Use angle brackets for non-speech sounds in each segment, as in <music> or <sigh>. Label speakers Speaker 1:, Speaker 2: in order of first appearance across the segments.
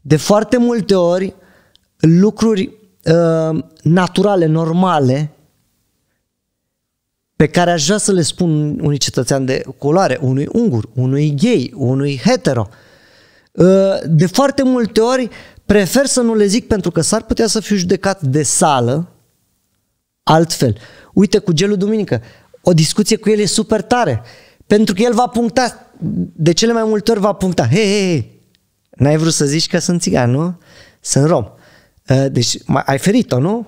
Speaker 1: de foarte multe ori lucruri uh, naturale, normale, pe care aș vrea să le spun unui cetățean de culoare, unui ungur, unui gay, unui hetero. Uh, de foarte multe ori prefer să nu le zic pentru că s-ar putea să fiu judecat de sală altfel. Uite, cu gelul duminică, o discuție cu el e super tare, pentru că el va puncta, de cele mai multe ori va puncta, hei, hei, hei, N-ai vrut să zici că sunt țigan, nu? Sunt rom. Uh, deci ai ferit-o, nu?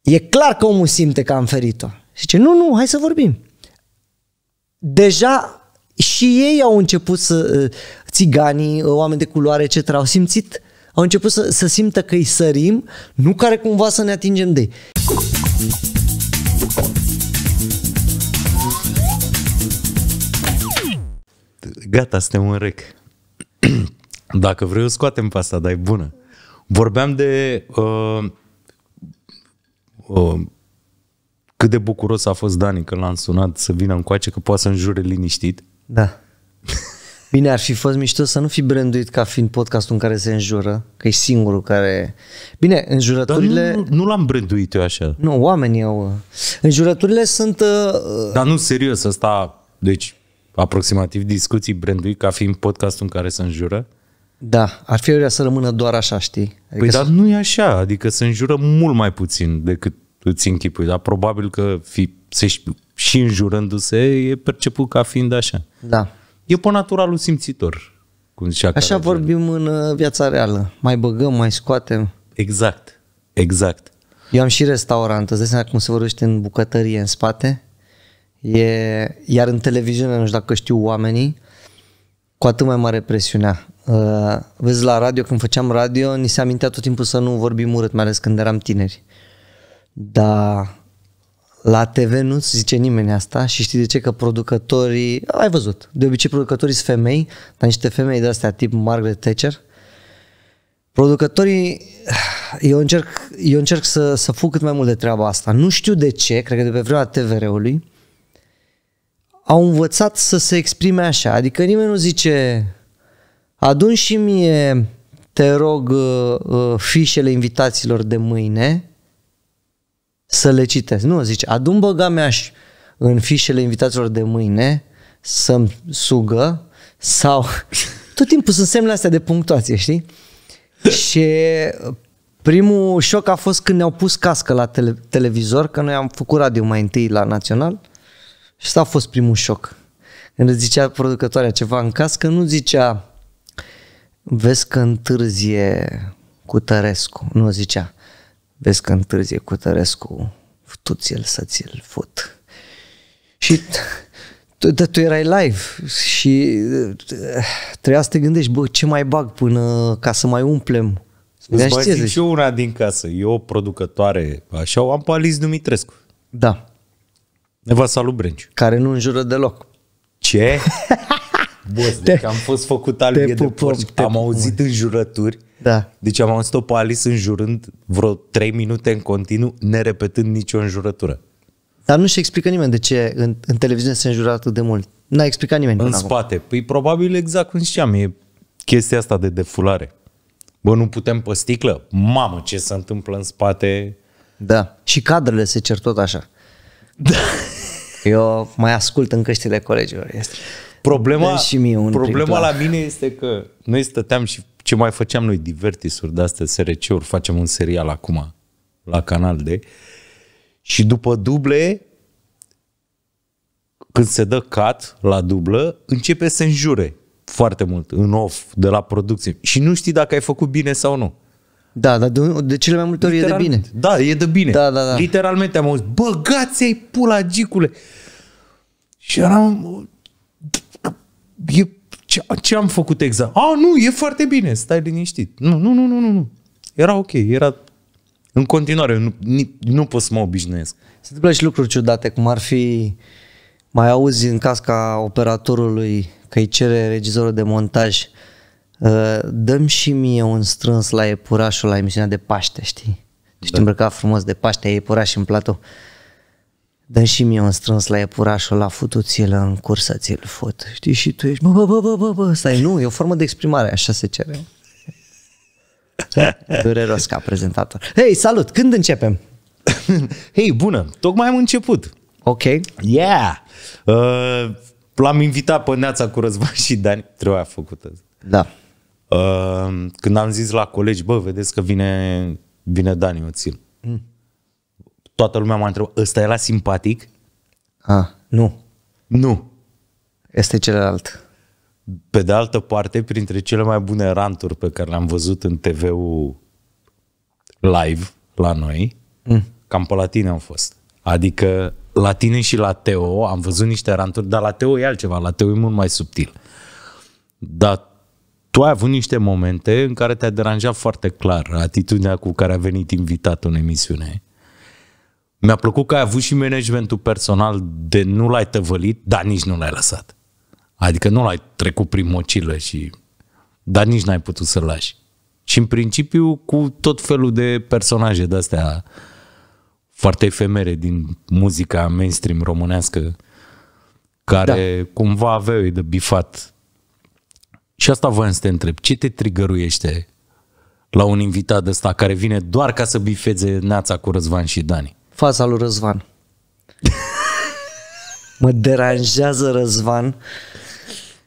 Speaker 1: E clar că omul simte că am ferit-o. Și zice, nu, nu, hai să vorbim. Deja și ei au început să, uh, țiganii, uh, oameni de culoare, etc., au simțit, au început să, să simtă că îi sărim, nu care cumva să ne atingem de ei.
Speaker 2: Gata, suntem un rec. Dacă vrei, o scoatem pe asta, dar e bună. Vorbeam de uh, uh, cât de bucuros a fost Dani că l-am sunat să vină încoace, că poate să înjure liniștit.
Speaker 1: Da. <laughs> Bine, ar fi fost mișto să nu fi branduit ca fiind podcastul în care se înjură, că e singurul care... Bine, înjurăturile... Dar nu, nu, nu l-am branduit eu așa. Nu, oamenii au... Înjurăturile sunt... Uh... Dar nu, serios, asta...
Speaker 2: Deci, aproximativ discuții branduit ca fiind podcastul în care se înjură? Da,
Speaker 1: ar fi să rămână doar așa, știi?
Speaker 2: Adică păi, să... dar nu e așa, adică se înjură mult mai puțin decât îți închipui, dar probabil că fi, se, și înjurându-se e perceput ca fiind așa. Da. E pe naturalul simțitor, cum zicea Așa care vorbim în
Speaker 1: uh, viața reală, mai băgăm, mai scoatem. Exact, exact. Eu am și restaurant, îți dai cum se vorbește în bucătărie, în spate? E, iar în televiziune, nu știu dacă știu oamenii, cu atât mai mare presiunea. Uh, vezi, la radio, când făceam radio, ni se amintea tot timpul să nu vorbim urât, mai ales când eram tineri. Dar la TV nu-ți zice nimeni asta și știi de ce? Că producătorii, ai văzut, de obicei producătorii sunt femei, dar niște femei de astea, tip Margaret Thatcher, producătorii, <sighs> eu încerc, eu încerc să, să fug cât mai mult de treaba asta. Nu știu de ce, cred că de pe vremea TVR-ului, au învățat să se exprime așa. Adică nimeni nu zice, Adun și mie, te rog, uh, uh, fișele invitațiilor de mâine să le citesc. Nu, zice, adun băga mea și în fișele invitațiilor de mâine să-mi sugă sau... <laughs> Tot timpul sunt semnele astea de punctuație, știi? Și uh, primul șoc a fost când ne-au pus cască la tele- televizor, că noi am făcut radio mai întâi la Național și asta a fost primul șoc. Când zicea producătoarea ceva în cască, nu zicea vezi că întârzie cu Tărescu, nu zicea, vezi că întârzie cu Tărescu, tu-ți-l să ți-l fut. Și tu, tu, tu erai live și eh, trebuia să te gândești, bă, ce mai bag până ca să mai umplem? Îți mai și
Speaker 2: una din casă. Eu, producătoare, așa, am pe Alice Dumitrescu. Da. Neva Salubrenciu. Care nu înjură deloc. Ce? <laughs> Boss, te, deci am fost făcut albie de porci. Am auzit în jurături. Da. Deci am auzit-o pe Alice înjurând vreo 3 minute în continuu, nerepetând nicio înjurătură.
Speaker 1: Dar nu-și explică nimeni de ce în, în televiziune se înjură atât de mult. N-a explicat nimeni. În spate.
Speaker 2: Acum. Păi probabil exact cum ziceam, e chestia asta de defulare. Bă, nu putem pe sticlă? Mamă, ce se întâmplă în spate? Da.
Speaker 1: Și cadrele se cer tot așa. Da. Eu mai ascult în căștile colegilor. Este. Problema, și mie un problema la mine este că
Speaker 2: noi stăteam și ce mai făceam noi divertisuri de astea, SRC-uri, facem un serial acum la Canal de și după duble când se dă cat la dublă, începe să înjure foarte mult în off de la producție și nu știi dacă ai făcut bine sau nu.
Speaker 1: Da, dar de, de cele mai multe ori e de bine. Da, e de bine. Da, da, da.
Speaker 2: Literalmente am auzit, băgați-ai pula, gicule. Și eram, e, ce, ce am făcut exact? A, nu, e foarte bine, stai liniștit. Nu, nu, nu, nu, nu. nu. Era ok, era în continuare, nu,
Speaker 1: nu pot să mă obișnuiesc. Se întâmplă și lucruri ciudate, cum ar fi mai auzi în casca operatorului că îi cere regizorul de montaj ă, dăm și mie un strâns la iepurașul la emisiunea de Paște, știi? Știi, da. îmbrăcat frumos de Paște, ai iepuraș în platou dă și mie un strâns la iepurașul la futuțil în cursă ți-l fut. Știi, și tu ești, bă, bă, bă, bă, bă, bă, stai, nu, e o formă de exprimare, așa se cere. <laughs> Dureros ca prezentator. Hei, salut, când începem? <laughs> Hei, bună, tocmai am început. Ok. Yeah! Uh,
Speaker 2: l-am invitat pe Neața cu Răzvan și Dani. Trebuia făcută. Da. Uh, când am zis la colegi, bă, vedeți că vine, vine Dani Oțil. Mm toată lumea m-a întrebat, ăsta e la simpatic?
Speaker 1: A. Nu. Nu.
Speaker 2: Este celălalt. Pe de altă parte, printre cele mai bune ranturi pe care le-am văzut în TV-ul live la noi, mm. cam pe la tine am fost. Adică la tine și la Teo am văzut niște ranturi, dar la Teo e altceva, la Teo e mult mai subtil. Dar tu ai avut niște momente în care te-a deranjat foarte clar atitudinea cu care a venit invitat în emisiune. Mi-a plăcut că ai avut și managementul personal de nu l-ai tăvălit, dar nici nu l-ai lăsat. Adică nu l-ai trecut prin mocilă și... Dar nici n-ai putut să-l lași. Și în principiu cu tot felul de personaje de-astea foarte efemere din muzica mainstream românească care da. cumva aveau de bifat. Și asta voiam să te întreb. Ce te trigăruiește la un invitat ăsta care vine doar ca să bifeze neața cu Răzvan și Dani?
Speaker 1: fața lui Răzvan. mă deranjează
Speaker 2: Răzvan.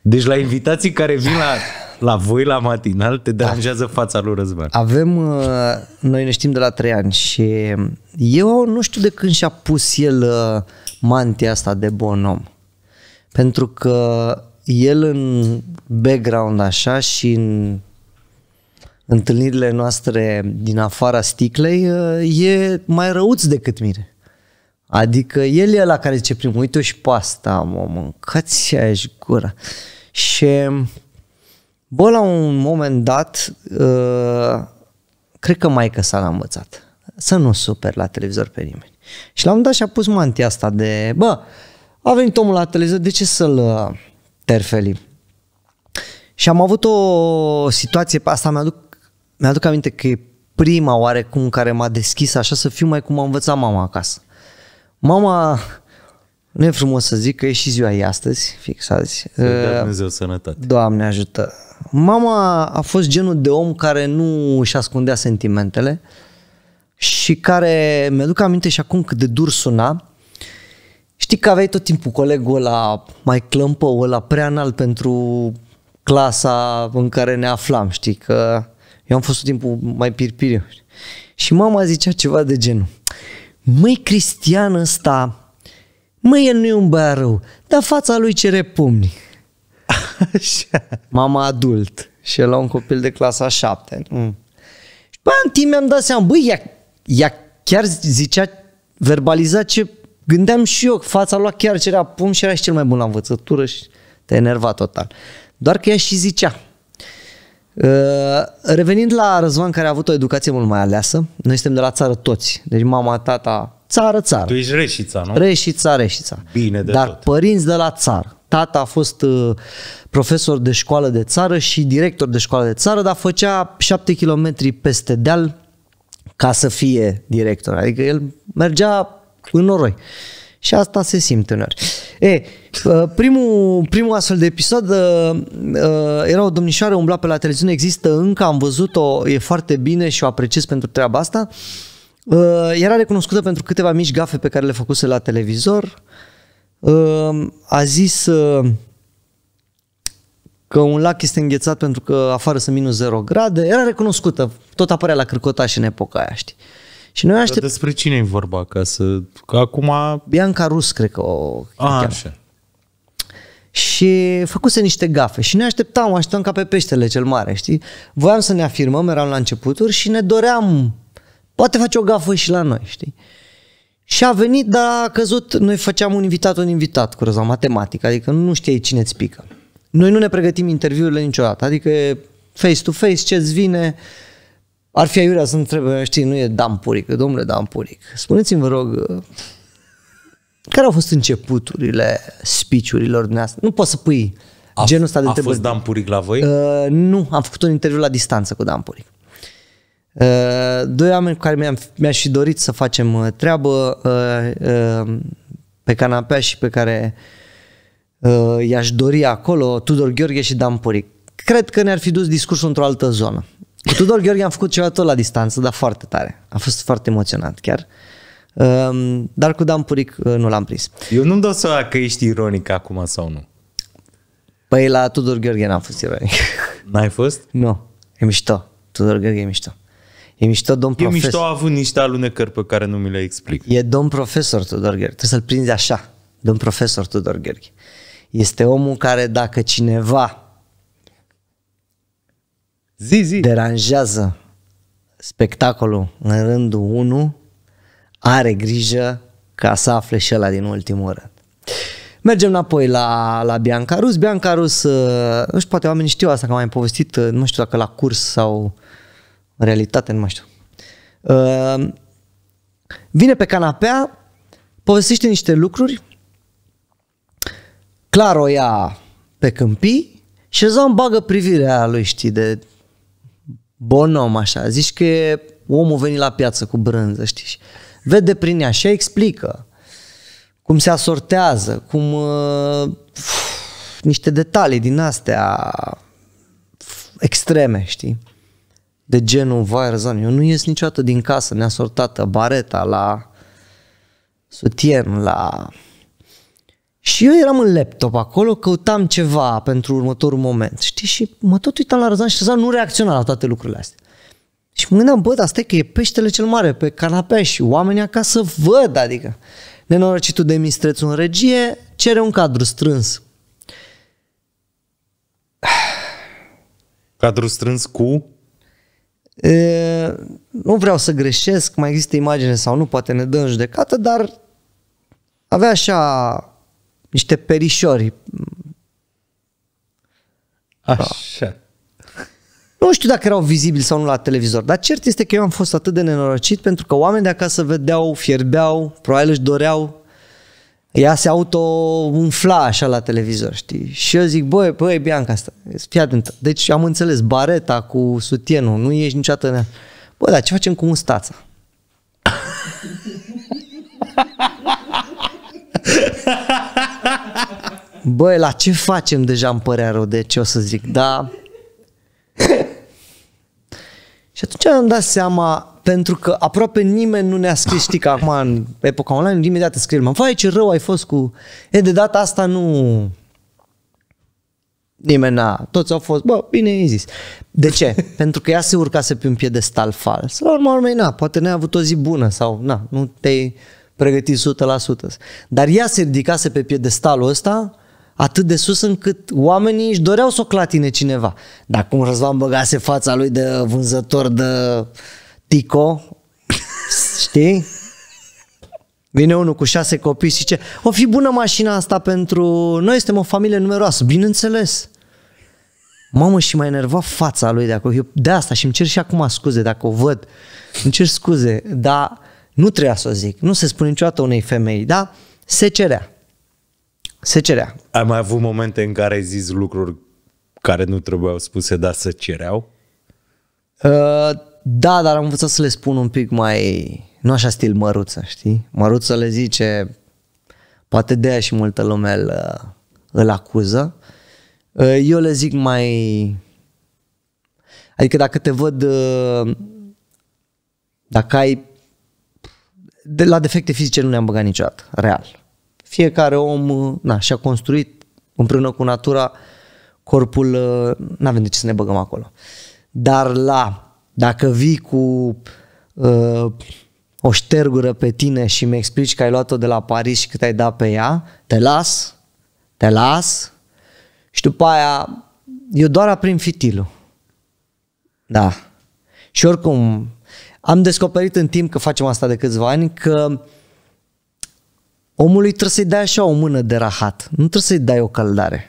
Speaker 2: Deci la invitații care vin la, la voi la matinal te da. deranjează da. fața lui Răzvan.
Speaker 1: Avem, uh, noi ne știm de la trei ani și eu nu știu de când și-a pus el uh, mantia asta de bon om. Pentru că el în background așa și în întâlnirile noastre din afara sticlei uh, e mai răuț decât mire. Adică el e la care zice primul, uite și pasta, mă, mâncați aici gura. Și, bă, la un moment dat, uh, cred că maica s-a învățat să nu super la televizor pe nimeni. Și la un dat și-a pus mantia asta de, bă, a venit omul la televizor, de ce să-l uh, terfelim? Și am avut o situație, asta mi-aduc mi-aduc aminte că e prima oarecum care m-a deschis așa să fiu mai cum a învățat mama acasă. Mama, nu e frumos să zic că e și ziua ei astăzi, fix azi. Să uh, Dumnezeu sănătate. Doamne ajută. Mama a fost genul de om care nu își ascundea sentimentele și care, mi-aduc aminte și acum cât de dur suna, știi că aveai tot timpul colegul ăla mai clămpă, ăla prea înalt pentru clasa în care ne aflam, știi, că eu am fost tot timpul mai pirpiriu. Și mama zicea ceva de genul. Măi, Cristian ăsta, măi, el nu e un băiat rău, dar fața lui cere pumni. Așa. Mama adult și el un copil de clasa 7. Mm. Și bă, în timp mi-am dat seama, băi, ea, ea chiar zicea, verbaliza ce gândeam și eu, fața lui chiar cerea pumni. și era și cel mai bun la învățătură și te enerva total. Doar că ea și zicea, Uh, revenind la Răzvan, care a avut o educație mult mai aleasă, noi suntem de la țară toți, deci mama, tata, țară, țară. Tu
Speaker 2: ești reșița, nu?
Speaker 1: Reșița, reșița. Bine de Dar tot. părinți de la țară. Tata a fost uh, profesor de școală de țară și director de școală de țară, dar făcea 7 km peste deal ca să fie director. Adică el mergea în noroi. Și asta se simte uneori. E, uh, primul, primul astfel de episod uh, uh, era o domnișoară umbla pe la televiziune, există încă, am văzut-o, e foarte bine și o apreciez pentru treaba asta. Era recunoscută pentru câteva mici gafe pe care le făcuse la televizor. A zis că un lac este înghețat pentru că afară sunt minus 0 grade. Era recunoscută, tot apărea la Crăcotaș în epoca aia, știi. Și noi aștept... Dar despre cine e vorba? Ca să... Că acum... Bianca Rus, cred că o... A, ah, așa. Și făcuse niște gafe și ne așteptam, așteptam ca pe peștele cel mare, știi? Voiam să ne afirmăm, eram la începuturi și ne doream, poate face o gafă și la noi, știi? Și a venit, dar a căzut, noi făceam un invitat, un invitat cu răza matematică, adică nu știi cine ți pică. Noi nu ne pregătim interviurile niciodată, adică face-to-face, ce-ți vine, uh, ar fi aiurea să întrebe, știi, nu e Dan Puric, domnule Dan Puric. Spuneți-mi, vă rog, care au fost începuturile spiciurilor dumneavoastră? Nu poți să pui a, genul ăsta de a întrebări. A fost Dan Puric la voi? Uh, nu, am făcut un interviu la distanță cu Dan Puric. Uh, doi oameni cu care mi-am, mi fi dorit să facem uh, treabă uh, uh, pe canapea și pe care uh, i-aș dori acolo, Tudor Gheorghe și Dan Puric. Cred că ne-ar fi dus discursul într-o altă zonă. Cu Tudor Gheorghe am făcut ceva tot la distanță, dar foarte tare. A fost foarte emoționant chiar. Um, dar cu Dan Puric uh, nu l-am prins. Eu nu-mi dau seama că ești ironic acum sau nu. Păi la Tudor Gheorghe n-am fost ironic. <laughs> N-ai fost? nu. E mișto. Tudor Gheorghe e mișto. E mișto domn profesor. E mișto a avut niște alunecări pe care nu mi le explic. E domn profesor Tudor Gheorghe. Trebuie să-l prinzi așa. Domn profesor Tudor Gheorghe. Este omul care dacă cineva Zi, zi. Deranjează spectacolul în rândul 1, are grijă ca să afle și ăla din ultimul rând. Mergem înapoi la, la Bianca Rus. Bianca Rus, uh, nu știu, poate oamenii știu asta, că am mai povestit, uh, nu știu dacă la curs sau în realitate, nu mai știu. Uh, vine pe canapea, povestește niște lucruri, clar o ia pe câmpii și îți bagă privirea lui, știi, de bonom așa, zici că omul veni la piață cu brânză, știi? Vede prin ea și explică cum se asortează, cum uh, niște detalii din astea extreme, știi? De genul, vai Răzvan, eu nu ies niciodată din casă neasortată, bareta la sutien, la și eu eram în laptop acolo, căutam ceva pentru următorul moment, știi? Și mă tot uitam la Răzvan și Răzvan nu reacționa la toate lucrurile astea. Și mă gândeam, bă, asta e că e peștele cel mare pe canapea și oamenii acasă văd, adică. Nenorocitul de mistrețul în regie cere un cadru strâns. <sighs> Cadru strâns cu? E, nu vreau să greșesc, mai există imagine sau nu, poate ne dă în judecată, dar avea așa niște perișori. Așa. Nu știu dacă erau vizibili sau nu la televizor, dar cert este că eu am fost atât de nenorocit pentru că oamenii de acasă vedeau, fierbeau, probabil își doreau ea se auto-umfla așa la televizor, știi? Și eu zic, băi, băi, Bianca asta, fii atentă. Deci am înțeles, bareta cu sutienul, nu ești niciodată... Bă, dar ce facem cu mustața? <laughs> Băi, la ce facem deja îmi părea rău de deci ce o să zic, da? <laughs> și atunci am dat seama, pentru că aproape nimeni nu ne-a scris, știi că acum în epoca online, imediat te scrie, mă, vai ce rău ai fost cu... E, de data asta nu... Nimeni n-a, toți au fost, bă, bine ai zis. De ce? <laughs> pentru că ea se urcase pe un piedestal fals. La urmă, urmă, na, poate n-a avut o zi bună sau, na, nu te-ai pregătit 100%. Dar ea se ridicase pe piedestalul ăsta atât de sus încât oamenii își doreau să o clatine cineva. Dar cum Răzvan băgase fața lui de vânzător de tico, <laughs> știi? Vine unul cu șase copii și zice, o fi bună mașina asta pentru... Noi suntem o familie numeroasă, bineînțeles. Mamă, și mai a fața lui de acolo. Eu de asta și îmi cer și acum scuze dacă o văd. Îmi cer scuze, dar nu trebuia să o zic. Nu se spune niciodată unei femei, da? Se cerea. Se cerea. Ai mai avut momente în care ai zis lucruri care nu trebuiau spuse, dar se cereau? Uh, da, dar am învățat să le spun un pic mai... Nu așa stil măruță, știi? Măruță le zice... Poate de și multă lume îl, uh, îl acuză. Uh, eu le zic mai... Adică dacă te văd... Uh, dacă ai de la defecte fizice nu ne-am băgat niciodată, real. Fiecare om uh, na, și-a construit împreună cu natura corpul, uh, nu avem de ce să ne băgăm acolo. Dar la, dacă vii cu uh, o ștergură pe tine și mi explici că ai luat-o de la Paris și cât ai dat pe ea, te las, te las și după aia eu doar aprind fitilul. Da. Și oricum, am descoperit în timp că facem asta de câțiva ani că omului trebuie să-i dai așa o mână de rahat, nu trebuie să-i dai o căldare.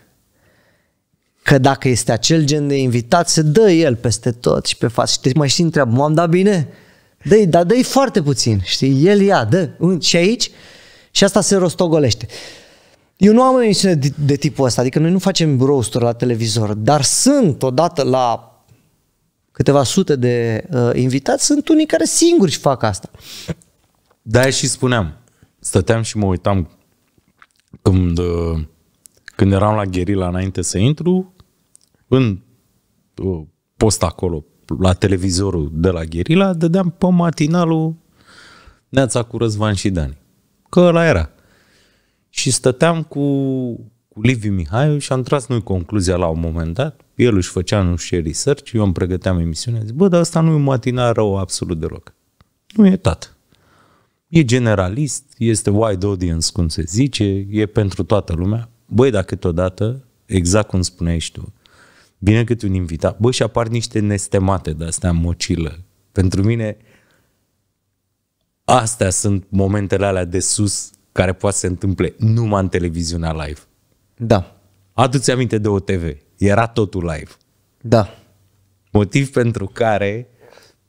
Speaker 1: Că dacă este acel gen de invitat, se dă el peste tot și pe față și te mai știi întreabă, m-am dat bine? dă dar dă foarte puțin, știi, el ia, dă, și aici, și asta se rostogolește. Eu nu am o emisiune de, de tipul ăsta, adică noi nu facem roast la televizor, dar sunt odată la câteva sute de uh, invitați, sunt unii care singuri fac asta. Da, și
Speaker 2: spuneam. Stăteam și mă uitam când, uh, când eram la Gherila înainte să intru, în uh, post acolo, la televizorul de la Gherila, dădeam pe matinalul Neața cu Răzvan și Dani. Că ăla era. Și stăteam cu, cu Liviu Mihaiu și am tras noi concluzia la un moment dat, el își făcea nu știu research, eu îmi pregăteam emisiunea, zic, bă, dar asta nu e un matinal rău absolut deloc. Nu e tată. E generalist, este wide audience, cum se zice, e pentru toată lumea. Băi, dacă câteodată, exact cum spuneai și tu, bine cât un invitat, băi, și apar niște nestemate de astea mocilă. Pentru mine, astea sunt momentele alea de sus care poate să se întâmple numai în televiziunea live. Da. Aduți aminte de TV era totul live. Da. Motiv pentru care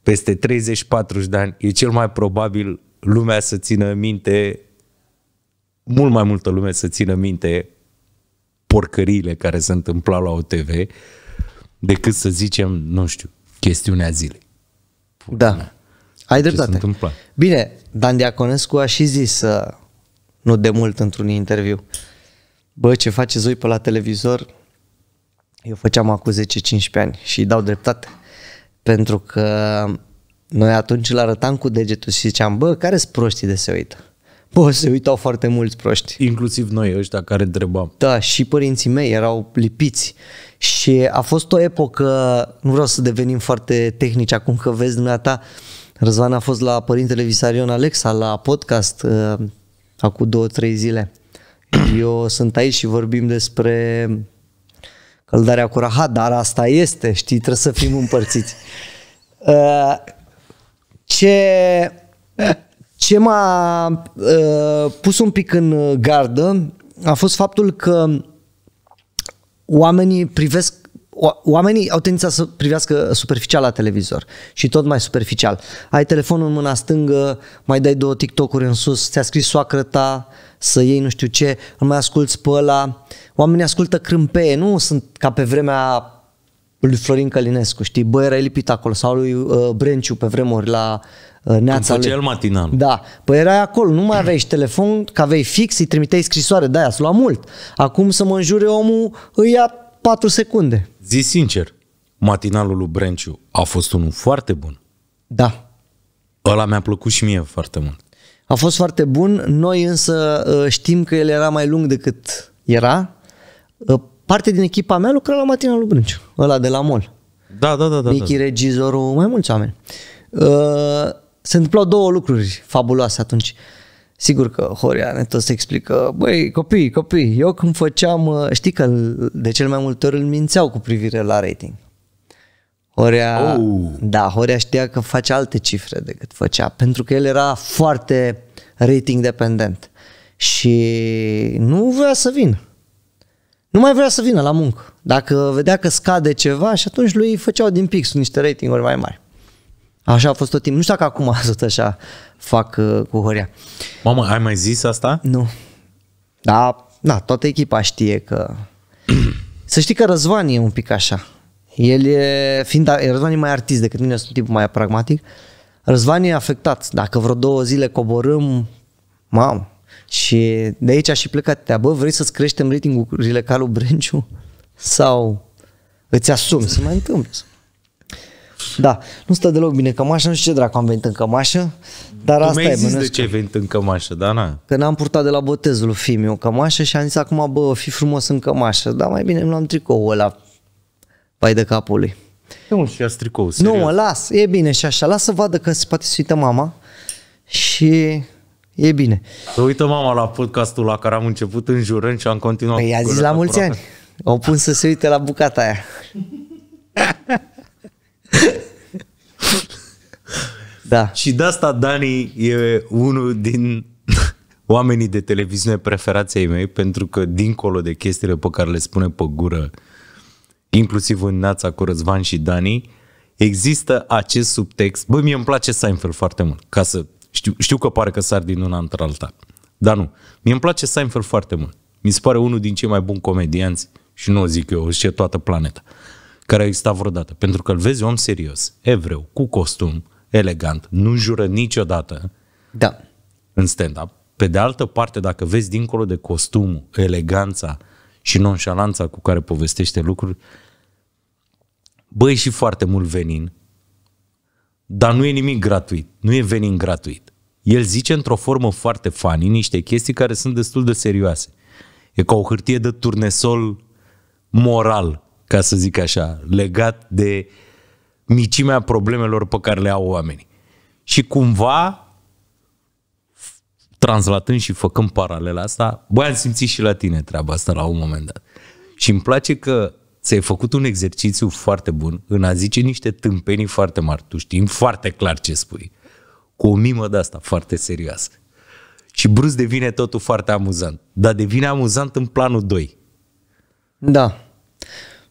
Speaker 2: peste 30-40 de ani e cel mai probabil lumea să țină minte, mult mai multă lume să țină minte porcăriile care se întâmplau la OTV decât să zicem, nu știu, chestiunea zilei.
Speaker 1: Da. Ai Ce dreptate. Bine, Dan Diaconescu a și zis uh, nu de mult într-un interviu. Bă, ce face Zoi pe la televizor, eu făceam acum 10-15 ani și dau dreptate. Pentru că noi atunci îl arătam cu degetul și ziceam, bă, care sunt proștii de se uită? Bă, se uitau foarte mulți proști. Inclusiv noi ăștia care întrebam. Da, și părinții mei erau lipiți. Și a fost o epocă, nu vreau să devenim foarte tehnici acum că vezi dumneata, Răzvan a fost la Părintele Visarion Alexa la podcast uh, acum două, trei zile. Eu sunt aici și vorbim despre căldarea cu rahat, dar asta este, știi, trebuie să fim împărțiți. <laughs> Uh, ce, ce m-a uh, pus un pic în gardă a fost faptul că oamenii privesc oamenii au tendința să privească superficial la televizor și tot mai superficial. Ai telefonul în mâna stângă, mai dai două TikTok-uri în sus, ți-a scris soacră ta, să iei nu știu ce, îl mai asculți pe ăla. Oamenii ascultă crâmpeie, nu sunt ca pe vremea lui Florin Călinescu, știi, băi, era lipit acolo, sau lui uh, Brenciu pe vremuri la uh, Neața Când lui. el matinal. Da, păi erai acolo, nu mai aveai și telefon, că aveai fix, îi trimiteai scrisoare da, aia, s-a luat mult. Acum să mă înjure omul, îi ia 4 secunde zi
Speaker 2: sincer, matinalul lui Brenciu a fost unul foarte bun. Da. Ăla mi-a plăcut și mie foarte mult.
Speaker 1: A fost foarte bun, noi însă ă, știm că el era mai lung decât era. Ă, parte din echipa mea lucra la matinalul lui Brânciu, ăla de la MOL. Da, da, da. da Michi, da. da. regizorul, mai mulți oameni. Ă, Se întâmplau două lucruri fabuloase atunci. Sigur că Horia ne tot se explică, băi, copii, copii, eu când făceam, uh, știi că de cel mai multe ori îl mințeau cu privire la rating. Horia, oh. da, Horia știa că face alte cifre decât făcea, pentru că el era foarte rating dependent și nu vrea să vină. Nu mai vrea să vină la muncă. Dacă vedea că scade ceva și atunci lui făceau din pix niște ratinguri mai mari. Așa a fost tot timpul. Nu știu dacă acum a tot așa fac uh, cu Horia. Mamă, ai mai zis asta? Nu. Da, da, toată echipa știe că... <clears throat> Să știi că Răzvan e un pic așa. El e, fiind, Răzvan e mai artist decât mine, sunt tip mai pragmatic. Răzvan e afectat. Dacă vreo două zile coborâm, mamă, și de aici aș și plecat te. Bă, vrei să-ți creștem ratingurile ca lui Brânciu? Sau îți asumi? Să mai întâmplă. Da, nu stă deloc bine cămașa, nu știu ce dracu am venit în cămașă, dar tu asta mi-ai zis de
Speaker 2: ce vei în cămașă, da, na?
Speaker 1: Că n-am purtat de la botezul lui Fimi o cămașă și am zis acum, bă, fi frumos în cămașă, dar mai bine îmi luam tricoul ăla, pai de capul lui.
Speaker 2: Nu și ați tricou, serios. Nu, mă,
Speaker 1: las, e bine și așa, las să vadă că se poate să uită mama și e bine.
Speaker 2: Să uită mama la podcastul la care am început în jurând și am continuat. Păi i-a zis la mulți ani.
Speaker 1: O pun să se uite la bucata aia. <laughs> Da. Și de asta Dani e unul din
Speaker 2: <laughs> oamenii de televiziune preferați ai mei, pentru că dincolo de chestiile pe care le spune pe gură, inclusiv în Nața cu Răzvan și Dani, există acest subtext. Băi, mie îmi place Seinfeld foarte mult, ca să știu, știu că pare că sar din una într alta. Dar nu. Mie îmi place Seinfeld foarte mult. Mi se pare unul din cei mai buni comedianți și nu o zic eu, o zice toată planeta, care a existat vreodată. Pentru că îl vezi om serios, evreu, cu costum, elegant, nu jură niciodată da. în stand-up. Pe de altă parte, dacă vezi dincolo de costum, eleganța și nonșalanța cu care povestește lucruri, băi și foarte mult venin, dar nu e nimic gratuit, nu e venin gratuit. El zice într-o formă foarte funny niște chestii care sunt destul de serioase. E ca o hârtie de turnesol moral, ca să zic așa, legat de uh, micimea problemelor pe care le au oamenii. Și cumva, translatând și făcând paralela asta, băi, am simțit și la tine treaba asta la un moment dat. Și îmi place că ți-ai făcut un exercițiu foarte bun în a zice niște tâmpenii foarte mari. Tu știi foarte clar ce spui. Cu o mimă de asta foarte serioasă. Și brusc devine totul foarte amuzant. Dar devine amuzant în planul 2.
Speaker 1: Da.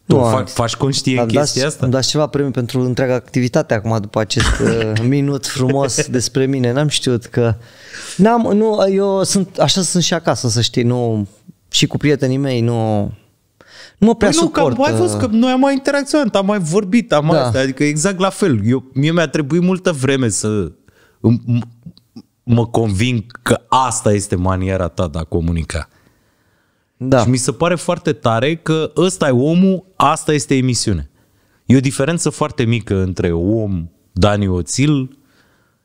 Speaker 1: Tu nu, fac,
Speaker 2: faci conștient chestia dați, asta?
Speaker 1: Îmi dați ceva premiu pentru întreaga activitate acum după acest uh, <laughs> minut frumos despre mine. N-am știut că... N-am, nu, eu sunt, așa sunt și acasă, să știi, nu... Și cu prietenii mei, nu... Nu mă prea păi suport. Nu, că ai văzut uh. că
Speaker 2: noi am mai interacționat, am mai vorbit, am da. mai asta, adică exact la fel. Eu, mie mi-a trebuit multă vreme să m- mă conving că asta este maniera ta de a comunica. Da. Și mi se pare foarte tare că ăsta e omul, asta este emisiune. E o diferență foarte mică între om, Dani Oțil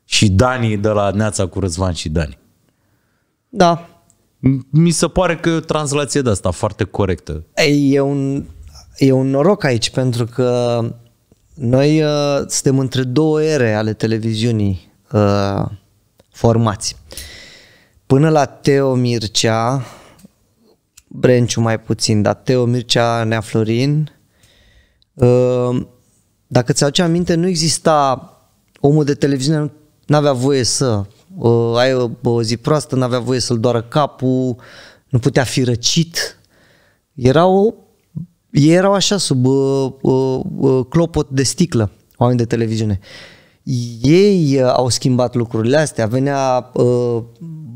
Speaker 2: și Dani de la Neața cu Răzvan și Dani. Da. Mi se pare că e o translație de asta foarte corectă.
Speaker 1: Ei, e un, e un noroc aici pentru că noi uh, suntem între două ere ale televiziunii uh, formați. Până la Teo Mircea, Brenciu mai puțin, dar Teo Mircea Nea Florin. Ă, dacă ți-aduce aminte, nu exista omul de televiziune, nu avea voie să ă, ai o, zi proastă, nu avea voie să-l doară capul, nu putea fi răcit. Erau, ei erau așa sub uh, uh, clopot de sticlă, oameni de televiziune. Ei uh, au schimbat lucrurile astea. Venea uh,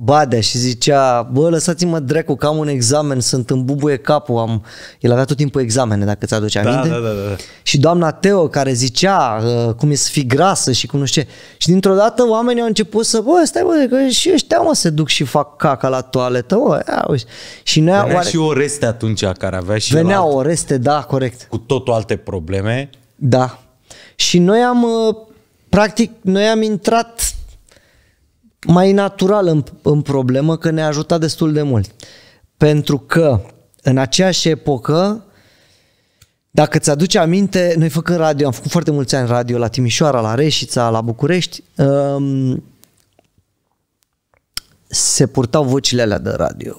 Speaker 1: Badea și zicea, bă, lăsați-mă dracu că am un examen, sunt în bubuie capul, am... el avea tot timpul examene, dacă ți-aduce da, aminte. Da, da, da, da. Și doamna Teo care zicea uh, cum e să fii grasă și cum nu știu ce. Și dintr-o dată oamenii au început să, bă, stai bă, că și ăștia mă se duc și fac caca la toaletă, bă, ia, uși. Și noi, venea oare... și Oreste atunci care avea și Venea alt... Oreste, da, corect. Cu totul alte probleme. Da. Și noi am, uh, practic, noi am intrat mai natural în, în problemă că ne-a ajutat destul de mult. Pentru că în aceeași epocă, dacă ți-aduce aminte, noi făcând radio, am făcut foarte mulți ani radio la Timișoara, la Reșița, la București, um, se purtau vocile alea de radio.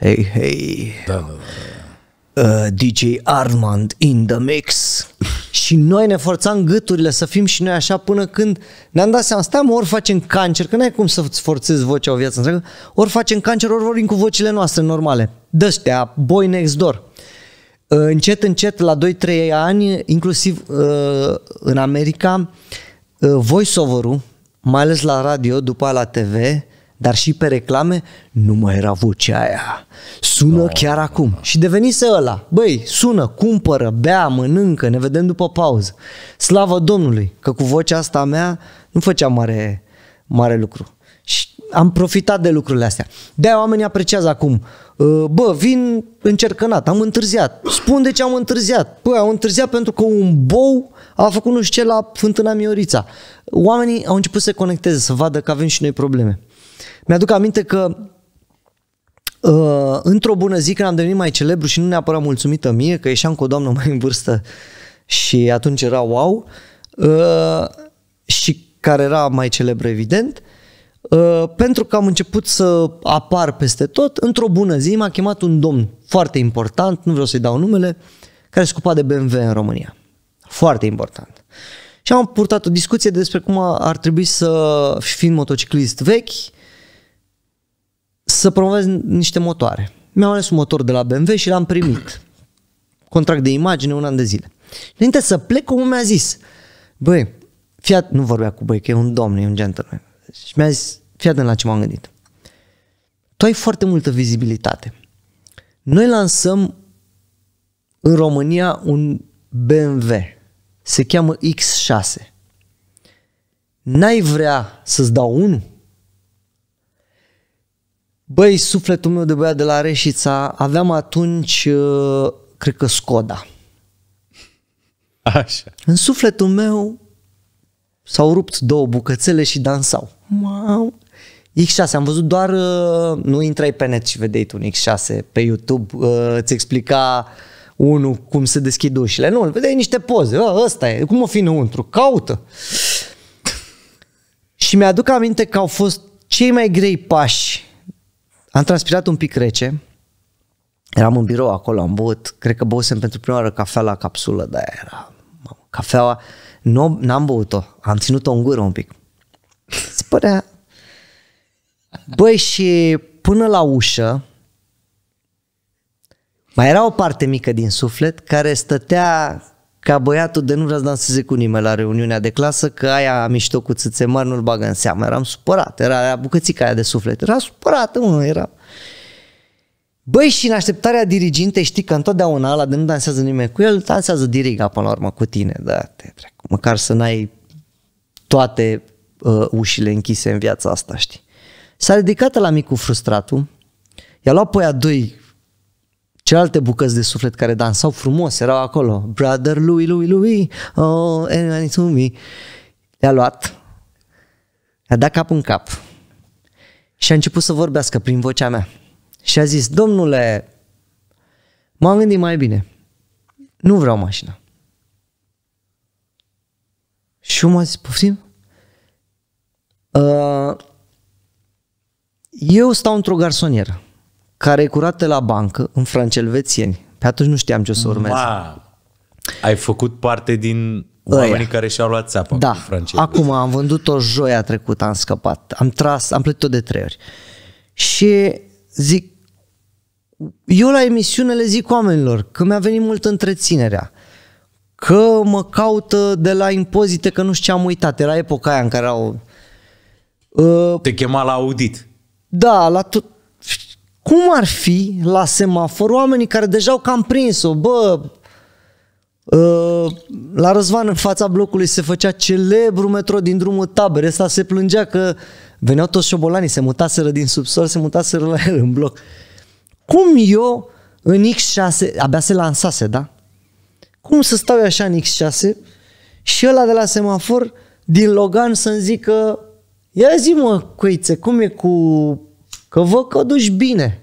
Speaker 1: Hei, hei. Da, da, da. Uh, DJ Armand in the mix. <laughs> și noi ne forțam gâturile să fim și noi așa până când ne-am dat seama, stai mă, ori facem cancer, că n-ai cum să-ți forțezi vocea o viață întreagă, ori facem cancer, ori vorbim cu vocile noastre normale. Dăștea, boy next door. Uh, încet, încet, la 2-3 ani, inclusiv uh, în America, voiceover ul mai ales la radio, după la TV, dar și pe reclame nu mai era vocea aia. Sună no, chiar no, acum. No. Și devenise ăla. Băi, sună, cumpără, bea, mănâncă, ne vedem după pauză. Slavă Domnului că cu vocea asta mea nu făceam mare, mare lucru. Și am profitat de lucrurile astea. De-aia oamenii apreciază acum. Uh, bă, vin încercănat, am întârziat. Spun de ce am întârziat. Păi am întârziat pentru că un bou a făcut nu știu ce la Fântâna Miorița. Oamenii au început să se conecteze, să vadă că avem și noi probleme. Mi-aduc aminte că uh, într-o bună zi când am devenit mai celebru și nu neapărat mulțumită mie, că ieșeam cu o doamnă mai în vârstă și atunci era wow, uh, și care era mai celebră evident, uh, pentru că am început să apar peste tot, într-o bună zi m-a chemat un domn foarte important, nu vreau să-i dau numele, care se ocupa de BMW în România. Foarte important. Și am purtat o discuție despre cum ar trebui să fim motociclist vechi, să promovez niște motoare. Mi-am ales un motor de la BMW și l-am primit. Contract de imagine, un an de zile. Înainte să plec, omul mi-a zis, băi, fiat, nu vorbea cu băi, că e un domn, e un gentleman. Și mi-a zis, fiat de la ce m-am gândit. Tu ai foarte multă vizibilitate. Noi lansăm în România un BMW. Se cheamă X6. N-ai vrea să-ți dau unul? Băi, sufletul meu de băiat de la Reșița, aveam atunci, uh, cred că Skoda. Așa. În sufletul meu s-au rupt două bucățele și dansau. Wow. X6, am văzut doar, uh, nu intrai pe net și vedeai tu un X6 pe YouTube, uh, îți explica unul cum se deschid ușile. Nu, îl vedeai niște poze, Ă, ăsta e, cum o fi înăuntru, caută. și mi-aduc aminte că au fost cei mai grei pași am transpirat un pic rece, eram în birou acolo, am băut, cred că băusem pentru prima oară cafea la capsulă, dar era cafeaua, nu, n-am băut-o, am ținut-o în gură un pic. Se părea... Băi, și până la ușă, mai era o parte mică din suflet care stătea ca băiatul de nu vrea să danseze cu nimeni la reuniunea de clasă, că aia a mișto cu țâțe mari nu-l bagă în seamă. Eram supărat, era aia bucățica aia de suflet. Era supărat, mă, era... Băi, și în așteptarea diriginte știi că întotdeauna ala de nu dansează nimeni cu el, dansează diriga până la urmă cu tine. Da, te trec. Măcar să n-ai toate uh, ușile închise în viața asta, știi. S-a ridicat la micul frustratul, i-a luat pe aia doi celelalte bucăți de suflet care dansau frumos, erau acolo. Brother lui, lui, lui, oh, anyone to me. Le-a luat, le-a dat cap în cap și a început să vorbească prin vocea mea. Și a zis, domnule, m-am gândit mai bine, nu vreau mașina. Și eu m-a zis, poftim? Uh, eu stau într-o garsonieră care e curată la bancă, în francelvețieni. Pe atunci nu știam ce o să urmez. Ma,
Speaker 2: ai făcut parte din oamenii Aia. care și-au luat țapa da. cu
Speaker 1: Acum am vândut-o joia trecută, am scăpat. Am tras, am plătit-o de trei ori. Și zic, eu la emisiune le zic oamenilor că mi-a venit mult întreținerea, că mă caută de la impozite, că nu știu ce am uitat. Era epoca aia în care au... Uh, Te chema la audit. Da, la tot, cum ar fi la semafor oamenii care deja au cam prins-o? Bă, uh, la Răzvan în fața blocului se făcea celebru metro din drumul tabere. Ăsta se plângea că veneau toți șobolanii, se mutaseră din subsol, se mutaseră la el în bloc. Cum eu în X6, abia se lansase, da? Cum să stau eu așa în X6 și ăla de la semafor din Logan să-mi zică ia zi mă, cuițe, cum e cu... că vă că duci bine.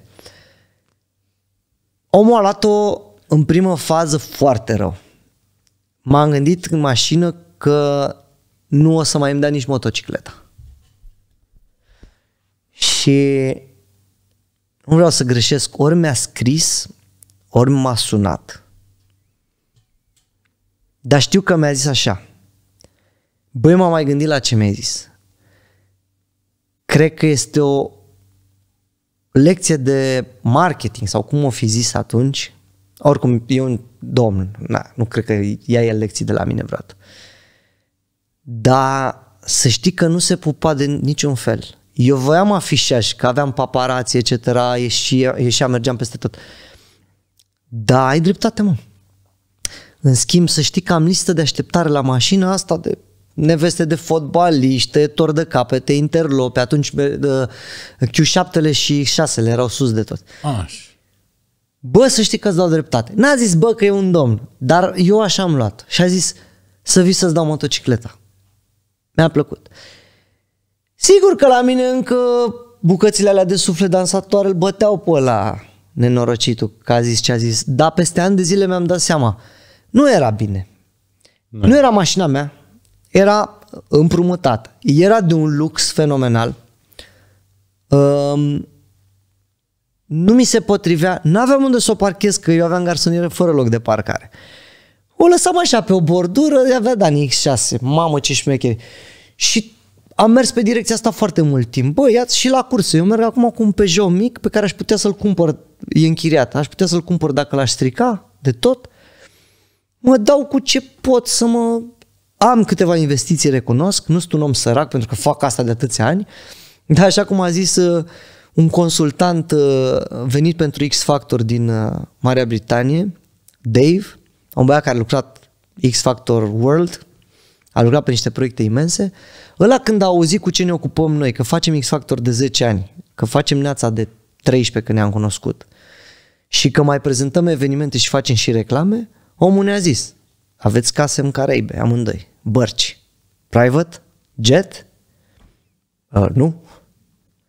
Speaker 1: Omul a luat-o în primă fază foarte rău. M-am gândit în mașină că nu o să mai îmi dea nici motocicleta. Și nu vreau să greșesc, ori mi-a scris, ori m-a sunat. Dar știu că mi-a zis așa. Băi, m-am mai gândit la ce mi-ai zis. Cred că este o lecție de marketing sau cum o fi zis atunci, oricum e un domn, na, nu cred că ia el lecții de la mine vreodată. Dar să știi că nu se pupa de niciun fel. Eu voiam afișaj, că aveam paparații, etc., ieșea, ieșea, mergeam peste tot. Da, ai dreptate, mă. În schimb, să știi că am listă de așteptare la mașina asta de neveste de fotbaliști, tăietori de capete, interlope, atunci Q7-le și 6-le erau sus de tot. Aș. Bă, să știi că îți dau dreptate. N-a zis, bă, că e un domn, dar eu așa am luat. Și a zis, să vii să-ți dau motocicleta. Mi-a plăcut. Sigur că la mine încă bucățile alea de suflet dansatoare îl băteau pe ăla nenorocitul, că a zis ce a zis. Dar peste ani de zile mi-am dat seama. Nu era bine. Nu, nu era mașina mea, era împrumutată. Era de un lux fenomenal. Um, nu mi se potrivea, n-aveam unde să o parchez, că eu aveam garsonieră fără loc de parcare. O lăsam așa pe o bordură, avea Dani X6, mamă ce șmecheri. Și am mers pe direcția asta foarte mult timp. Băi, iați și la curse. Eu merg acum cu un Peugeot mic pe care aș putea să-l cumpăr, e închiriat, aș putea să-l cumpăr dacă l-aș strica de tot. Mă dau cu ce pot să mă am câteva investiții, recunosc, nu sunt un om sărac pentru că fac asta de atâția ani, dar așa cum a zis uh, un consultant uh, venit pentru X Factor din uh, Marea Britanie, Dave, un băiat care a lucrat X Factor World, a lucrat pe niște proiecte imense, ăla când a auzit cu ce ne ocupăm noi, că facem X Factor de 10 ani, că facem neața de 13 când ne-am cunoscut și că mai prezentăm evenimente și facem și reclame, omul ne-a zis, aveți case în Caraibe, amândoi. Bărci. Private? Jet? Uh, nu?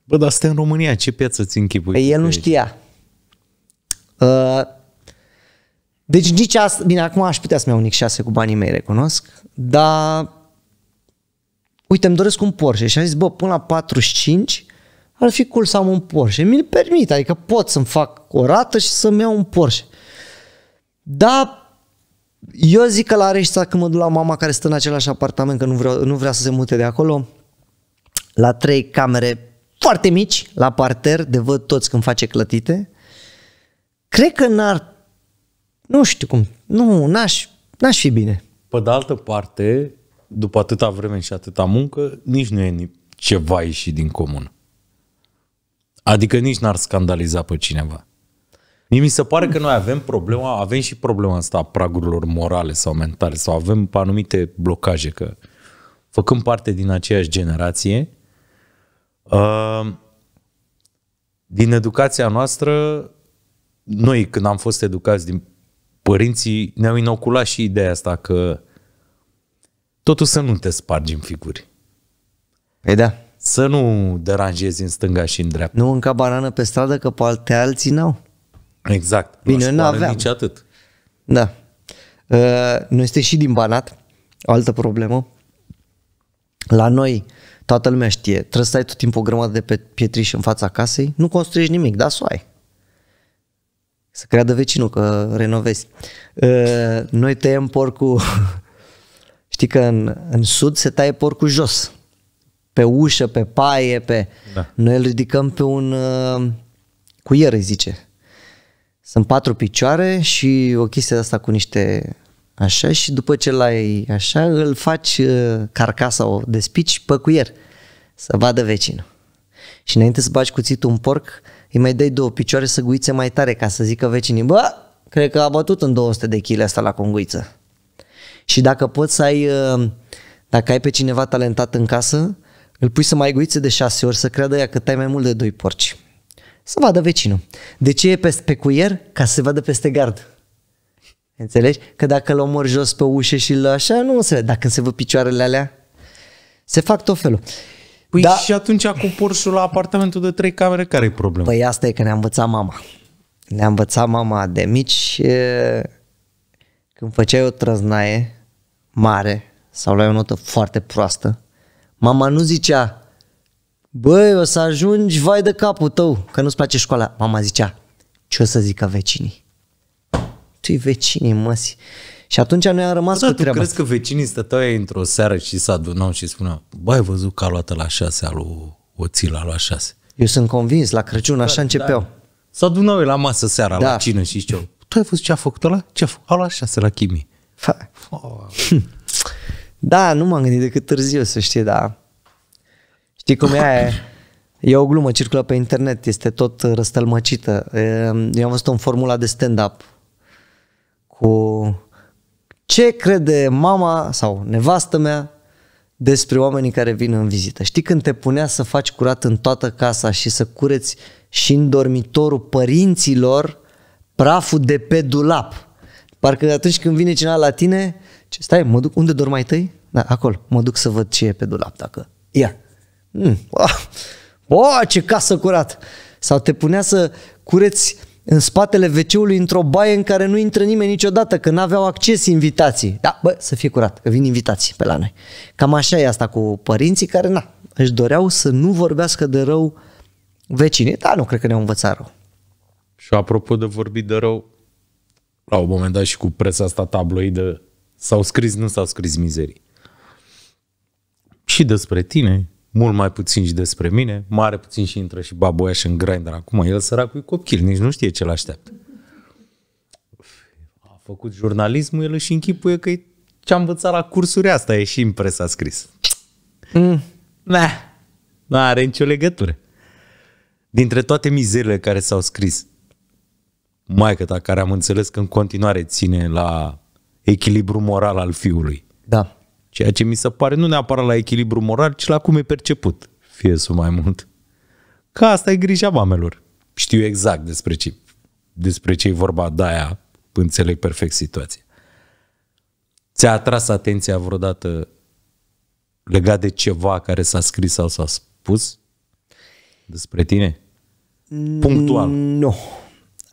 Speaker 1: Bă, dar stai în România, ce piață ți închipui? Păi el nu știa. Uh, deci nici asta, bine, acum aș putea să-mi iau un X6 cu banii mei, recunosc, dar uite, îmi doresc un Porsche și am zis, bă, până la 45 ar fi cool să am un Porsche. Mi-l permit, adică pot să-mi fac o rată și să-mi iau un Porsche. Dar eu zic că la Reșița când mă duc la mama care stă în același apartament, că nu, vreau, nu vrea să se mute de acolo, la trei camere foarte mici, la parter, de văd toți când face clătite, cred că n-ar, nu știu cum, nu, n-aș, n-aș fi bine.
Speaker 2: Pe de altă parte, după atâta vreme și atâta muncă, nici nu e ceva ieșit din comun. Adică nici n-ar scandaliza pe cineva. Mie mi se pare că noi avem problema, avem și problema asta a pragurilor morale sau mentale, sau avem anumite blocaje, că făcând parte din aceeași generație, uh, din educația noastră, noi când am fost educați din părinții, ne-au inoculat și ideea asta că totul să nu te spargi în figuri. Păi da. Să nu deranjezi în stânga și în dreapta. Nu
Speaker 1: încă barană pe stradă, că poate alte alții n-au. Exact. Bine, nu aveam. Nici atât. Da. Uh, nu este și din Banat, o altă problemă. La noi, toată lumea știe, trebuie să ai tot timpul o grămadă de pietriș în fața casei, nu construiești nimic, da, să ai. Să creadă vecinul că renovezi. Uh, noi tăiem porcul, <laughs> știi că în, în sud se taie porcul jos, pe ușă, pe paie, pe... Da. Noi îl ridicăm pe un uh, cuier, îi zice sunt patru picioare și o chestie de asta cu niște așa și după ce l-ai așa, îl faci uh, carcasa, o despici pe cuier să vadă vecinul. Și înainte să bagi cuțitul un porc, îi mai dai două picioare să guițe mai tare ca să zică vecinii, bă, cred că a bătut în 200 de kg asta la conguiță. Și dacă poți să ai, uh, dacă ai pe cineva talentat în casă, îl pui să mai guițe de șase ori să creadă ea că tai mai mult de doi porci. Să vadă vecinul. De ce e pe specuier? Ca să se vadă peste gard. Înțelegi? Că dacă îl omori jos pe ușă și îl așa, nu se vede. Dacă se văd picioarele alea, se fac tot felul. Păi da. și atunci cu porșul la apartamentul de trei camere, care e problema? Păi asta e că ne-a învățat mama. Ne-a învățat mama de mici. E... Când făceai o trăznaie mare sau luai o notă foarte proastă, mama nu zicea Băi, o să ajungi vai de capul tău, că nu-ți place școala. Mama zicea, ce o să zică vecinii? Tu-i vecinii, măsi. Și atunci noi am rămas da, cu treaba. crezi
Speaker 2: că vecinii stăteau ei într-o seară și s-a adunau și spuneau, băi, ai văzut că a luat la șase, a luat a la șase.
Speaker 1: Eu sunt convins,
Speaker 2: la Crăciun așa da, începeau. Da. S-a adunat la masă seara, da. la cină și știu. Tu ai văzut ce a făcut ăla?
Speaker 1: Ce a făcut? A luat șase la chimie. Fa. Oh. <laughs> da, nu m-am gândit decât târziu să știi, dar Știi cum e? E o glumă, circulă pe internet, este tot răstălmăcită. Ehm, eu am văzut-o în formula de stand-up cu ce crede mama sau nevastă mea despre oamenii care vin în vizită. Știi când te punea să faci curat în toată casa și să cureți și în dormitorul părinților praful de pe dulap. Parcă atunci când vine cineva la tine, stai, mă duc, unde dormai tăi? Da, acolo, mă duc să văd ce e pe dulap, dacă... Ia, Mm. Oh, ce casă curat! Sau te punea să cureți în spatele wc într-o baie în care nu intră nimeni niciodată, că n-aveau acces invitații. Da, bă, să fie curat, că vin invitații pe la noi. Cam așa e asta cu părinții care, na, își doreau să nu vorbească de rău vecinii. Da, nu cred că ne-au învățat rău.
Speaker 2: Și apropo de vorbit de rău, la un moment dat și cu presa asta tabloidă s-au scris, nu s-au scris mizerii. Și despre tine, mult mai puțin și despre mine, mare puțin și intră și și în grinder acum, el săracul e copil, nici nu știe ce l-așteaptă. A făcut jurnalismul, el își închipuie că ce-a învățat la cursuri asta e și în presa scris. Mm. Nah, nu are nicio legătură. Dintre toate mizerile care s-au scris, mai ta care am înțeles că în continuare ține la echilibru moral al fiului. Da Ceea ce mi se pare nu neapărat la echilibru moral, ci la cum e perceput fie să mai mult. Că asta e grija mamelor. Știu exact despre ce, despre ce e vorba, de aia înțeleg perfect situația. Ți-a atras atenția vreodată legat de ceva care s-a scris sau s-a spus despre tine?
Speaker 1: Punctual. Mm, nu.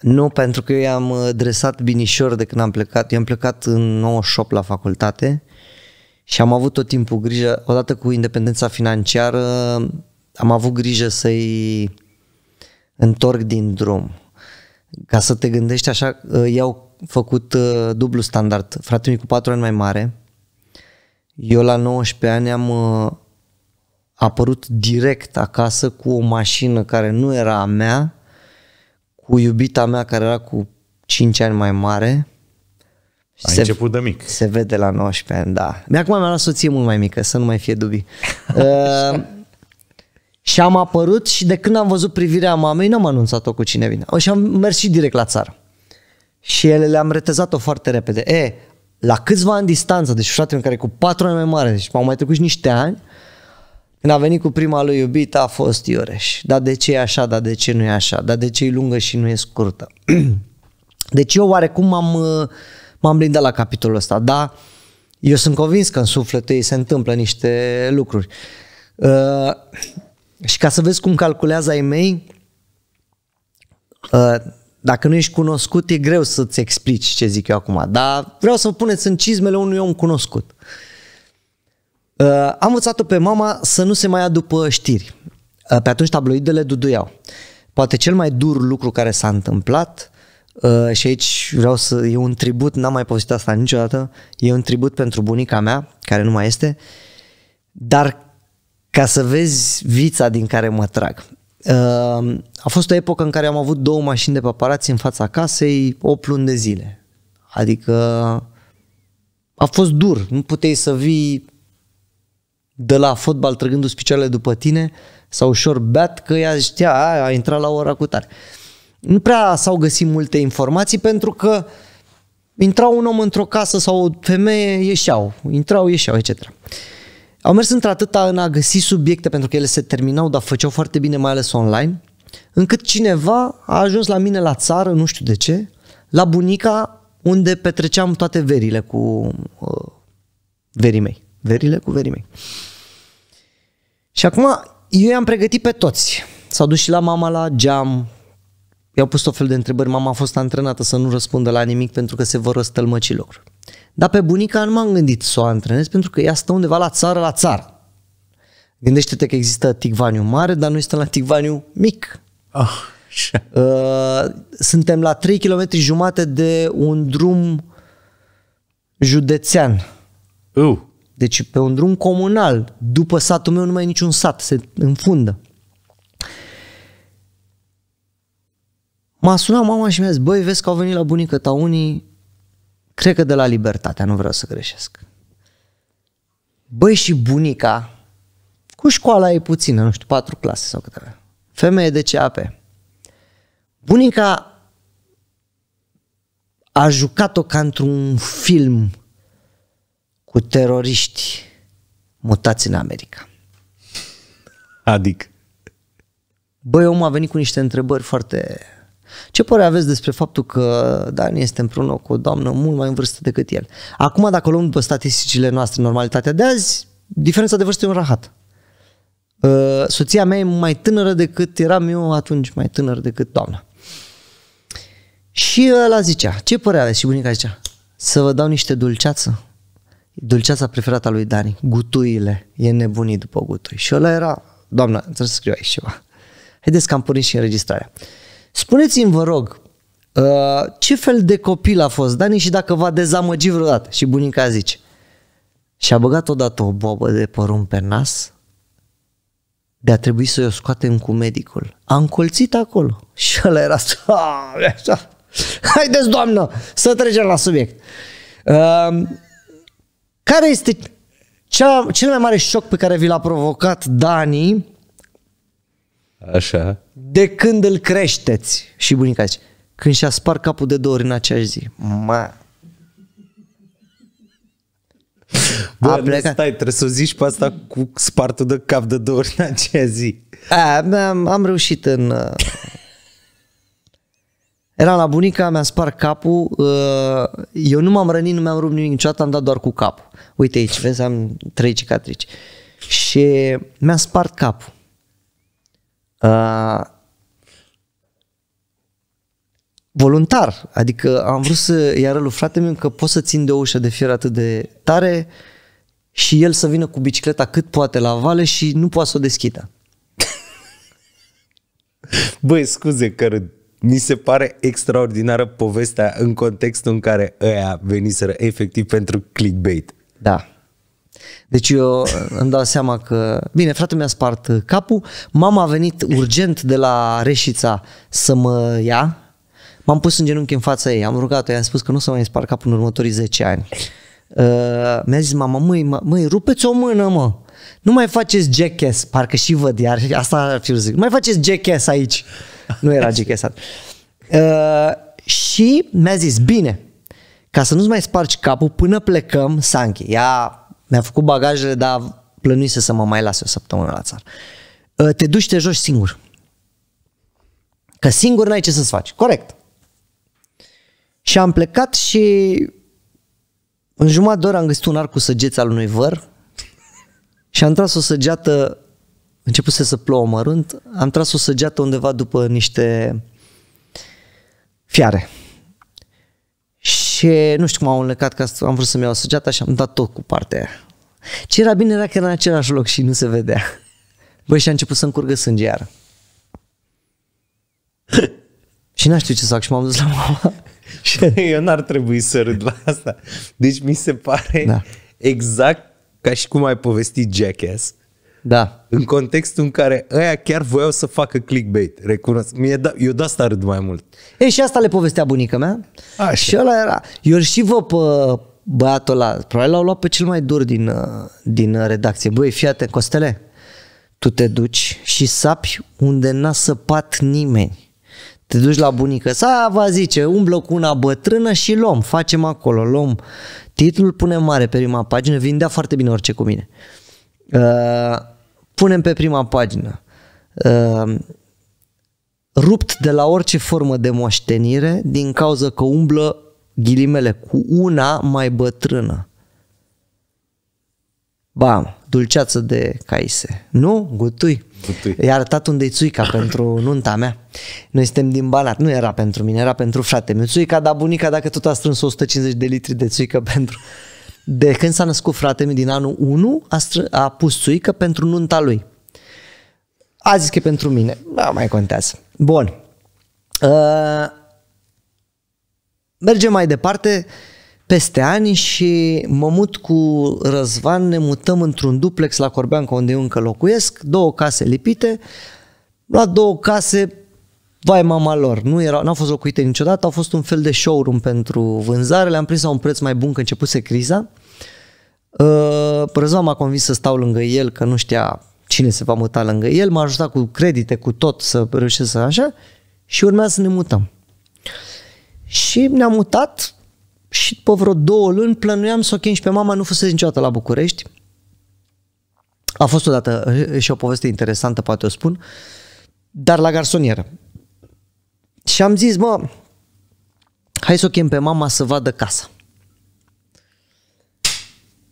Speaker 1: Nu, pentru că eu am uh, dresat binișor de când am plecat. Eu am plecat în 98 la facultate și am avut tot timpul grijă, odată cu independența financiară, am avut grijă să-i întorc din drum. Ca să te gândești așa, uh, i-au făcut uh, dublu standard. Fratele meu cu patru ani mai mare, eu la 19 ani am uh, apărut direct acasă cu o mașină care nu era a mea, cu iubita mea care era cu 5 ani mai mare, ai se, început de mic. Se vede la 19 ani, da. mi acum mi-am luat soție mult mai mică, să nu mai fie dubii. <laughs> uh, și am apărut și de când am văzut privirea mamei, n-am anunțat-o cu cine vine. Și am mers și direct la țară. Și ele le-am retezat-o foarte repede. E, la câțiva ani distanță, deci fratele care cu patru ani mai mare, deci m-au mai trecut și niște ani, când a venit cu prima lui iubită a fost Ioreș. Dar de ce e așa, dar de ce nu e așa, dar de ce e lungă și nu e scurtă. <clears throat> deci eu oarecum am... Uh, m-am blindat la capitolul ăsta, dar eu sunt convins că în sufletul ei se întâmplă niște lucruri. Uh, și ca să vezi cum calculează ai mei, uh, dacă nu ești cunoscut, e greu să-ți explici ce zic eu acum, dar vreau să vă puneți în cizmele unui om cunoscut. Uh, am învățat-o pe mama să nu se mai după știri. Uh, pe atunci tabloidele duduiau. Poate cel mai dur lucru care s-a întâmplat Uh, și aici vreau să... E un tribut, n-am mai povestit asta niciodată, e un tribut pentru bunica mea, care nu mai este, dar ca să vezi vița din care mă trag. Uh, a fost o epocă în care am avut două mașini de paparați în fața casei 8 luni de zile. Adică a fost dur. Nu puteai să vii de la fotbal trăgându-ți picioarele după tine sau ușor beat că ea știa a, a intrat la ora cu tare. Uh, nu prea s-au găsit multe informații pentru că intrau un om într-o casă sau o femeie, ieșeau, intrau, ieșeau, etc. Au mers într-atâta în a găsi subiecte pentru că ele se terminau, dar făceau foarte bine, mai ales online, încât cineva a ajuns la mine la țară, nu știu de ce, la bunica unde petreceam toate verile cu uh, verii mei. Verile cu verii mei. Și acum eu i-am pregătit pe toți. S-au dus și la mama la geam, i-au pus o fel de întrebări, mama a fost antrenată să nu răspundă la nimic pentru că se vor răstălmăci lor. Dar pe bunica nu m-am gândit să o antrenez pentru că ea stă undeva la țară, la țară. Gândește-te că există tigvaniu mare, dar noi suntem la tigvaniu mic. Oh. Uh, suntem la 3 km jumate de un drum județean. Uh. Deci pe un drum comunal. După satul meu nu mai e niciun sat, se înfundă. M-a sunat mama și mi-a zis, băi, vezi că au venit la bunică ta unii, cred că de la Libertatea, nu vreau să greșesc. Băi, și bunica, cu școala e puțină, nu știu, patru clase sau câteva. Femeie de CAP. Bunica a jucat-o ca într-un film cu teroriști mutați în America. Adică? Băi, omul a venit cu niște întrebări foarte ce părere aveți despre faptul că Dani este împreună cu o doamnă mult mai în vârstă decât el? Acum, dacă luăm după statisticile noastre, normalitatea de azi, diferența de vârstă e un rahat. Uh, soția mea e mai tânără decât eram eu atunci, mai tânăr decât doamna. Și ăla zicea, ce părere aveți? Și bunica zicea, să vă dau niște dulceață. Dulceața preferată a lui Dani, gutuile, e nebunit după gutui. Și ăla era, doamna, trebuie să scriu aici ceva. Haideți că am pornit și înregistrarea. Spuneți-mi, vă rog, uh, ce fel de copil a fost Dani și dacă v-a dezamăgit vreodată? Și bunica zice, și-a băgat odată o bobă de porumb pe nas, de a trebui să o scoatem cu medicul. A încolțit acolo. Și ăla era <laughs> așa. Haideți, doamnă, să trecem la subiect. Uh, care este cea, cel mai mare șoc pe care vi l-a provocat Dani Așa. De când îl creșteți? Și bunica zice, când și-a spart capul de două ori în aceeași zi. Ma. Bă, a plecat. stai, trebuie să o zici pe asta cu spartul de cap de două ori în aceea zi. A, am, am reușit în... Uh, Era la bunica, mi-a spart capul, uh, eu nu m-am rănit, nu mi-am rupt nimic niciodată, am dat doar cu capul. Uite aici, vezi, am trei cicatrici. Și mi-a spart capul. Uh, voluntar. Adică am vrut să iară lui frate meu că pot să țin de o ușă de fier atât de tare și el să vină cu bicicleta cât poate la vale și nu poate să o deschidă.
Speaker 2: <laughs> Băi, scuze că râd. Mi se pare extraordinară povestea în contextul în care
Speaker 1: ăia veniseră efectiv pentru clickbait. Da. Deci eu uh, îmi dau seama că... Bine, fratele mi-a spart uh, capul, mama a venit urgent de la Reșița să mă ia, m-am pus în genunchi în fața ei, am rugat-o, i-am spus că nu o să mai spar capul în următorii 10 ani. Uh, mi-a zis mama, măi, mă, măi, rupeți o mână, mă! Nu mai faceți jackass, parcă și văd iar, asta ar fi zic, nu mai faceți jackass aici. Nu era jackass uh, Și mi-a zis, bine, ca să nu-ți mai spargi capul, până plecăm, Sanchi, ia mi-a făcut bagajele, dar plănuise să mă mai lase o săptămână la țară. Ă, te duci, te joci singur. Că singur n-ai ce să-ți faci. Corect. Și am plecat și în jumătate de oră am găsit un arc cu săgeți al unui văr și am tras o săgeată, începuse să plouă mărunt, am tras o săgeată undeva după niște fiare. Și nu știu cum am înlăcat, că am vrut să-mi iau săgeata și am dat tot cu partea aia. Ce era bine era că era în același loc și nu se vedea. Băi, și a început să-mi curgă sânge iar. <laughs> și n-a știut ce să fac și m-am dus la mama. <laughs> și eu n-ar trebui să
Speaker 2: râd la asta. Deci mi se pare da. exact ca și cum ai povestit Jackass. Da. În contextul în care ăia chiar voiau să facă clickbait, recunosc. Mie da, eu de asta râd mai mult. E, și asta le
Speaker 1: povestea bunica mea. Așa. Și ăla era. Eu și vă pe băiatul ăla, probabil l-au luat pe cel mai dur din, uh, din uh, redacție. Băi, fiate, Costele, tu te duci și sapi unde n-a săpat nimeni. Te duci la bunică, sa va zice, umblă cu una bătrână și luăm, facem acolo, luăm titlul, punem mare pe prima pagină, vindea foarte bine orice cu mine. Uh, punem pe prima pagină. Uh, rupt de la orice formă de moștenire din cauza că umblă ghilimele cu una mai bătrână. Bam, dulceață de caise. Nu? Gutui. Gutui. I-a arătat unde-i țuica <coughs> pentru nunta mea. Noi suntem din Banat. Nu era pentru mine, era pentru frate meu. Țuica, dar bunica, dacă tot a strâns 150 de litri de țuică pentru de când s-a născut fratele meu din anul 1, a, str- a pus țuică pentru nunta lui. A zis că e pentru mine. Da, mai contează. Bun. Uh, mergem mai departe peste ani și mă mut cu Răzvan, ne mutăm într-un duplex la Corbeanca unde eu încă locuiesc, două case lipite, la două case vai mama lor, nu era, n-au fost locuite niciodată, au fost un fel de showroom pentru vânzare, le-am prins la un preț mai bun că începuse criza. Uh, Răzvan m-a convins să stau lângă el, că nu știa cine se va muta lângă el, m-a ajutat cu credite, cu tot să reușesc să așa și urmează să ne mutăm. Și ne-am mutat și după vreo două luni plănuiam să o chem și pe mama, nu fusese niciodată la București. A fost odată și o poveste interesantă, poate o spun, dar la garsonieră. Și am zis, mă, hai să o chem pe mama să vadă casa.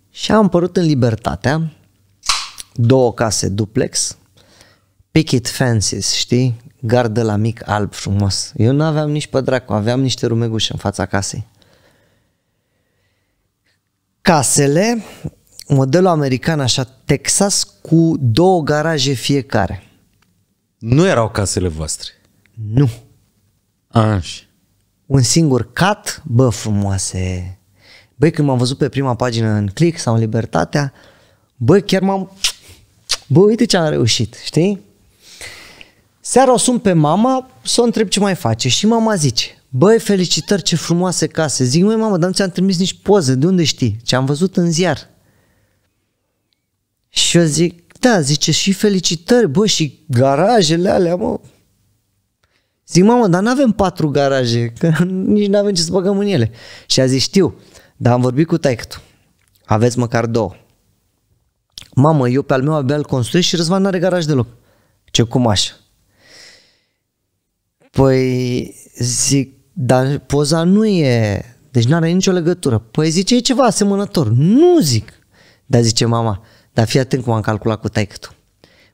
Speaker 1: Și am părut în Libertatea, două case duplex, picket fences, știi? Gard la mic alb frumos. Eu nu aveam nici pe dracu, aveam niște rumeguși în fața casei. Casele, modelul american așa, Texas, cu două garaje fiecare. Nu erau casele voastre? Nu. Așa. Un singur cat, bă, frumoase. Băi, când m-am văzut pe prima pagină în Click sau în Libertatea, Băi chiar m-am... Bă, uite ce am reușit, știi? Seara o sun pe mama să o întreb ce mai face și mama zice, băi, felicitări, ce frumoase case. Zic, măi, mama, dar nu ți-am trimis nici poze, de unde știi? Ce am văzut în ziar. Și eu zic, da, zice, și felicitări, bă, și garajele alea, mă, Zic, mamă, dar nu avem patru garaje, că <laughs> nici nu avem ce să băgăm în ele. Și a zis, știu, dar am vorbit cu taică aveți măcar două. Mamă, eu pe al meu abia îl construiesc și Răzvan n-are garaj deloc. Ce cum așa? Păi zic, dar poza nu e, deci n-are nicio legătură. Păi zice, e ceva asemănător. Nu zic. Dar zice mama, dar fii atent cum am calculat cu taică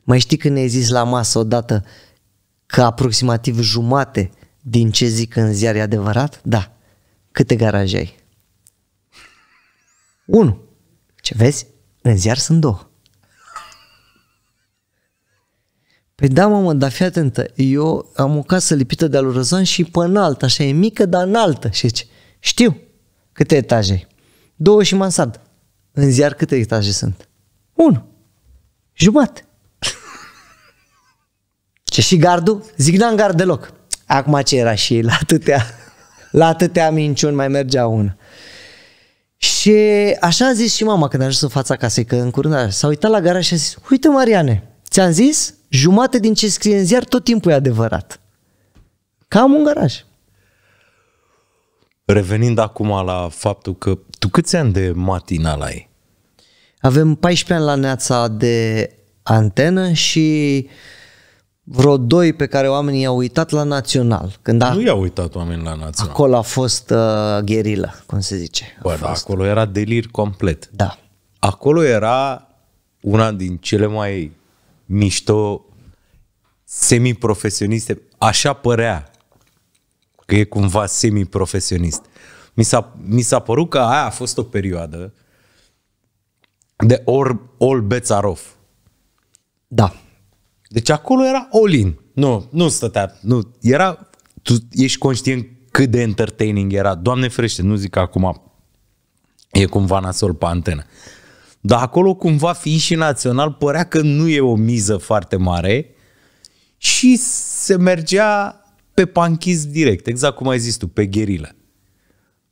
Speaker 1: Mai știi când ne-ai zis la masă odată că aproximativ jumate din ce zic în ziar e adevărat? Da. Câte garaje ai? Unu. Ce vezi? În ziar sunt două. Păi da, mamă, dar fii atentă, eu am o casă lipită de alu și pe înaltă, așa e mică, dar înaltă. Și zice, știu câte etaje ai. Două și mansard. În ziar câte etaje sunt? Unu. Jumate. Ce și gardul? Zic, n-am gard deloc. Acum ce era și la atâtea, la atâtea minciuni mai mergea una. Și așa a zis și mama când a ajuns în fața casei, că în curând s-a uitat la garaj și a zis, uite Mariane, ți-am zis, jumate din ce scrie în ziar tot timpul e adevărat. Cam un garaj.
Speaker 2: Revenind acum la faptul că tu câți ani de matinal ai?
Speaker 1: Avem 14 ani la neața de antenă și vreo doi pe care oamenii i-au uitat la național. Când a, nu i-au uitat oamenii la național. Acolo a fost uh, gherilă, cum se
Speaker 2: zice. Bă, da, acolo era delir complet. Da. Acolo era una din cele mai mișto semiprofesioniste. Așa părea că e cumva semiprofesionist. Mi s-a, mi s-a părut că aia a fost o perioadă de all, all bets are off. Da. Deci acolo era all-in. Nu, nu stătea. Nu, era, tu ești conștient cât de entertaining era. Doamne ferește, nu zic acum e cumva nasol pe antenă. Dar acolo cumva fi și național părea că nu e o miză foarte mare și se mergea pe panchis direct, exact cum ai zis tu, pe gherilă.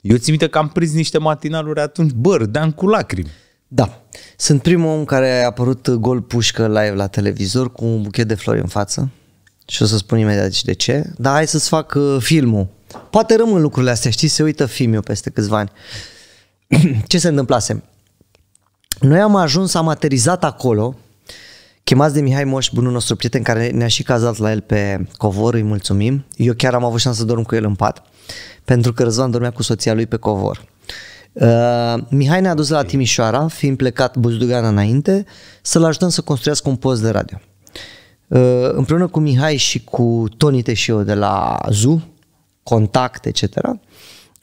Speaker 2: Eu țin minte că am prins niște matinaluri atunci, bă, râdeam cu lacrimi.
Speaker 1: Da. Sunt primul om care a apărut gol pușcă live la televizor cu un buchet de flori în față. Și o să spun imediat și de ce. Dar hai să-ți fac uh, filmul. Poate rămân lucrurile astea, știi? Se uită filmul peste câțiva ani. <clears throat> ce se întâmplase? Noi am ajuns, am aterizat acolo, chemați de Mihai Moș, bunul nostru prieten, care ne-a și cazat la el pe covor, îi mulțumim. Eu chiar am avut șansa să dorm cu el în pat, pentru că Răzvan dormea cu soția lui pe covor. Uh, Mihai ne-a dus la Timișoara, fiind plecat Buzdugan înainte, să-l ajutăm să construiască un post de radio. Uh, împreună cu Mihai și cu Toni eu de la ZU, Contact, etc.,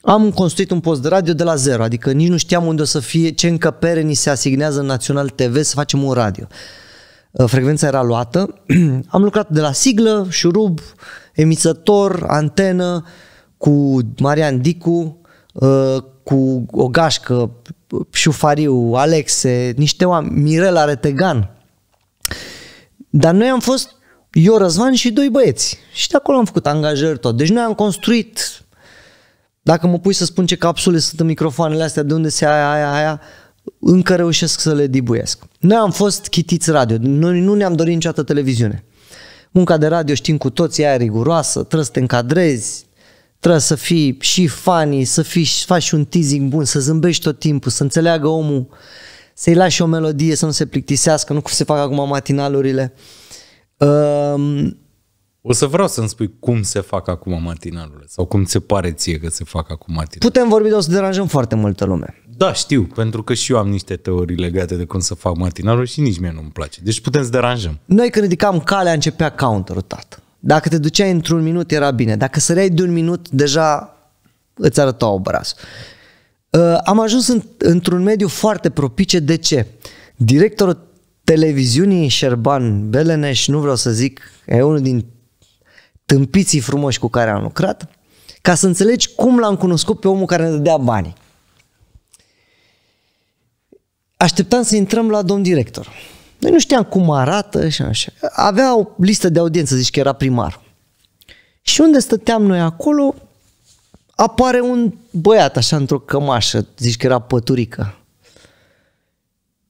Speaker 1: am construit un post de radio de la zero, adică nici nu știam unde o să fie, ce încăpere ni se asignează în Național TV să facem un radio. Uh, frecvența era luată, <clears throat> am lucrat de la siglă, șurub, emițător, antenă, cu Marian Dicu, uh, cu o gașcă, Șufariu, Alexe, niște oameni, Mirela Retegan. Dar noi am fost eu, Răzvan și doi băieți. Și de acolo am făcut angajări tot. Deci noi am construit, dacă mă pui să spun ce capsule sunt în microfoanele astea, de unde se aia, aia, aia, încă reușesc să le dibuiesc. Noi am fost chitiți radio, noi nu ne-am dorit niciodată televiziune. Munca de radio știm cu toții, aia e riguroasă, trebuie să te încadrezi, Trebuie să fii și funny, să, fii, faci un teasing bun, să zâmbești tot timpul, să înțeleagă omul, să-i lași o melodie, să nu se plictisească, nu cum se fac acum matinalurile. Um,
Speaker 2: o să vreau să-mi spui cum se fac acum matinalurile sau cum se pare ție că se fac acum matinalurile.
Speaker 1: Putem vorbi, dar o să deranjăm foarte multă lume.
Speaker 2: Da, știu, pentru că și eu am niște teorii legate de cum să fac matinalul și nici mie nu-mi place. Deci putem să deranjăm.
Speaker 1: Noi când ridicam calea începea counter-ul, tată. Dacă te duceai într-un minut era bine, dacă săreai de un minut deja îți arăta obraz. Uh, am ajuns în, într-un mediu foarte propice, de ce? Directorul televiziunii Șerban Beleneș, nu vreau să zic, e unul din tâmpiții frumoși cu care am lucrat, ca să înțelegi cum l-am cunoscut pe omul care ne dădea banii. Așteptam să intrăm la domn director. Noi nu știam cum arată și așa. Avea o listă de audiență, zici că era primar. Și unde stăteam noi acolo, apare un băiat așa într-o cămașă, zici că era păturică.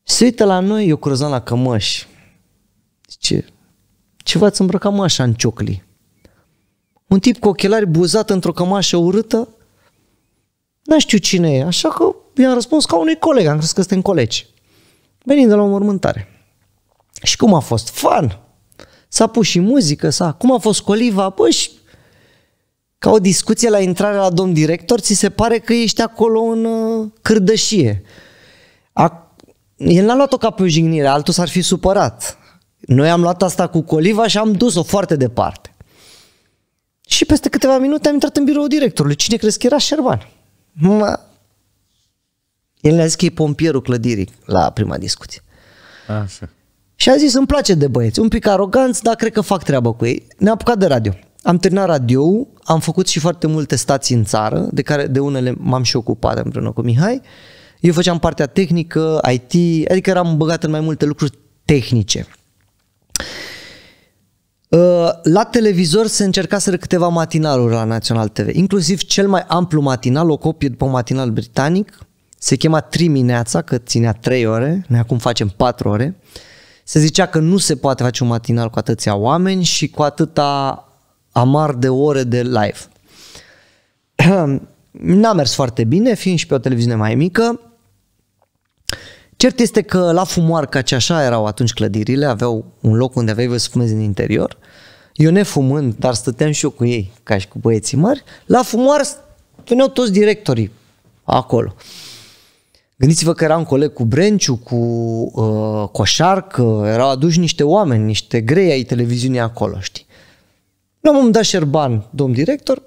Speaker 1: Se uită la noi, eu cruzam la cămăși. Zice, ce v-ați îmbrăcat mă așa în ciocli? Un tip cu ochelari buzat într-o cămașă urâtă? Nu știu cine e, așa că i-am răspuns ca unui coleg, am crezut că suntem colegi. Venind de la o mormântare. Și cum a fost? Fan! S-a pus și muzică, s-a... Cum a fost coliva? Păi și ca o discuție la intrare la domn director, ți se pare că ești acolo în uh, cârdășie. A... El n-a luat-o ca pe o jignire, altul s-ar fi supărat. Noi am luat asta cu coliva și am dus-o foarte departe. Și peste câteva minute am intrat în biroul directorului. Cine crezi că era Șerban? Ma... El ne-a zis că e pompierul clădirii la prima discuție. Așa. Și a zis, îmi place de băieți, un pic aroganți, dar cred că fac treabă cu ei. Ne-am apucat de radio. Am terminat radio, am făcut și foarte multe stații în țară, de care de unele m-am și ocupat împreună cu Mihai. Eu făceam partea tehnică, IT, adică eram băgat în mai multe lucruri tehnice. Ă, la televizor se încerca să câteva matinaluri la Național TV, inclusiv cel mai amplu matinal, o copie după matinal britanic, se chema Trimineața, că ținea 3 ore, noi acum facem 4 ore. Uh, se zicea că nu se poate face un matinal cu atâția oameni și cu atâta amar de ore de live. <clears throat> N-a mers foarte bine, fiind și pe o televiziune mai mică. Cert este că la ca ce așa erau atunci clădirile, aveau un loc unde aveai voie să fumezi în interior. Eu ne fumând, dar stăteam și eu cu ei, ca și cu băieții mari, la Fumoar veneau toți directorii acolo. Gândiți-vă că era un coleg cu Brenciu, cu uh, că uh, erau aduși niște oameni, niște grei ai televiziunii acolo, știi? Nu am dat Șerban, domn director,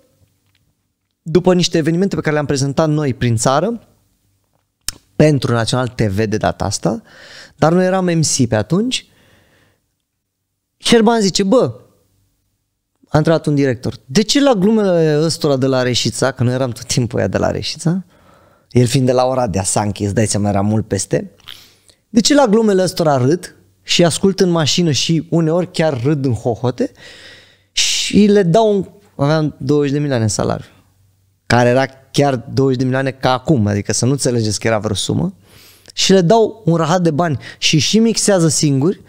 Speaker 1: după niște evenimente pe care le-am prezentat noi prin țară, pentru Național TV de data asta, dar noi eram MC pe atunci, Șerban zice, bă, a intrat un director, de ce la glumele ăstora de la Reșița, că noi eram tot timpul ea de la Reșița, el fiind de la Oradea, s-a închis, dai seama, era mult peste. Deci la glumele ăstora râd și ascult în mașină și uneori chiar râd în hohote și le dau un... aveam 20 de milioane salariu, care era chiar 20 de milioane ca acum, adică să nu înțelegeți că era vreo sumă, și le dau un rahat de bani și și mixează singuri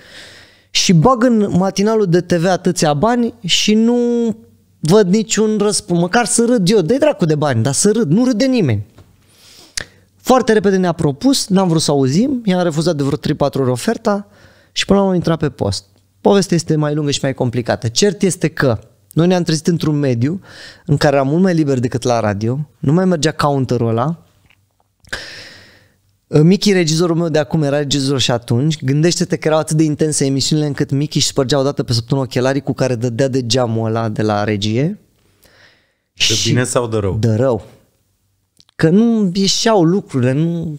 Speaker 1: și bag în matinalul de TV atâția bani și nu văd niciun răspuns, măcar să râd eu, de dracu de bani, dar să râd, nu râde nimeni. Foarte repede ne-a propus, n-am vrut să auzim, i-am refuzat de vreo 3-4 ori oferta și până la am intrat pe post. Povestea este mai lungă și mai complicată. Cert este că noi ne-am trezit într-un mediu în care era mult mai liber decât la radio, nu mai mergea counterul ăla. Ă, Michi, regizorul meu de acum, era regizor și atunci. Gândește-te că erau atât de intense emisiunile încât Michi își spărgea odată pe săptămână ochelarii cu care dădea de geamul ăla de la regie.
Speaker 2: De bine sau de rău? De
Speaker 1: rău că nu ieșeau lucrurile, nu...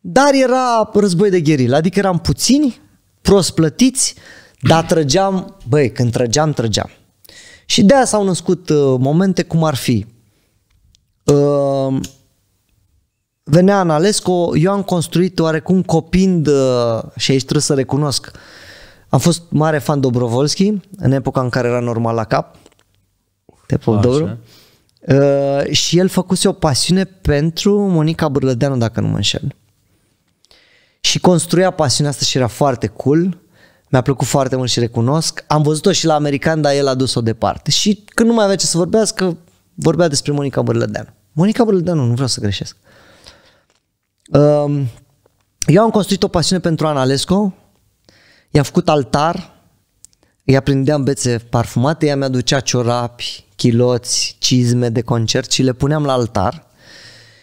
Speaker 1: dar era război de gherilă, adică eram puțini, prost plătiți, dar trăgeam, băi, când trăgeam, trăgeam. Și de aia s-au născut uh, momente cum ar fi. Uh, venea Analescu, eu am construit oarecum copind, uh, și aici trebuie să recunosc, am fost mare fan Dobrovolski în epoca în care era normal la cap. Te pup, Dobro. Uh, și el făcuse o pasiune pentru Monica Bârlădeanu, dacă nu mă înșel. Și construia pasiunea asta și era foarte cool. Mi-a plăcut foarte mult și recunosc. Am văzut-o și la american, dar el a dus-o departe. Și când nu mai avea ce să vorbească, vorbea despre Monica Bârlădeanu. Monica Bârlădeanu, nu vreau să greșesc. Um, eu am construit o pasiune pentru Analesco. I-am făcut altar ea prindeam bețe parfumate, ea mi-aducea ciorapi, chiloți, cizme de concert și le puneam la altar.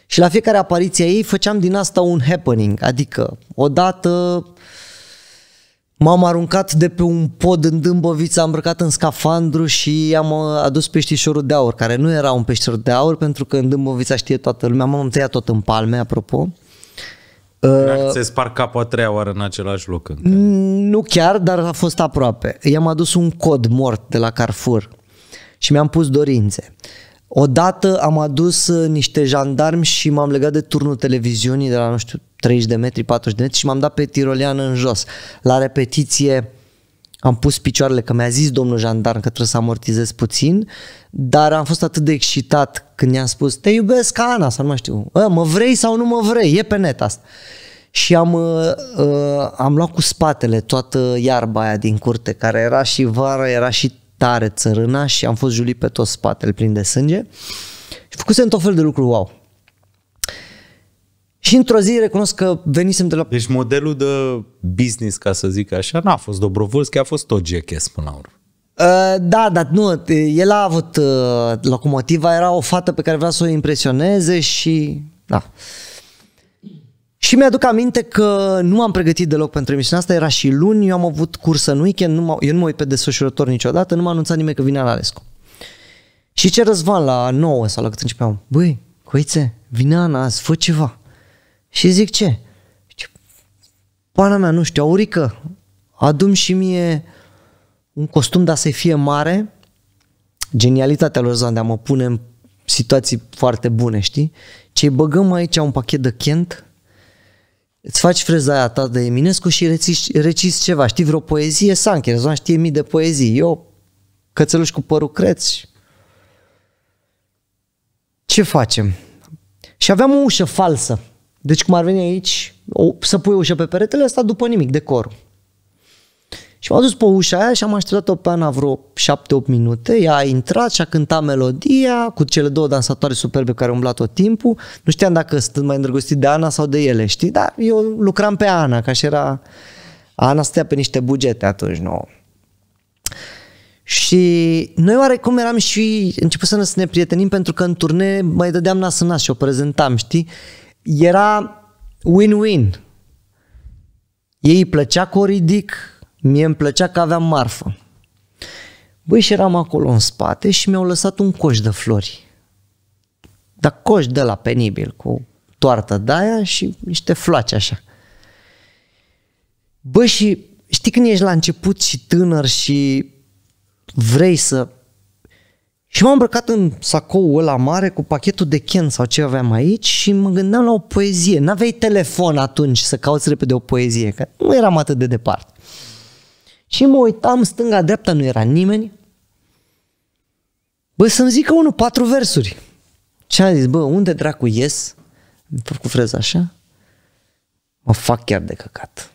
Speaker 1: Și la fiecare apariție a ei făceam din asta un happening, adică odată m-am aruncat de pe un pod în Dâmbovița, am îmbrăcat în scafandru și am uh, adus peștișorul de aur, care nu era un peștișor de aur pentru că în Dâmbovița știe toată lumea, m-am tăiat tot în palme, apropo.
Speaker 2: Uh, se ai capul a treia oară în același loc. Încă.
Speaker 1: Mm, nu chiar, dar a fost aproape. I-am adus un cod mort de la Carrefour și mi-am pus dorințe. Odată am adus uh, niște jandarmi și m-am legat de turnul televiziunii de la, nu știu, 30 de metri, 40 de metri și m-am dat pe tiroliană în jos. La repetiție am pus picioarele, că mi-a zis domnul jandar că trebuie să amortizez puțin, dar am fost atât de excitat când i-am spus, te iubesc ca Ana, sau nu mai știu, ă, mă vrei sau nu mă vrei, e pe net asta. Și am, uh, uh am luat cu spatele toată iarba aia din curte, care era și vară, era și tare țărâna și am fost julit pe tot spatele plin de sânge. Și făcusem tot fel de lucruri wow. Și într-o zi recunosc că venisem de la... Deci modelul de business, ca să zic
Speaker 2: așa, n-a fost Dobrovolski, a fost tot GKS până la urmă.
Speaker 1: Uh, da, dar nu, el a avut uh, locomotiva, era o fată pe care vrea să o impresioneze și... Da. Și mi-aduc aminte că nu m-am pregătit deloc pentru emisiunea asta, era și luni, eu am avut cursă în weekend, nu eu nu mă uit pe desfășurător niciodată, nu m-a anunțat nimeni că vine Analescu. Și ce Răzvan la 9 sau la cât începeam, băi, coițe, vine Ana azi, fă ceva. Și zic ce? Zice, Pana mea, nu știu, aurică, adum și mie un costum, dar să fie mare. Genialitatea lor Zandea mă pune în situații foarte bune, știi? Ce băgăm aici un pachet de Kent, îți faci freza aia ta de Eminescu și recizi, ceva, știi vreo poezie, Sancher, zona știe mii de poezii, eu cățeluș cu părul creț. Ce facem? Și aveam o ușă falsă deci cum ar veni aici, o, să pui ușa pe peretele ăsta după nimic, decor. Și m-am dus pe ușa aia și am așteptat-o pe Ana vreo 7-8 minute. Ea a intrat și a cântat melodia cu cele două dansatoare superbe care au umblat tot timpul. Nu știam dacă sunt mai îndrăgostit de Ana sau de ele, știi? Dar eu lucram pe Ana, ca și era... Ana stătea pe niște bugete atunci nu? Și noi oarecum eram și început să ne prietenim pentru că în turnee mai dădeam nas în nas și o prezentam, știi? era win-win. Ei îi plăcea că o ridic, mie îmi plăcea că aveam marfă. Băi, și eram acolo în spate și mi-au lăsat un coș de flori. Dar coș de la penibil, cu toartă de aia și niște floace așa. Băi și știi când ești la început și tânăr și vrei să și m-am îmbrăcat în sacoul ăla mare cu pachetul de Ken sau ce aveam aici și mă gândeam la o poezie. N-aveai telefon atunci să cauți repede o poezie, că nu eram atât de departe. Și mă uitam stânga-dreapta, nu era nimeni. Bă, să-mi zică unul patru versuri. Ce a zis, bă, unde dracu ies? Am făcut freza așa. Mă fac chiar de căcat.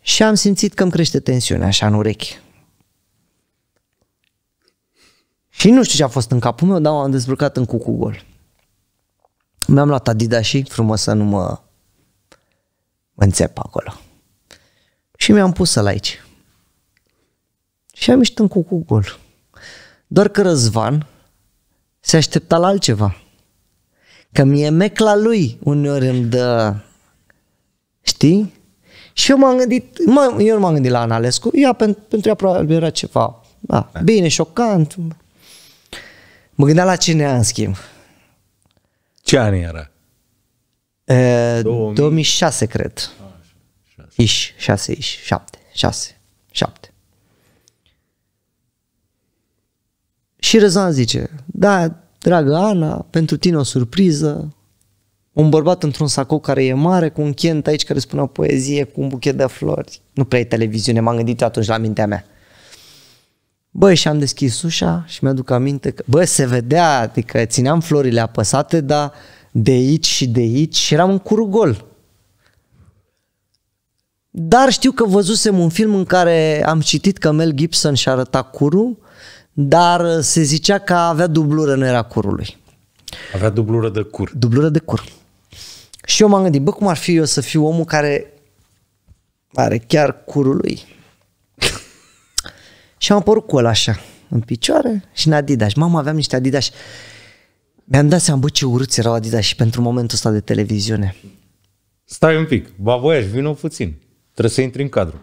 Speaker 1: Și am simțit că îmi crește tensiunea așa în urechi. Și nu știu ce a fost în capul meu, dar m-am dezbrăcat în cucu gol. Mi-am luat Adidas și frumos să nu mă, mă înțep acolo. Și mi-am pus să aici. Și am ieșit în cucu gol. Doar că Răzvan se aștepta la altceva. Că mi-e mecla lui uneori îmi dă, știi? Și eu m-am gândit, m- eu m-am gândit la Analescu, ea pentru, pentru ea probabil era ceva, da, da. bine, șocant, Mă gândeam la CNA, în schimb. Ce an era? E, 2006, cred. A, 6. Iș, 6, iș, 7, 6, 7. Și Răzvan zice, da, dragă Ana, pentru tine o surpriză, un bărbat într-un sacou care e mare, cu un chent aici care spune o poezie, cu un buchet de flori. Nu prea e televiziune, m-am gândit atunci la mintea mea. Băi, și am deschis ușa și mi-aduc aminte că, bă, se vedea, adică țineam florile apăsate, dar de aici și de aici și eram în curul gol. Dar știu că văzusem un film în care am citit că Mel Gibson și-a arătat curul, dar se zicea că avea dublură, nu era curului. Avea dublură de cur. Dublură de cur. Și eu m-am gândit, bă, cum ar fi eu să fiu omul care are chiar curul lui? Și am apărut cu ăla așa, în picioare și în Adidas. Mama, aveam niște Adidas. Mi-am dat seama, bă, ce urâți erau Adidas și pentru momentul ăsta de televiziune.
Speaker 2: Stai un pic, baboiaș, vină puțin. Trebuie să intri în cadru.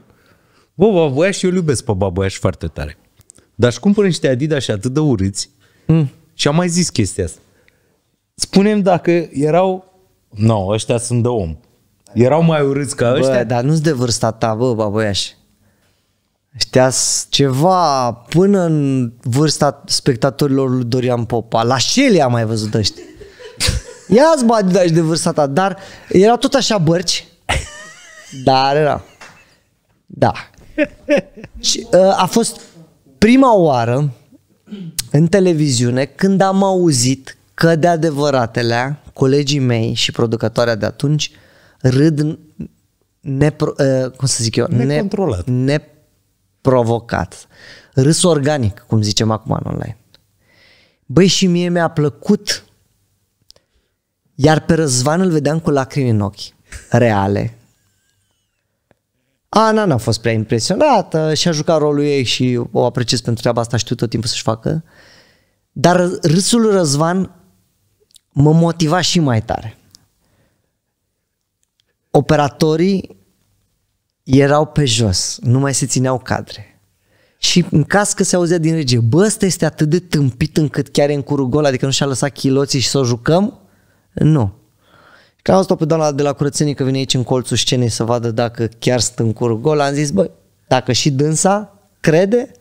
Speaker 2: Bă, baboiaș, eu iubesc pe baboiaș foarte tare. Dar și cumpăr niște Adidas și atât de urâți. Mm. Și am mai zis chestia asta. Spunem dacă erau...
Speaker 1: Nu, no, ăștia sunt de om. Erau mai urâți ca ăștia. Bă, dar nu s de vârsta ta, bă, baboiaș ăștia ceva până în vârsta spectatorilor lui Dorian Popa. La Shelly am mai văzut ăștia. Ia-ți bani de vârsta ta, dar era tot așa bărci. Dar era. Da. Și ă, a fost prima oară în televiziune când am auzit că de adevăratele colegii mei și producătoarea de atunci râd nepro, ă, cum să zic eu, necontrolat. Ne, provocat. Râs organic, cum zicem acum în online. Băi, și mie mi-a plăcut. Iar pe Răzvan îl vedeam cu lacrimi în ochi. Reale. Ana n-a fost prea impresionată și a jucat rolul ei și o apreciez pentru treaba asta, știu tot timpul să-și facă. Dar râsul lui Răzvan mă motiva și mai tare. Operatorii erau pe jos, nu mai se țineau cadre. Și în caz că se auzea din regie, bă, ăsta este atât de tâmpit încât chiar e în curul gol, adică nu și-a lăsat chiloții și să o jucăm? Nu. Că am stat pe doamna de la curățenie că vine aici în colțul scenei să vadă dacă chiar stă în curul gol, am zis, bă, dacă și dânsa crede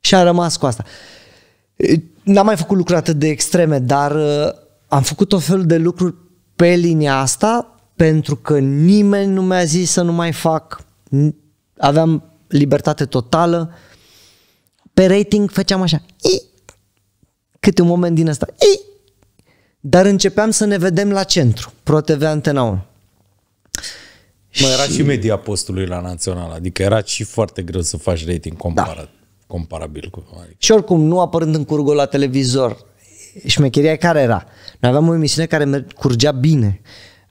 Speaker 1: și a rămas cu asta. N-am mai făcut lucruri atât de extreme, dar uh, am făcut o fel de lucruri pe linia asta pentru că nimeni nu mi-a zis să nu mai fac, aveam libertate totală, pe rating făceam așa, I, câte un moment din asta, I, dar începeam să ne vedem la centru, ProTV Antena 1.
Speaker 2: Mă, era și... și media postului la național, adică era și foarte greu să faci rating da. comparat, da. comparabil cu... Adică.
Speaker 1: Și oricum, nu apărând în curgul la televizor, șmecheria care era? Noi aveam o emisiune care curgea bine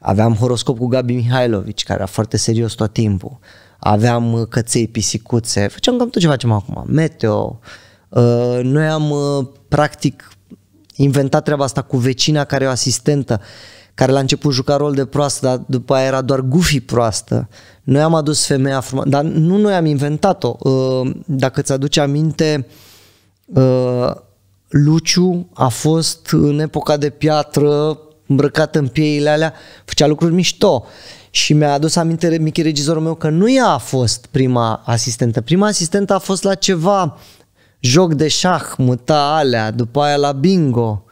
Speaker 1: Aveam horoscop cu Gabi Mihailovici, care era foarte serios tot timpul. Aveam uh, căței, pisicuțe, făceam cam tot ce facem acum, meteo. Uh, noi am uh, practic inventat treaba asta cu vecina care e o asistentă, care la început juca rol de proastă, dar după aia era doar gufi proastă. Noi am adus femeia frumoasă, dar nu noi am inventat-o. Dacă ți-aduce aminte, Luciu a fost în epoca de piatră îmbrăcat în pieile alea, făcea lucruri mișto. Și mi-a adus aminte Michi, regizorul meu că nu ea a fost prima asistentă. Prima asistentă a fost la ceva joc de șah, muta alea, după aia la bingo.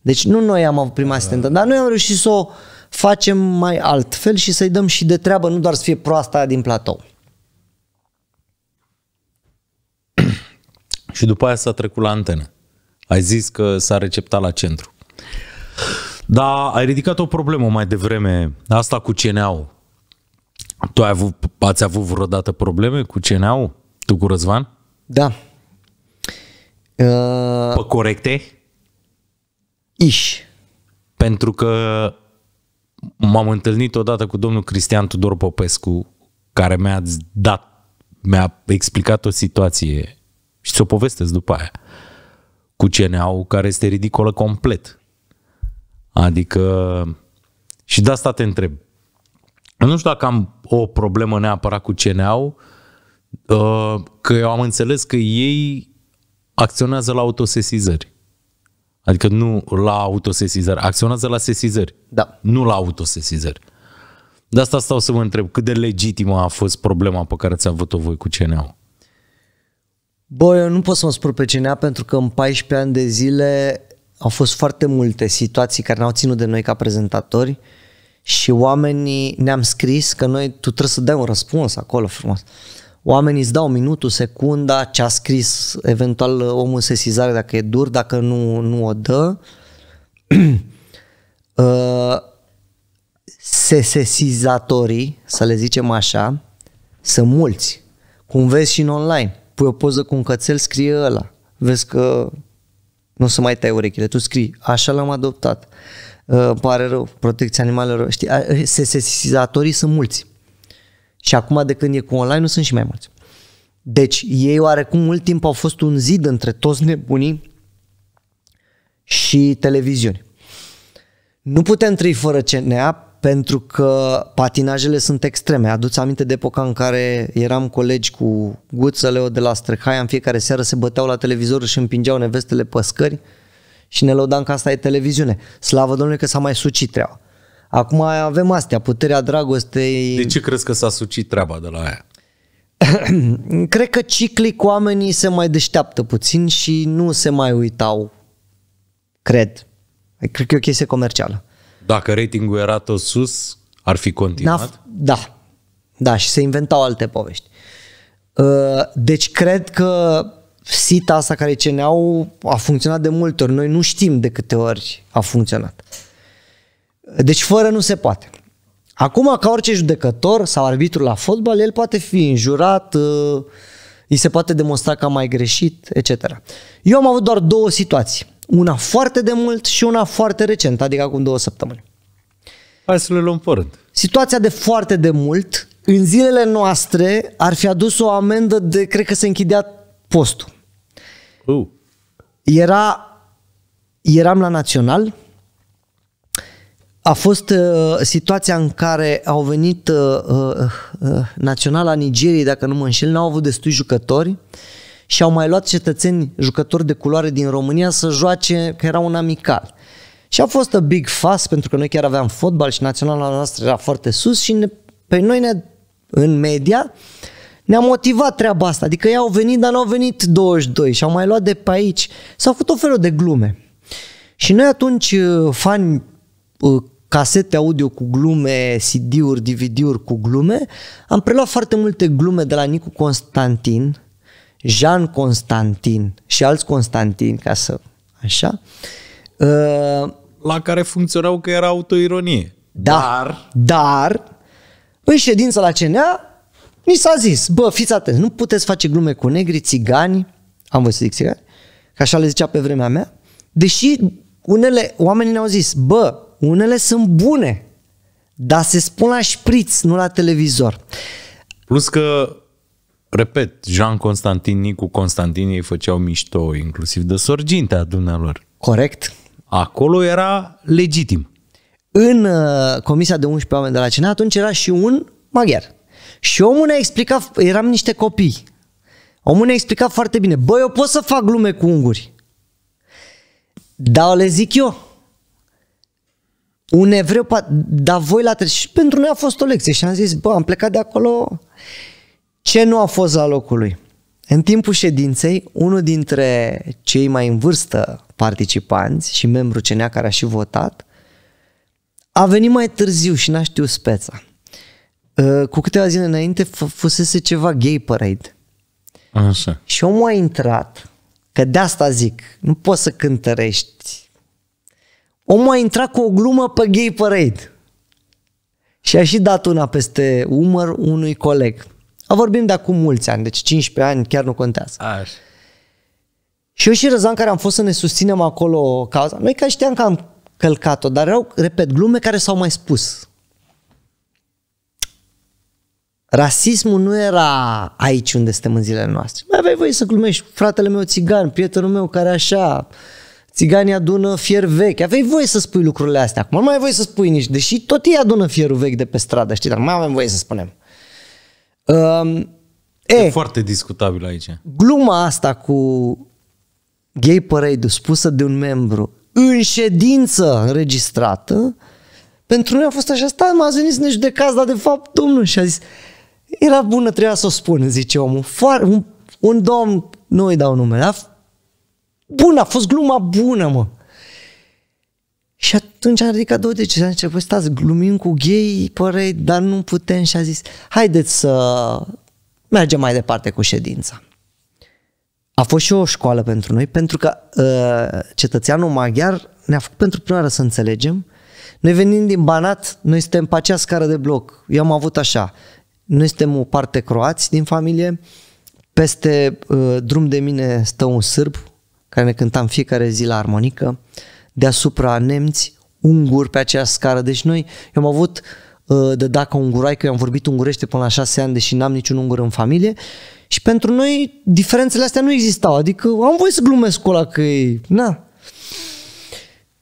Speaker 1: Deci nu noi am avut prima asistentă, dar noi am reușit să o facem mai altfel și să-i dăm și de treabă, nu doar să fie proasta aia din platou.
Speaker 2: și după aia s-a trecut la antenă. Ai zis că s-a receptat la centru. Dar ai ridicat o problemă mai devreme, asta cu cna Tu ai avut, ați avut vreodată probleme cu cna Tu cu Răzvan?
Speaker 1: Da. Uh...
Speaker 2: Pe corecte? Iș. Pentru că m-am întâlnit odată cu domnul Cristian Tudor Popescu, care mi-a dat, mi-a explicat o situație și să o povestesc după aia, cu cna care este ridicolă complet. Adică și de asta te întreb. Nu știu dacă am o problemă neapărat cu CNA-ul, uh, că eu am înțeles că ei acționează la autosesizări. Adică nu la autosesizări, acționează la sesizări. Da. Nu la autosesizări. De asta stau să vă întreb, cât de legitimă a fost problema pe care ți-a avut-o voi cu CNA-ul?
Speaker 1: Bă, eu nu pot să mă spun pe CNA pentru că în 14 ani de zile au fost foarte multe situații care n au ținut de noi ca prezentatori și oamenii ne-am scris că noi, tu trebuie să dai un răspuns acolo frumos. Oamenii îți dau minutul, secunda, ce a scris eventual omul sesizare dacă e dur, dacă nu, nu o dă. <clears throat> Uh, sesizatorii, să le zicem așa, sunt mulți. Cum vezi și în online. Pui o poză cu un cățel, scrie ăla. Vezi că nu o să mai tai urechile, tu scrii, așa l-am adoptat, uh, îmi pare rău, protecția animalelor, știi, sesizatorii sunt mulți. Și acum de când e cu online nu sunt și mai mulți. Deci ei oarecum mult timp au fost un zid între toți nebunii și televiziuni. Nu putem trăi fără CNA pentru că patinajele sunt extreme. Aduți aminte de epoca în care eram colegi cu Guță Leo de la Străhai, în fiecare seară se băteau la televizor și împingeau nevestele pe scări și ne lăudam că asta e televiziune. Slavă Domnului că s-a mai sucit treaba. Acum avem astea, puterea dragostei... De
Speaker 2: ce crezi că s-a sucit treaba de la aia?
Speaker 1: <clears throat> Cred că ciclic oamenii se mai deșteaptă puțin și nu se mai uitau. Cred. Cred că e o chestie comercială.
Speaker 2: Dacă ratingul era
Speaker 1: tot sus, ar fi continuat? Da. Da, și se inventau alte povești. Uh, deci cred că sita asta care ceneau a funcționat de multe ori. Noi nu știm de câte ori a funcționat. Deci fără nu se poate. Acum, ca orice judecător sau arbitru la fotbal, el poate fi înjurat, uh, îi se poate demonstra că a mai greșit, etc. Eu am avut doar două situații una foarte de mult și una foarte recent, adică acum două săptămâni. Hai să le luăm pe rând. Situația de foarte de mult, în zilele noastre, ar fi adus o amendă de, cred că se închidea postul. Uh. Era, eram la Național, a fost uh, situația în care au venit uh, uh, uh, Naționala Nigeriei, dacă nu mă înșel, n-au avut destui jucători uh, și au mai luat cetățeni jucători de culoare din România să joace, că era un amical. Și a fost a big fuss pentru că noi chiar aveam fotbal și naționala noastră era foarte sus și ne, pe noi ne, în media ne-a motivat treaba asta. Adică ei au venit, dar n-au venit 22 și au mai luat de pe aici. S-au făcut o felul de glume. Și noi atunci, uh, fani uh, casete audio cu glume, CD-uri, DVD-uri cu glume, am preluat foarte multe glume de la Nicu Constantin, Jean Constantin și alți Constantin, ca să... Așa? Uh, la care funcționau că era autoironie. Da, dar... dar în ședința la CNA ni s-a zis, bă, fiți atenți, nu puteți face glume cu negri, țigani, am văzut să zic țigani, că așa le zicea pe vremea mea, deși unele, oamenii ne-au zis, bă, unele sunt bune, dar se spun la șpriț, nu la televizor. Plus că
Speaker 2: repet, Jean Constantin Nicu Constantin, ei făceau mișto inclusiv de sorgintea
Speaker 1: dumnealor. Corect. Acolo era legitim. În uh, comisia de 11 oameni de la CNA, atunci era și un maghiar. Și omul ne-a explicat, eram niște copii, omul ne-a explicat foarte bine, băi, eu pot să fac glume cu unguri, dar le zic eu. Un evreu, dar voi la treci. Și pentru noi a fost o lecție și am zis, bă, am plecat de acolo ce nu a fost la locul lui? În timpul ședinței, unul dintre cei mai în vârstă participanți și membru CNA care a și votat, a venit mai târziu și n-a știut speța. Ă, cu câteva zile înainte fusese ceva gay parade. Așa. Și omul a intrat, că de asta zic, nu poți să cântărești. Omul a intrat cu o glumă pe gay parade. Și a și dat una peste umăr unui coleg. Vorbim de acum mulți ani, deci 15 ani chiar nu contează. Așa. Și eu și Răzvan care am fost să ne susținem acolo cauza, noi ca știam că am călcat-o, dar erau, repet, glume care s-au mai spus. Rasismul nu era aici unde suntem în zilele noastre. Mai aveai voie să glumești fratele meu țigan, prietenul meu care așa, țiganii adună fier vechi. Aveai voie să spui lucrurile astea. Acum nu mai ai voie să spui nici, deși tot ei adună fierul vechi de pe stradă, știi, dar mai avem voie să spunem. Um, e, e foarte discutabil aici. Gluma asta cu gay parade spusă de un membru în ședință înregistrată, pentru noi a fost așa, stai, m a venit să ne judecați, dar de fapt domnul și a zis, era bună, trebuia să o spun, zice omul, Foar, un, un domn, nu îi dau numele, dar bun, a fost gluma bună, mă. Și atunci am ridicat două deci și am început, păi stați, glumim cu gay, păreri, dar nu putem și a zis, haideți să mergem mai departe cu ședința. A fost și o școală pentru noi, pentru că uh, cetățeanul maghiar ne-a făcut pentru prima oară să înțelegem. Noi venim din Banat, noi suntem pe acea scară de bloc. Eu am avut așa. Noi suntem o parte croați din familie, peste uh, drum de mine stă un sârb care ne cântam fiecare zi la armonică. Uh, deasupra nemți, unguri pe acea scară. Deci noi, eu am avut uh, de dacă ungurai, că eu am vorbit ungurește până la șase ani, deși n-am niciun ungur în familie, și pentru noi diferențele astea nu existau, adică am voie să glumesc cu ăla că e, na.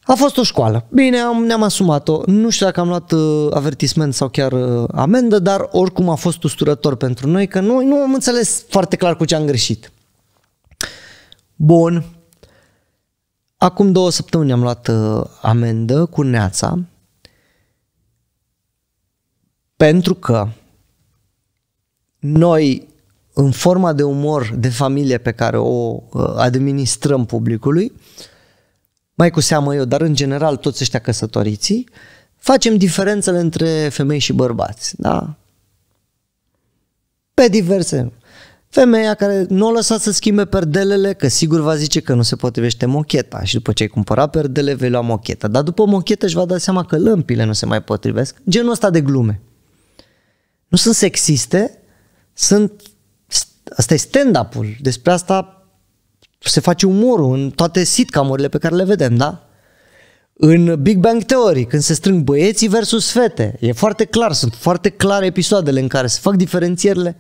Speaker 1: A fost o școală. Bine, am, ne-am asumat-o. Nu știu dacă am luat uh, avertisment sau chiar uh, amendă, dar oricum a fost usturător pentru noi, că noi nu am înțeles foarte clar cu ce am greșit. Bun, Acum două săptămâni am luat uh, amendă cu Neața pentru că noi, în forma de umor de familie pe care o uh, administrăm publicului, mai cu seamă eu, dar în general toți ăștia căsătoriții, facem diferențele între femei și bărbați, da? Pe diverse Femeia care nu o lăsa să schimbe perdelele, că sigur va zice că nu se potrivește mocheta și după ce ai cumpărat perdele vei lua mocheta, dar după mochetă își va da seama că lămpile nu se mai potrivesc. Genul ăsta de glume. Nu sunt sexiste, sunt... Asta e stand-up-ul, despre asta se face umorul în toate sitcomurile pe care le vedem, da? În Big Bang Theory, când se strâng băieții versus fete, e foarte clar, sunt foarte clare episoadele în care se fac diferențierile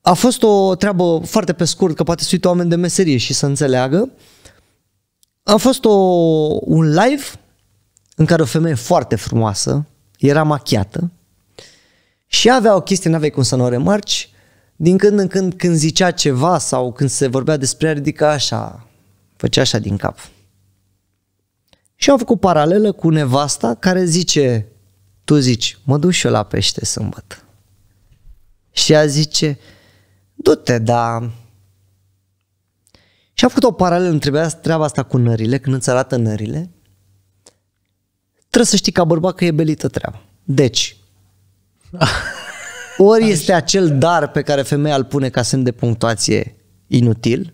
Speaker 1: a fost o treabă foarte pe scurt, că poate sunt oameni de meserie și să înțeleagă. A fost o, un live în care o femeie foarte frumoasă, era machiată și avea o chestie, n-aveai cum să nu o remarci, din când în când când zicea ceva sau când se vorbea despre ea, ridica așa, făcea așa din cap. Și am făcut paralelă cu nevasta care zice, tu zici, mă duc și eu la pește sâmbătă. Și ea zice, du-te, da. Și am făcut o paralelă între treaba asta cu nările, când îți arată nările, trebuie să știi ca bărbat că e belită treaba. Deci, <laughs> ori Așa. este acel dar pe care femeia îl pune ca semn de punctuație inutil,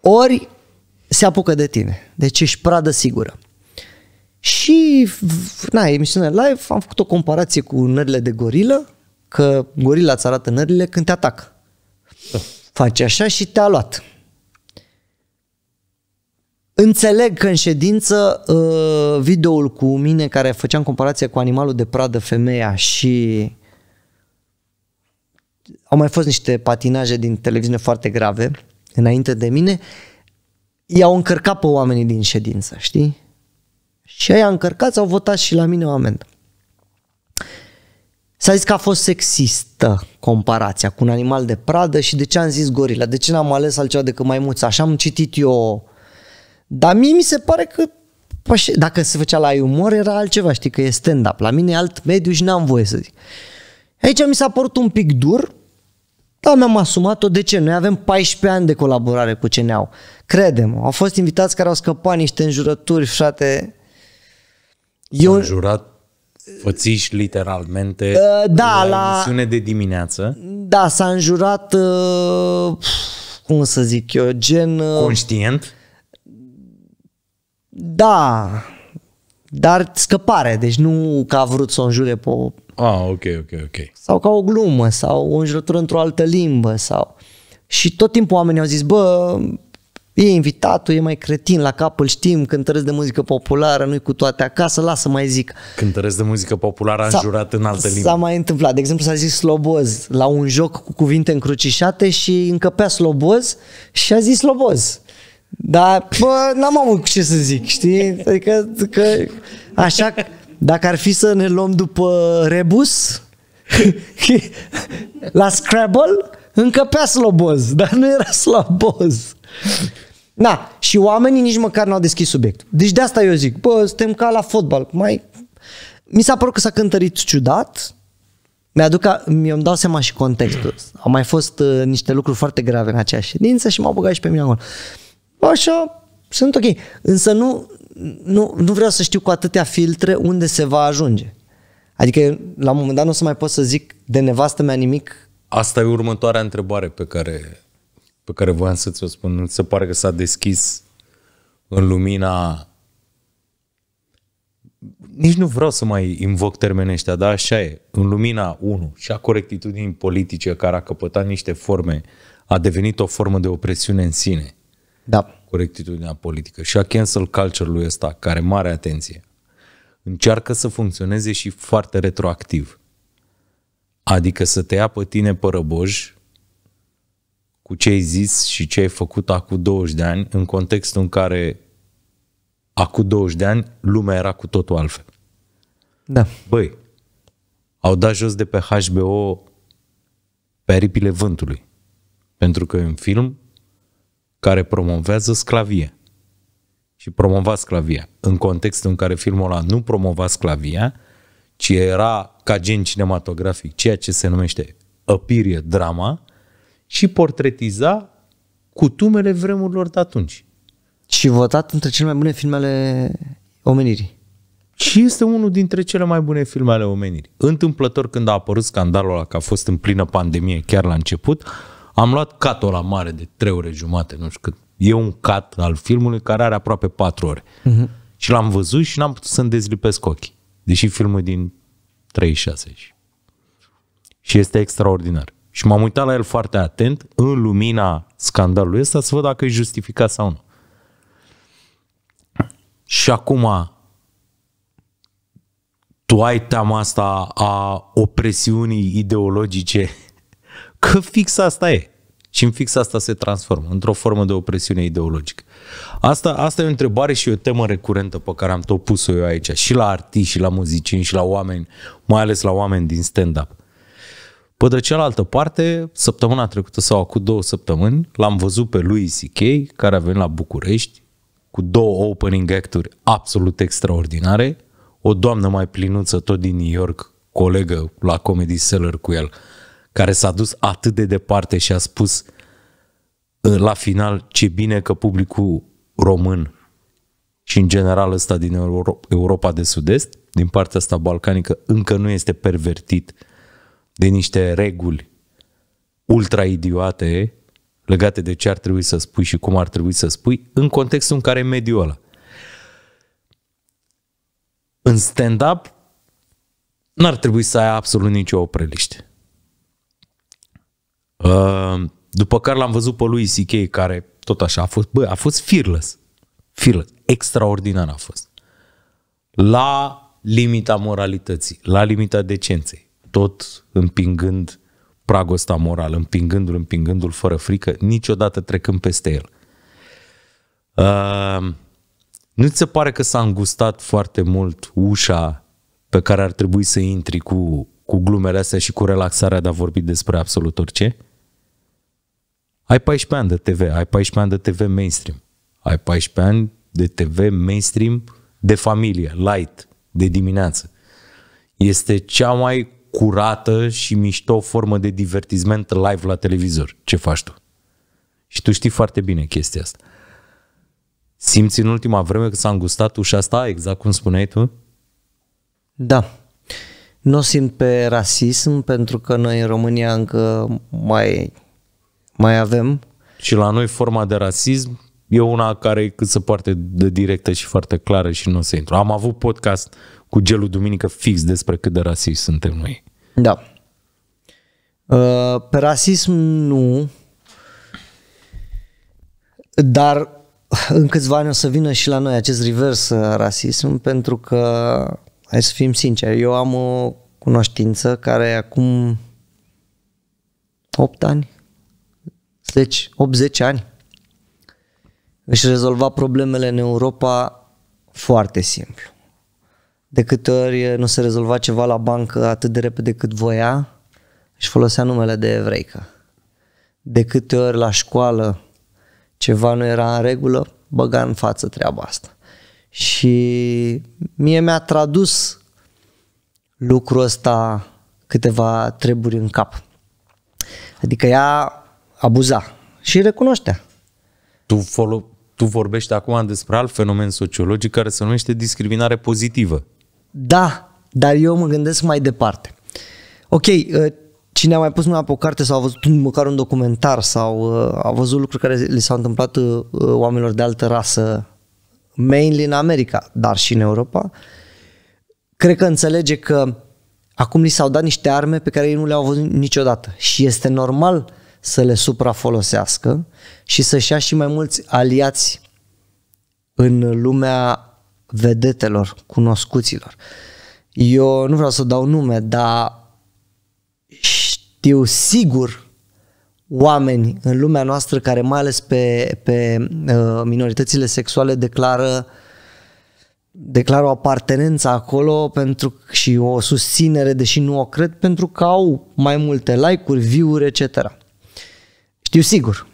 Speaker 1: ori se apucă de tine. Deci ești pradă sigură. Și, na, emisiunea live, am făcut o comparație cu nările de gorilă că gorila îți arată nările când te atacă. Da. Faci așa și te-a luat. Înțeleg că în ședință uh, videoul cu mine care făceam comparație cu animalul de pradă femeia și au mai fost niște patinaje din televiziune foarte grave înainte de mine, i-au încărcat pe oamenii din ședință, știi? Și aia încărcați au votat și la mine o amendă. S-a zis că a fost sexistă comparația cu un animal de pradă și de ce am zis gorila, de ce n-am ales altceva decât maimuța, așa am citit eu. Dar mie mi se pare că păi dacă se făcea la umor era altceva, știi că e stand-up, la mine e alt mediu și n-am voie să zic. Aici mi s-a părut un pic dur, dar mi-am asumat-o. De ce? Noi avem 14 ani de colaborare cu ne-au. Credem. Au fost invitați care au scăpat niște înjurături, frate.
Speaker 2: Eu... Înjurat Fățiși literalmente uh, da, la, la de dimineață.
Speaker 1: Da, s-a înjurat, uh, cum să zic eu, gen... Uh, Conștient? Da, dar scăpare, deci nu că a vrut să o înjure pe o... Ah, ok, ok, ok. Sau ca o glumă, sau o înjurătură într-o altă limbă, sau... Și tot timpul oamenii au zis, bă, E invitatul, e mai cretin la cap, îl știm, cântăresc de muzică populară, nu-i cu toate acasă, lasă mai zic. Cântăresc de muzică populară, am jurat în altă limbă. S-a mai întâmplat, de exemplu s-a zis sloboz la un joc cu cuvinte încrucișate și încăpea sloboz și a zis sloboz. Dar, bă, n-am avut ce să zic, știi? Adică, că, așa, dacă ar fi să ne luăm după rebus, <laughs> la Scrabble, încăpea sloboz, dar nu era sloboz. Na, și oamenii nici măcar n-au deschis subiectul. Deci de asta eu zic, bă, suntem ca la fotbal. Mai... Mi s-a părut că s-a cântărit ciudat, mi-aduc, mi-am dau seama și contextul. Au mai fost uh, niște lucruri foarte grave în aceeași ședință și m-au băgat și pe mine acolo. Așa, sunt ok. Însă nu, nu, nu vreau să știu cu atâtea filtre unde se va ajunge. Adică la un moment dat nu o să mai pot să zic de nevastă mea nimic.
Speaker 2: Asta e următoarea întrebare pe care pe care voiam să ți-o spun, se pare că s-a deschis în lumina nici nu vreau să mai invoc termenii ăștia, dar așa e. În lumina 1 și a corectitudinii politice care a căpătat niște forme, a devenit o formă de opresiune în sine. Da. Corectitudinea politică și a cancel culture-ului ăsta, care mare atenție, încearcă să funcționeze și foarte retroactiv. Adică să te ia pe tine pe răboj cu ce ai zis și ce ai făcut acum 20 de ani, în contextul în care acum 20 de ani lumea era cu totul altfel. Da. Băi, au dat jos de pe HBO pe aripile vântului, pentru că e un film care promovează sclavie și promova sclavia. În contextul în care filmul ăla nu promova sclavia, ci era ca gen cinematografic, ceea ce se numește a period drama, și portretiza cutumele vremurilor de atunci. Și votat între cele mai bune filme ale omenirii. Și este unul dintre cele mai bune filme ale omenirii. Întâmplător când a apărut scandalul ăla, că a fost în plină pandemie chiar la început, am luat catul la mare de trei ore jumate, nu știu cât. E un cat al filmului care are aproape patru ore. Uh-huh. Și l-am văzut și n-am putut să-mi dezlipesc ochii. Deși filmul din 36. Și este extraordinar. Și m-am uitat la el foarte atent, în lumina scandalului ăsta, să văd dacă e justificat sau nu. Și acum, tu ai teama asta a opresiunii ideologice, <laughs> că fix asta e. Și în fix asta se transformă, într-o formă de opresiune ideologică. Asta, asta e o întrebare și o temă recurentă pe care am tot pus-o eu aici, și la artiști, și la muzicieni, și la oameni, mai ales la oameni din stand-up. Pe păi de cealaltă parte, săptămâna trecută sau acum două săptămâni, l-am văzut pe lui C.K., care a venit la București, cu două opening Acturi absolut extraordinare, o doamnă mai plinuță tot din New York, colegă la Comedy Seller cu el, care s-a dus atât de departe și a spus ă, la final ce bine că publicul român și în general ăsta din Europa de Sud-Est, din partea asta balcanică, încă nu este pervertit uh, de niște reguli ultra idiote legate de ce ar trebui să spui și cum ar trebui să spui în contextul în care e mediul ăla. În stand-up n-ar trebui să ai absolut nicio opreliște. Uh, după care l-am văzut pe lui C.K. care tot așa a fost, bă, a fost fearless. Fearless. Extraordinar a fost. La limita moralității, la limita decenței tot împingând pragul ăsta moral, împingându-l, împingându-l fără frică, niciodată trecând peste el. Uh, nu ți se pare că s-a îngustat foarte mult ușa pe care ar trebui să intri cu, cu glumele astea și cu relaxarea de a vorbi despre absolut orice? Ai 14 ani de TV, ai 14 ani de TV mainstream, ai 14 ani de TV mainstream de familie, light, de dimineață. Este cea mai curată și mișto o formă de divertisment live la televizor. Ce faci tu? Și tu știi foarte bine chestia asta. Simți în ultima vreme că s-a îngustat ușa asta, exact cum spuneai tu?
Speaker 1: Da. Nu simt pe rasism pentru că noi în România încă mai,
Speaker 2: mai avem. Și la noi forma de rasism e una care e cât se poate de directă și foarte clară și nu se intru. Am avut podcast cu Gelu Duminică fix despre cât de rasist suntem noi.
Speaker 1: Da. Uh, pe rasism nu, dar în câțiva ani o să vină și la noi acest revers uh, rasism pentru că, hai să fim sinceri, eu am o cunoștință care acum 8 ani, 10, deci, 8-10 ani, își rezolva problemele în Europa foarte simplu de câte ori eh, nu se rezolva ceva la bancă atât de repede cât voia, își folosea numele de evreică. De câte ori la școală ceva nu era în regulă, băga în față treaba asta. Și mie mi-a tradus lucrul ăsta câteva treburi în cap. Adică ea abuza și recunoștea.
Speaker 2: Tu, folo- tu vorbești acum despre alt fenomen sociologic care se numește discriminare pozitivă.
Speaker 1: Da, dar eu mă gândesc mai departe. Ok, uh, cine a mai pus mâna pe o carte sau a văzut măcar un documentar sau uh, a văzut lucruri care le s-au întâmplat uh, oamenilor de altă rasă, mainly în America, dar și în Europa, cred că înțelege că acum li s-au dat niște arme pe care ei nu le-au văzut niciodată și este normal să le suprafolosească și să-și ia și mai mulți aliați în lumea vedetelor, cunoscuților. Eu nu vreau să dau nume, dar știu sigur oameni în lumea noastră care mai ales pe, pe uh, minoritățile sexuale declară declară o apartenență acolo pentru și o susținere, deși nu o cred, pentru că au mai multe like-uri, view-uri, etc. Știu sigur.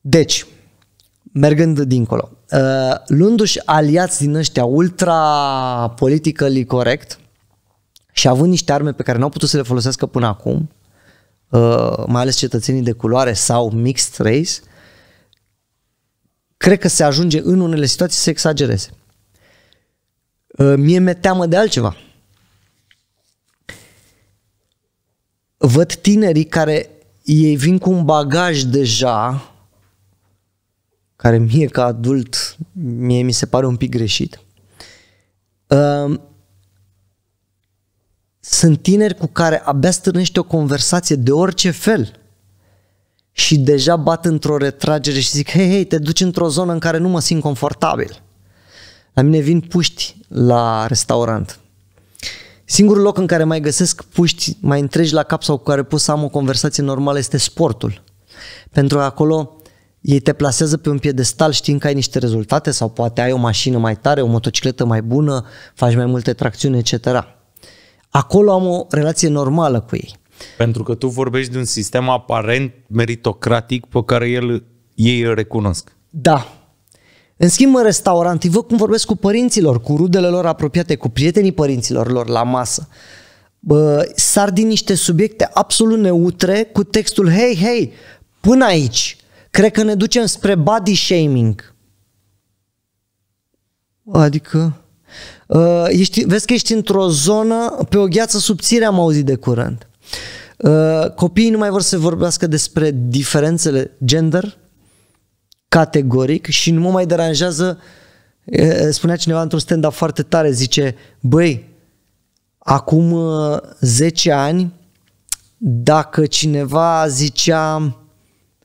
Speaker 1: Deci, mergând dincolo, uh, luându-și aliați din ăștia ultra politically corect și având niște arme pe care nu au putut să le folosească până acum, uh, mai ales cetățenii de culoare sau mixed race, cred că se ajunge în unele situații să exagereze. Uh, mie mi-e teamă de altceva. Văd tinerii care ei vin cu un bagaj deja care mie ca adult mie mi se pare un pic greșit. Ehm, sunt tineri cu care abia stârnește o conversație de orice fel și deja bat într-o retragere și zic, hei, hei, te duci într-o zonă în care nu mă simt confortabil. La mine vin puști la restaurant. Singurul loc în care mai găsesc puști mai întregi la cap sau cu care pot să am o conversație normală este sportul. Pentru că acolo ei te plasează pe un piedestal știind că ai niște rezultate sau poate ai o mașină mai tare, o motocicletă mai bună, faci mai multe tracțiuni, etc. Acolo am o relație normală cu ei.
Speaker 2: Pentru că tu vorbești de un sistem aparent meritocratic pe care el, ei îl recunosc.
Speaker 1: Da. În schimb, în restaurant, văd cum vorbesc cu părinților, cu rudele lor apropiate, cu prietenii părinților lor la masă. Bă, sar din niște subiecte absolut neutre cu textul, hei, hei, până aici, Cred că ne ducem spre body shaming. Adică, uh, ești, vezi că ești într-o zonă, pe o gheață subțire am auzit de curând. Uh, copiii nu mai vor să vorbească despre diferențele gender, categoric, și nu mă mai deranjează, uh, spunea cineva într-un stand-up foarte tare, zice, băi, acum uh, 10 ani, dacă cineva zicea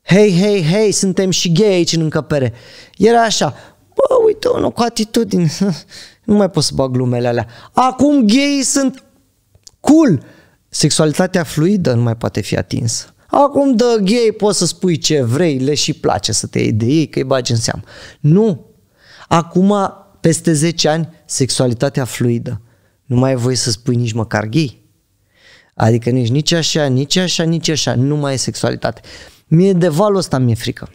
Speaker 1: hei, hei, hei, suntem și gay aici în încăpere. Era așa, bă, uite unul cu atitudine, <laughs> nu mai pot să bag glumele alea. Acum gay sunt cool. Sexualitatea fluidă nu mai poate fi atinsă. Acum de gay poți să spui ce vrei, le și place să te iei de ei, că îi bagi în seamă. Nu. Acum, peste 10 ani, sexualitatea fluidă. Nu mai ai voie să spui nici măcar gay. Adică nici, nici așa, nici așa, nici așa. Nu mai e sexualitate. Mie de valul ăsta mi-e frică.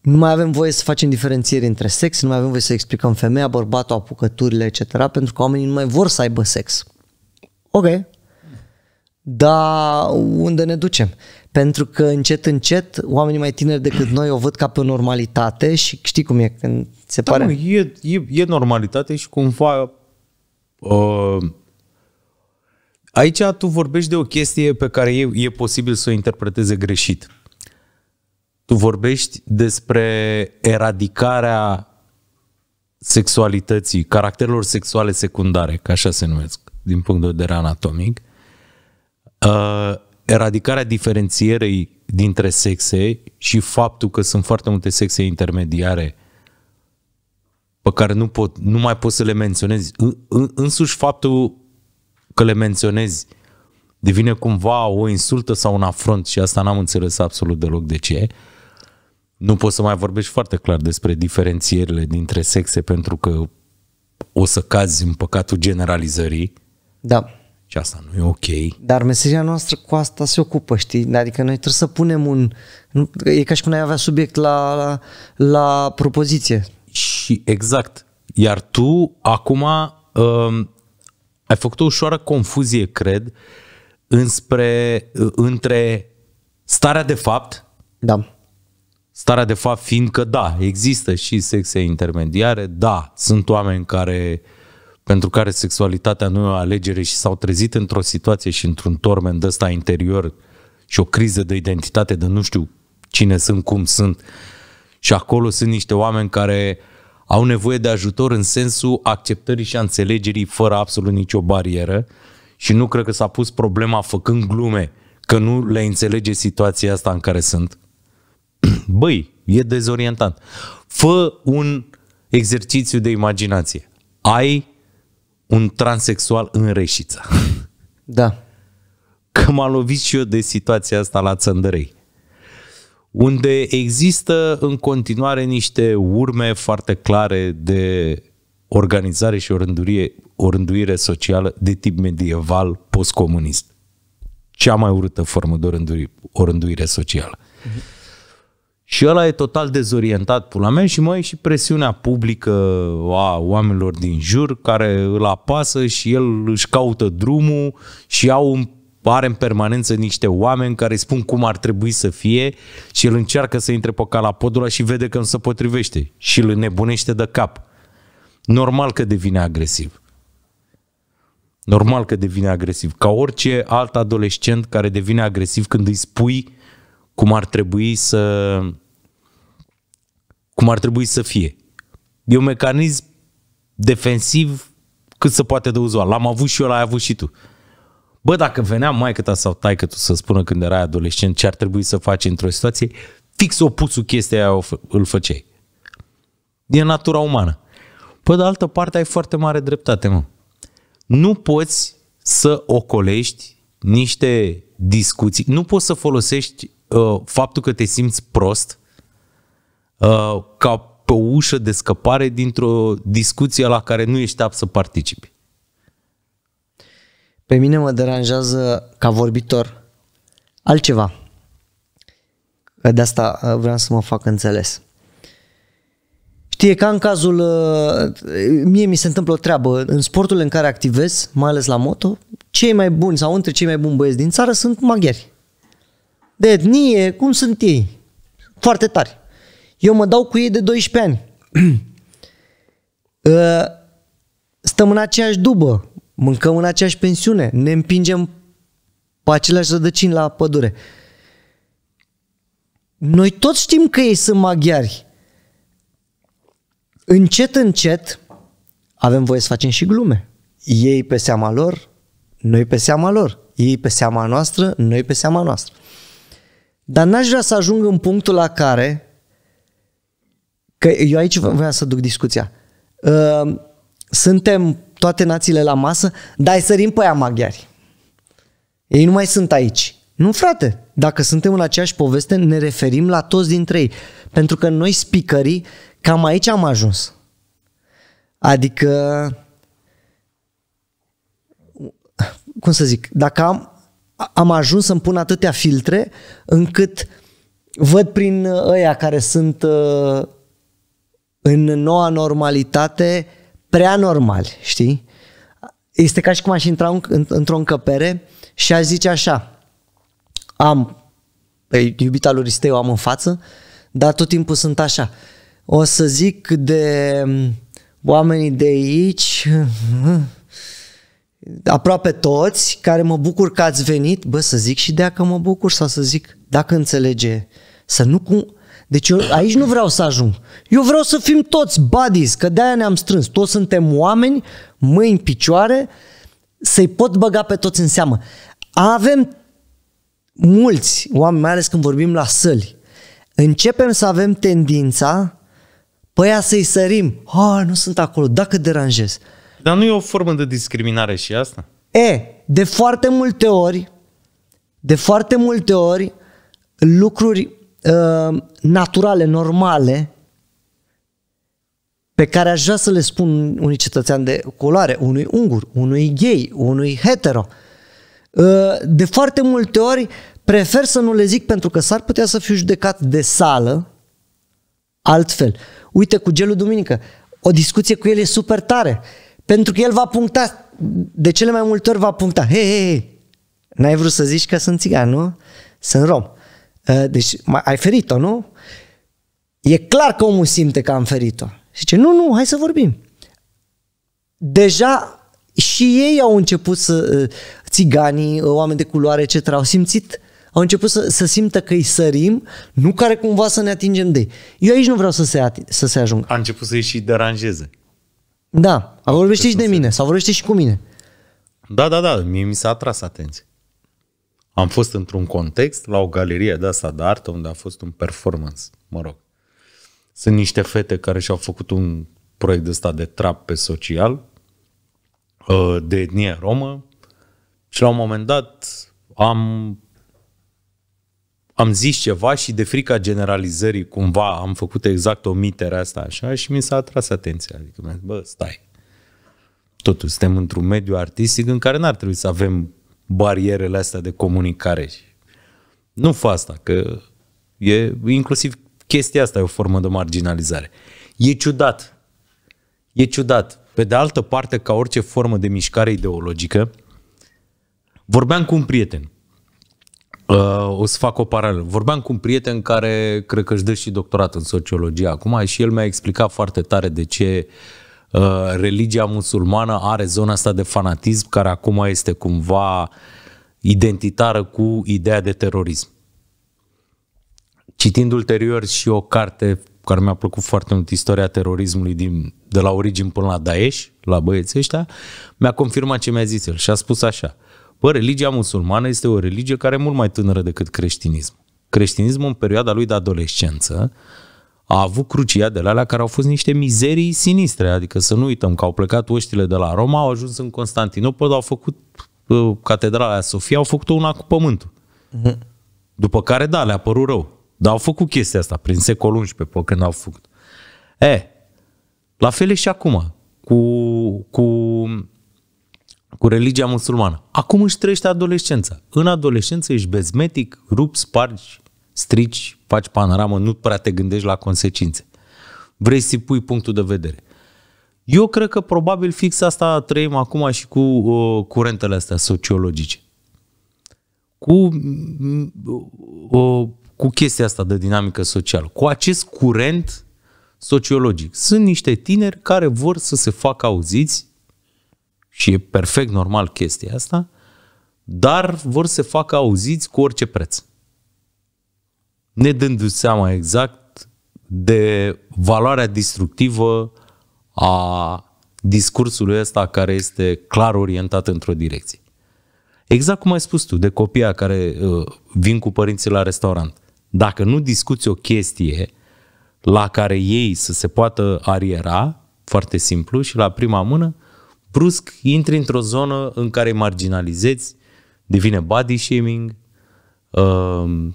Speaker 1: Nu mai avem voie să facem diferențieri între sex, nu mai avem voie să explicăm femeia, bărbatul, apucăturile, etc., pentru că oamenii nu mai vor să aibă sex. Ok. Dar unde ne ducem? Pentru că încet, încet, oamenii mai tineri decât noi o văd ca pe normalitate și știi cum e când se da, pare... Mă, e,
Speaker 2: e, e normalitate și cumva uh, Aici tu vorbești de o chestie pe care e, e posibil să o interpreteze greșit. Tu vorbești despre eradicarea sexualității, caracterelor sexuale secundare, ca așa se numesc, din punct de vedere anatomic, uh, eradicarea diferențierei dintre sexe și faptul că sunt foarte multe sexe intermediare pe care nu, pot, nu mai poți să le menționezi. În, în, însuși faptul că le menționezi devine cumva o insultă sau un afront și asta n-am înțeles absolut deloc de ce. Nu poți să mai vorbești foarte clar despre diferențierile dintre sexe pentru că o să cazi în păcatul generalizării. Da. Și asta nu e ok.
Speaker 1: Dar meseria noastră cu asta se ocupă, știi? Adică noi trebuie să punem un... E ca și cum ai avea subiect la, la, la propoziție.
Speaker 2: Și exact. Iar tu acum ă, ai făcut o ușoară confuzie, cred, înspre, între starea de fapt. Da. Starea de fapt fiind că da, există și sexe intermediare, da, sunt oameni care pentru care sexualitatea nu e o alegere și s-au trezit într-o situație și într-un torment de ăsta interior și o criză de identitate de nu știu cine sunt, cum sunt. Și acolo sunt niște oameni care uh, au nevoie de ajutor în sensul acceptării și a înțelegerii fără absolut nicio barieră și nu cred că s-a pus problema făcând glume că nu le înțelege situația asta în care sunt. <clears throat> Băi, e dezorientant. Fă un exercițiu de imaginație. Ai un transexual în reșiță. Da. <laughs> Că m-a lovit și eu de situația asta la Țăndărei unde există în continuare niște urme foarte clare de organizare și orânduire, orânduire socială de tip medieval postcomunist. Cea mai urâtă formă de orânduire, orânduire socială. Uh-huh. Și ăla e total dezorientat, pula mea, și mai e și presiunea publică a oamenilor din jur care îl apasă și el își caută drumul și au un are în permanență niște oameni care îi spun cum ar trebui să fie și el încearcă să intre pe cala podul și vede că nu se potrivește și îl nebunește de cap. Normal că devine agresiv. Normal că devine agresiv. Ca orice alt adolescent care devine agresiv când îi spui cum ar trebui să cum ar trebui să fie. E un mecanism defensiv cât se poate de uzual. L-am avut și eu, l-ai avut și tu. Bă, dacă venea mai ta sau tai tu să spună când erai adolescent ce ar trebui să faci într-o situație, fix opusul chestia aia îl făceai. E natura umană. Pe de altă parte, ai foarte mare dreptate, mă. Nu poți să ocolești niște discuții, nu poți să folosești uh, faptul că te simți prost uh, ca pe o ușă de scăpare dintr-o discuție la care nu ești apt să participi.
Speaker 1: Pe mine mă deranjează ca vorbitor altceva. De asta uh, vreau să mă fac înțeles. Știi, ca în cazul, uh, mie mi se întâmplă o treabă, în sportul în care activez, mai ales la moto, cei mai buni sau între cei mai buni băieți din țară sunt maghiari. De etnie, cum sunt ei? Foarte tari. Eu mă dau cu ei de 12 ani. <clears throat> Uh, stăm în aceeași dubă mâncăm în aceeași pensiune, ne împingem pe aceleași rădăcini la pădure. Noi toți știm că ei sunt maghiari. Încet, încet, avem voie să facem și glume. Ei pe seama lor, noi pe seama lor. Ei pe seama noastră, noi pe seama noastră. Dar n-aș vrea să ajung în punctul la care, că eu aici vreau să duc discuția, uh, suntem toate națiile la masă, dar ai sărim pe aia maghiari. Ei nu mai sunt aici. Nu, frate, dacă suntem în aceeași poveste, ne referim la toți dintre ei. Pentru că noi, spicării, cam aici am ajuns. Adică, cum să zic, dacă am, am ajuns să-mi pun atâtea filtre încât văd prin ăia care sunt uh, în noua normalitate uh, prea normal, știi? Este ca și cum aș intra într-o încăpere și aș zice așa, am pe păi, iubita lui Risteu am în față, dar tot timpul sunt așa. O să zic de mm, oamenii de aici, <laughs> aproape toți, care mă bucur că ați venit, bă, să zic și de că mă bucur sau să zic, dacă înțelege, să nu cum, deci eu aici nu vreau să ajung. Eu vreau să fim toți buddies, că de-aia ne-am strâns. Toți suntem oameni, mâini, picioare, să-i pot băga pe toți în seamă. Avem mulți oameni, mai ales când vorbim la săli, începem să avem tendința păia să-i sărim. Oh, nu sunt acolo, dacă deranjez.
Speaker 2: Dar nu e o formă de discriminare și asta?
Speaker 1: E, de foarte multe ori, de foarte multe ori, lucruri Uh, naturale, normale, pe care aș vrea să le spun unui cetățean de culoare, unui ungur, unui gay, unui hetero. Uh, de foarte multe ori prefer să nu le zic pentru că s-ar putea să fiu judecat de sală altfel. Uite, cu gelul duminică, o discuție cu el e super tare, pentru că el va puncta, de cele mai multe ori va puncta, hei, hei, hei, n-ai vrut să zici că sunt țigan, nu? Sunt rom. Eh, deci ai ferit-o, nu? E clar că omul simte că am ferit-o. Și zice, nu, nu, hai să vorbim. Deja și ei au început să, eh, țiganii, eh, oameni de culoare, etc., au simțit, au început să, să simtă că îi sărim, nu care cumva să ne atingem de ei. Eu aici nu vreau să se, ati- să se ajungă. A început să-i și deranjeze. Da, a vorbește și de mine, sau vorbește și cu mine. Da, da, da, mie mi s-a atras
Speaker 2: atenție. Am fost într-un context, la o galerie de asta de artă, unde a fost un performance, mă rog. Sunt niște fete care și-au făcut un proiect de ăsta de trap pe social, uh, de etnie romă, și la un moment dat am, am zis ceva și de frica generalizării cumva am făcut exact o mitere asta așa și mi s-a atras atenția. Adică mi-a zis, bă, stai. Totuși suntem într-un mediu artistic în care n-ar trebui să avem barierele astea de comunicare. Nu fă asta, că e inclusiv chestia asta e o formă de marginalizare. E ciudat. E ciudat. Pe de altă parte, ca orice formă de mișcare ideologică, vorbeam cu un prieten. Uh, o să fac o paralelă. Vorbeam cu un prieten care cred că își dă și doctorat în sociologie acum și el mi-a explicat foarte tare de ce uh, Uh, religia musulmană are zona asta de fanatism care acum este cumva identitară cu ideea de terorism. Citind ulterior și o carte care mi-a plăcut foarte mult istoria terorismului din, de la origini până la Daesh, la băieții ăștia, mi-a confirmat ce mi-a zis el și a spus așa. Bă, religia musulmană este o religie care e mult mai tânără decât creștinism. Creștinismul în perioada lui de adolescență a avut cruciadele alea care au fost niște mizerii sinistre, adică să nu uităm că au plecat oștile de la Roma, au ajuns în Constantinopol, au făcut uh, catedrala Sofia, au făcut-o una cu pământul. Uh-huh. După care, da, le-a părut rău. Dar au făcut chestia asta prin secolul XI, pe când au făcut. E, la fel e și acum, cu, cu, cu religia musulmană. Acum își trăiește adolescența. În adolescență ești bezmetic, rupi, spargi, strici, faci panoramă, nu prea te gândești la consecințe. Vrei să pui punctul de vedere. Eu cred că probabil fix asta trăim acum și cu uh, curentele astea sociologice. Cu, uh, cu chestia asta de dinamică socială. Cu acest curent sociologic. Sunt niște tineri care vor să se facă auziți și e perfect normal chestia asta, dar vor să se facă auziți cu orice preț ne dându seama exact de valoarea distructivă a discursului ăsta care este clar orientat într-o direcție. Exact cum ai spus tu, de copii care uh, vin cu părinții la restaurant. Dacă nu discuți o chestie la care ei să se poată ariera, foarte simplu, și la prima mână, brusc intri într-o zonă în care marginalizezi, devine body shaming, uh,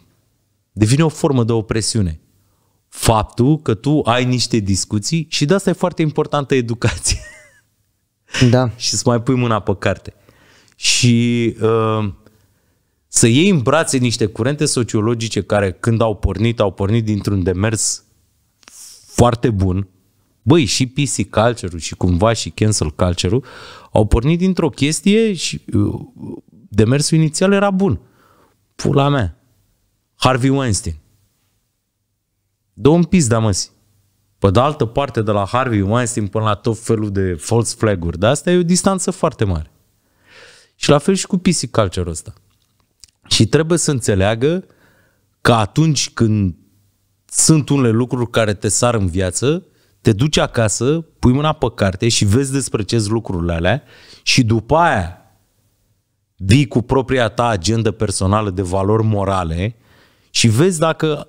Speaker 2: devine o formă de opresiune. Faptul că tu ai niște discuții și de asta e foarte importantă educație. Da. <laughs> și să mai pui mâna pe carte. Și uh, să iei în brațe niște curente sociologice care când au pornit, au pornit dintr-un demers foarte bun. Băi, și PC culture și cumva și cancel culture au pornit dintr-o chestie și uh, demersul inițial era bun. Pula mea, Harvey Weinstein. Două un pis, da, măsi. Pe de altă parte, de la Harvey Weinstein până la tot felul de false flag-uri, dar asta e o distanță foarte mare. Și la fel și cu pisic culture ăsta. Și trebuie să înțeleagă că atunci când sunt unele lucruri care te sar în viață, te duci acasă, pui mâna pe carte și vezi despre ce lucrurile alea și după aia vii cu propria ta agendă personală de valori morale și vezi dacă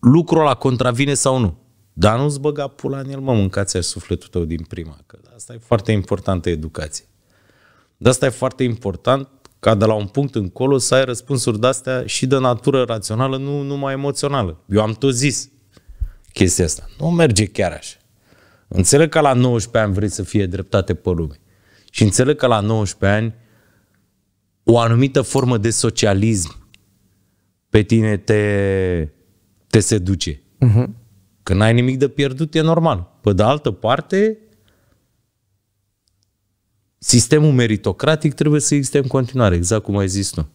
Speaker 2: lucrul ăla contravine sau nu. Dar nu-ți băga pula în el, mă, mâncați sufletul tău din prima, că asta e foarte importantă educație. De asta e foarte important ca de la un punct încolo să ai răspunsuri de-astea și de natură rațională, nu numai emoțională. Eu am tot zis chestia asta. Nu merge chiar așa. Înțeleg că la 19 ani vrei să fie dreptate pe lume. Și înțeleg că la 19 ani o anumită formă de socialism pe tine te, te seduce. Uh-huh. Când ai nimic de pierdut, e normal. Pe de altă parte, sistemul meritocratic trebuie să existe în continuare, exact cum ai zis tu.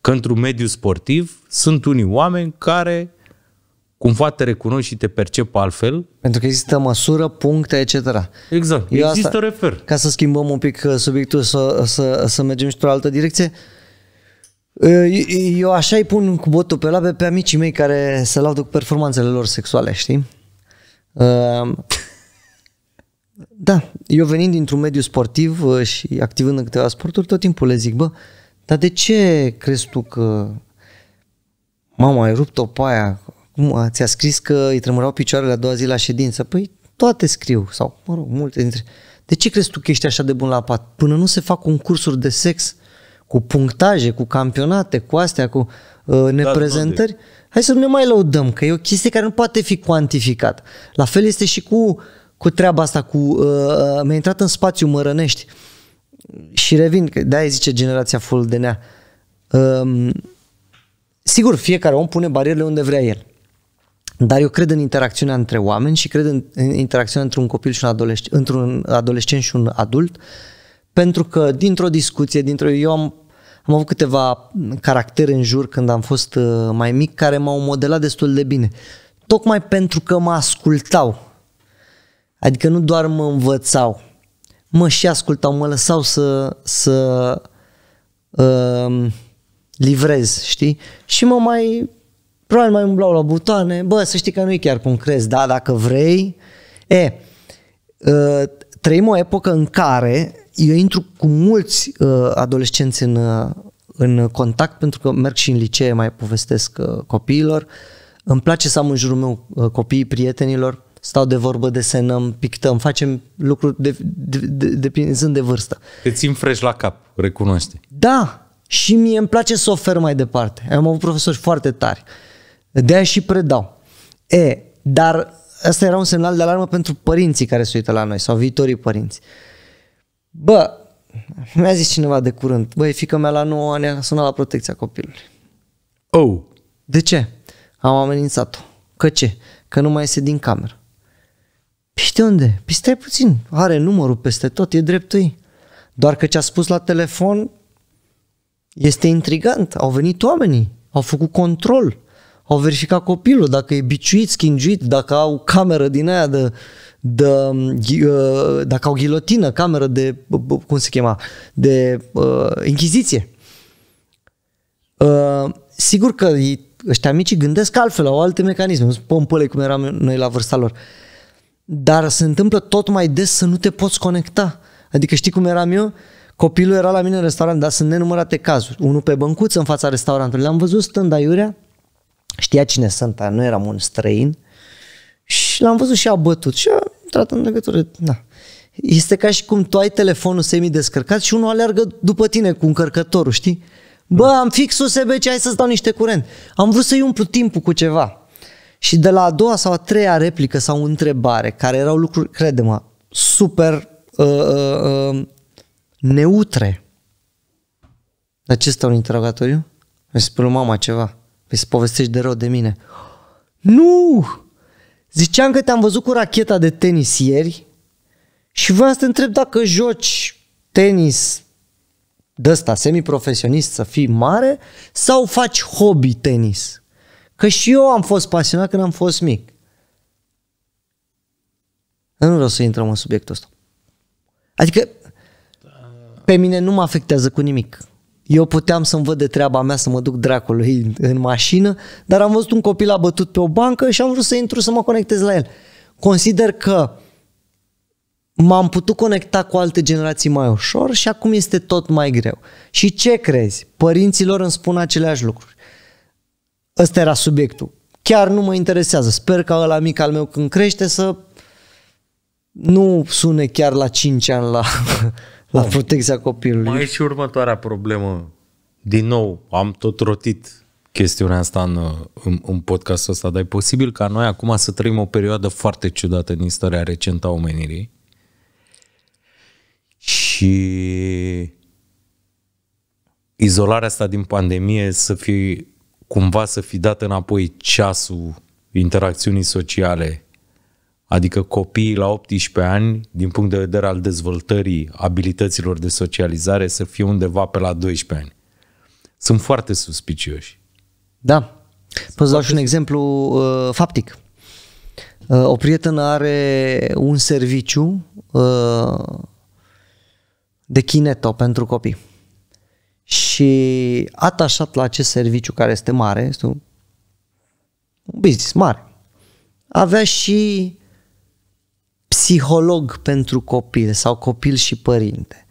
Speaker 2: Că într-un mediu sportiv sunt unii oameni care cumva te recunoști și te percep altfel. Pentru că există măsură, puncte, etc. Exact, Eu există asta,
Speaker 1: refer. Ca să schimbăm un pic uh, subiectul, să, să, să mergem și într o altă direcție, uh, Ă, eu așa îi pun cu botul pe labe pe amicii mei care se laudă cu performanțele lor sexuale, știi? Ă, <laughs> da, eu venind dintr-un mediu sportiv ă, și activând în câteva sporturi, tot timpul le zic, bă, dar de ce crezi tu că mama ai rupt-o pe aia? Cum, ți-a scris că îi tremurau picioarele a doua zi la ședință? Păi toate scriu, sau, mă rog, multe dintre... De ce crezi tu că ești așa de bun la pat? Până nu se fac concursuri de sex, cu punctaje, cu campionate, cu astea, cu uh, da, neprezentări, da, da, hai să nu ne mai lăudăm, că e o chestie care nu poate fi cuantificat. La fel este și cu, cu treaba asta, cu uh, uh mi-a intrat în spațiu, mă Și revin, că de-aia zice generația full de nea. Um, uh, sigur, fiecare om pune barierele unde vrea el. Dar eu cred în interacțiunea între oameni și cred în, în interacțiunea între un copil și un adolescent, într-un adolescent și un adult, pentru că dintr-o discuție, dintr-o eu am am avut câteva caractere în jur când am fost uh, mai mic care m-au modelat destul de bine. Tocmai pentru că mă ascultau. Adică nu doar mă învățau, mă și ascultau, mă lăsau să, să uh, livrez, știi? Și mă mai, probabil mai umblau la butoane, bă, să știi că nu e chiar cum crezi, da, dacă vrei. E, uh, trăim o epocă în care eu intru cu mulți uh, adolescenți în, uh, în contact pentru că merg și în licee, mai povestesc uh, copiilor. Îmi place să am în jurul meu uh, copiii prietenilor, stau de vorbă, desenăm, pictăm, facem lucruri de, de, de, de vârstă.
Speaker 2: Te țin fresh la cap, recunoaște.
Speaker 1: Da, și mie îmi place să ofer mai departe. Am avut profesori foarte tari. De aia și predau. E, dar asta era un semnal de alarmă pentru părinții care se uită la noi sau viitorii părinți. Uh, Bă, mi-a zis cineva de curând, băi, fică mea la 9 ani a sunat la protecția copilului. Oh! De ce? Am amenințat-o. Că ce? Că nu mai iese din cameră. Păi de unde? Păi stai puțin, are numărul peste tot, e dreptul ei. Doar că ce-a spus la telefon este intrigant. Au venit oamenii, au făcut control, au verificat copilul, dacă e biciuit, schingiuit, dacă au cameră din aia de dă, uh, dacă au ghilotină, cameră de, cum se chema, de uh, inchiziție. Uh, sigur că ăștia micii gândesc altfel, au alte mecanisme, nu spun păle cum eram noi la vârsta lor. Dar se întâmplă tot mai des să nu te poți conecta. Adică știi cum eram eu? Copilul era la mine în restaurant, dar sunt nenumărate cazuri. Unul pe băncuță în fața restaurantului. L-am văzut stând aiurea, știa cine sunt, dar nu eram un străin. Uh, și l-am văzut și a bătut și a intrat în legătură. Na. Este ca și cum tu ai telefonul semi-descărcat și unul alergă după tine cu încărcătorul, știi? Bă, am fix USB, hai să-ți dau niște curent. Am vrut să-i umplu timpul cu ceva. Și de la a doua sau a treia replică sau întrebare, care erau lucruri, crede-mă, super uh, uh, uh, neutre. Acesta un interogatoriu? Îmi spune mama ceva. Îmi se povestești de rău de mine. Nu! Ziceam că te-am văzut cu racheta de tenis ieri și vreau să te întreb dacă joci tenis de ăsta, semiprofesionist, să fii mare sau faci hobby tenis? Că și eu am fost pasionat când am fost mic. Dar nu vreau să intrăm în subiectul ăsta. Adică pe mine nu mă afectează cu nimic. Eu puteam să-mi văd de treaba mea să mă duc dracului în mașină, dar am văzut un copil abătut pe o bancă și am vrut să intru să mă conectez la el. Consider că m-am putut conecta cu alte generații mai ușor și acum este tot mai greu. Și ce crezi? Părinților îmi spun aceleași lucruri. Ăsta era subiectul. Chiar nu mă interesează. Sper că ăla mic al meu când crește să nu sune chiar la 5 ani la la protecția copilului. Mai e și următoarea problemă.
Speaker 2: Din nou, am tot
Speaker 1: rotit
Speaker 2: chestiunea asta în, în, în podcastul ăsta, dar e posibil ca noi acum să trăim o perioadă foarte ciudată în istoria recentă a omenirii. Și izolarea asta din pandemie să fie cumva să fi dat înapoi ceasul interacțiunii sociale Adică copiii la 18 ani, din punct de vedere al dezvoltării abilităților de socializare, să fie undeva pe la 12 ani. Sunt foarte suspicioși.
Speaker 1: Da. Poți dau și un exemplu uh, faptic. Uh, o prietenă are un serviciu uh, de kineto pentru copii. Și atașat la acest serviciu care este mare, este un business mare, avea și psiholog pentru copil sau copil și părinte.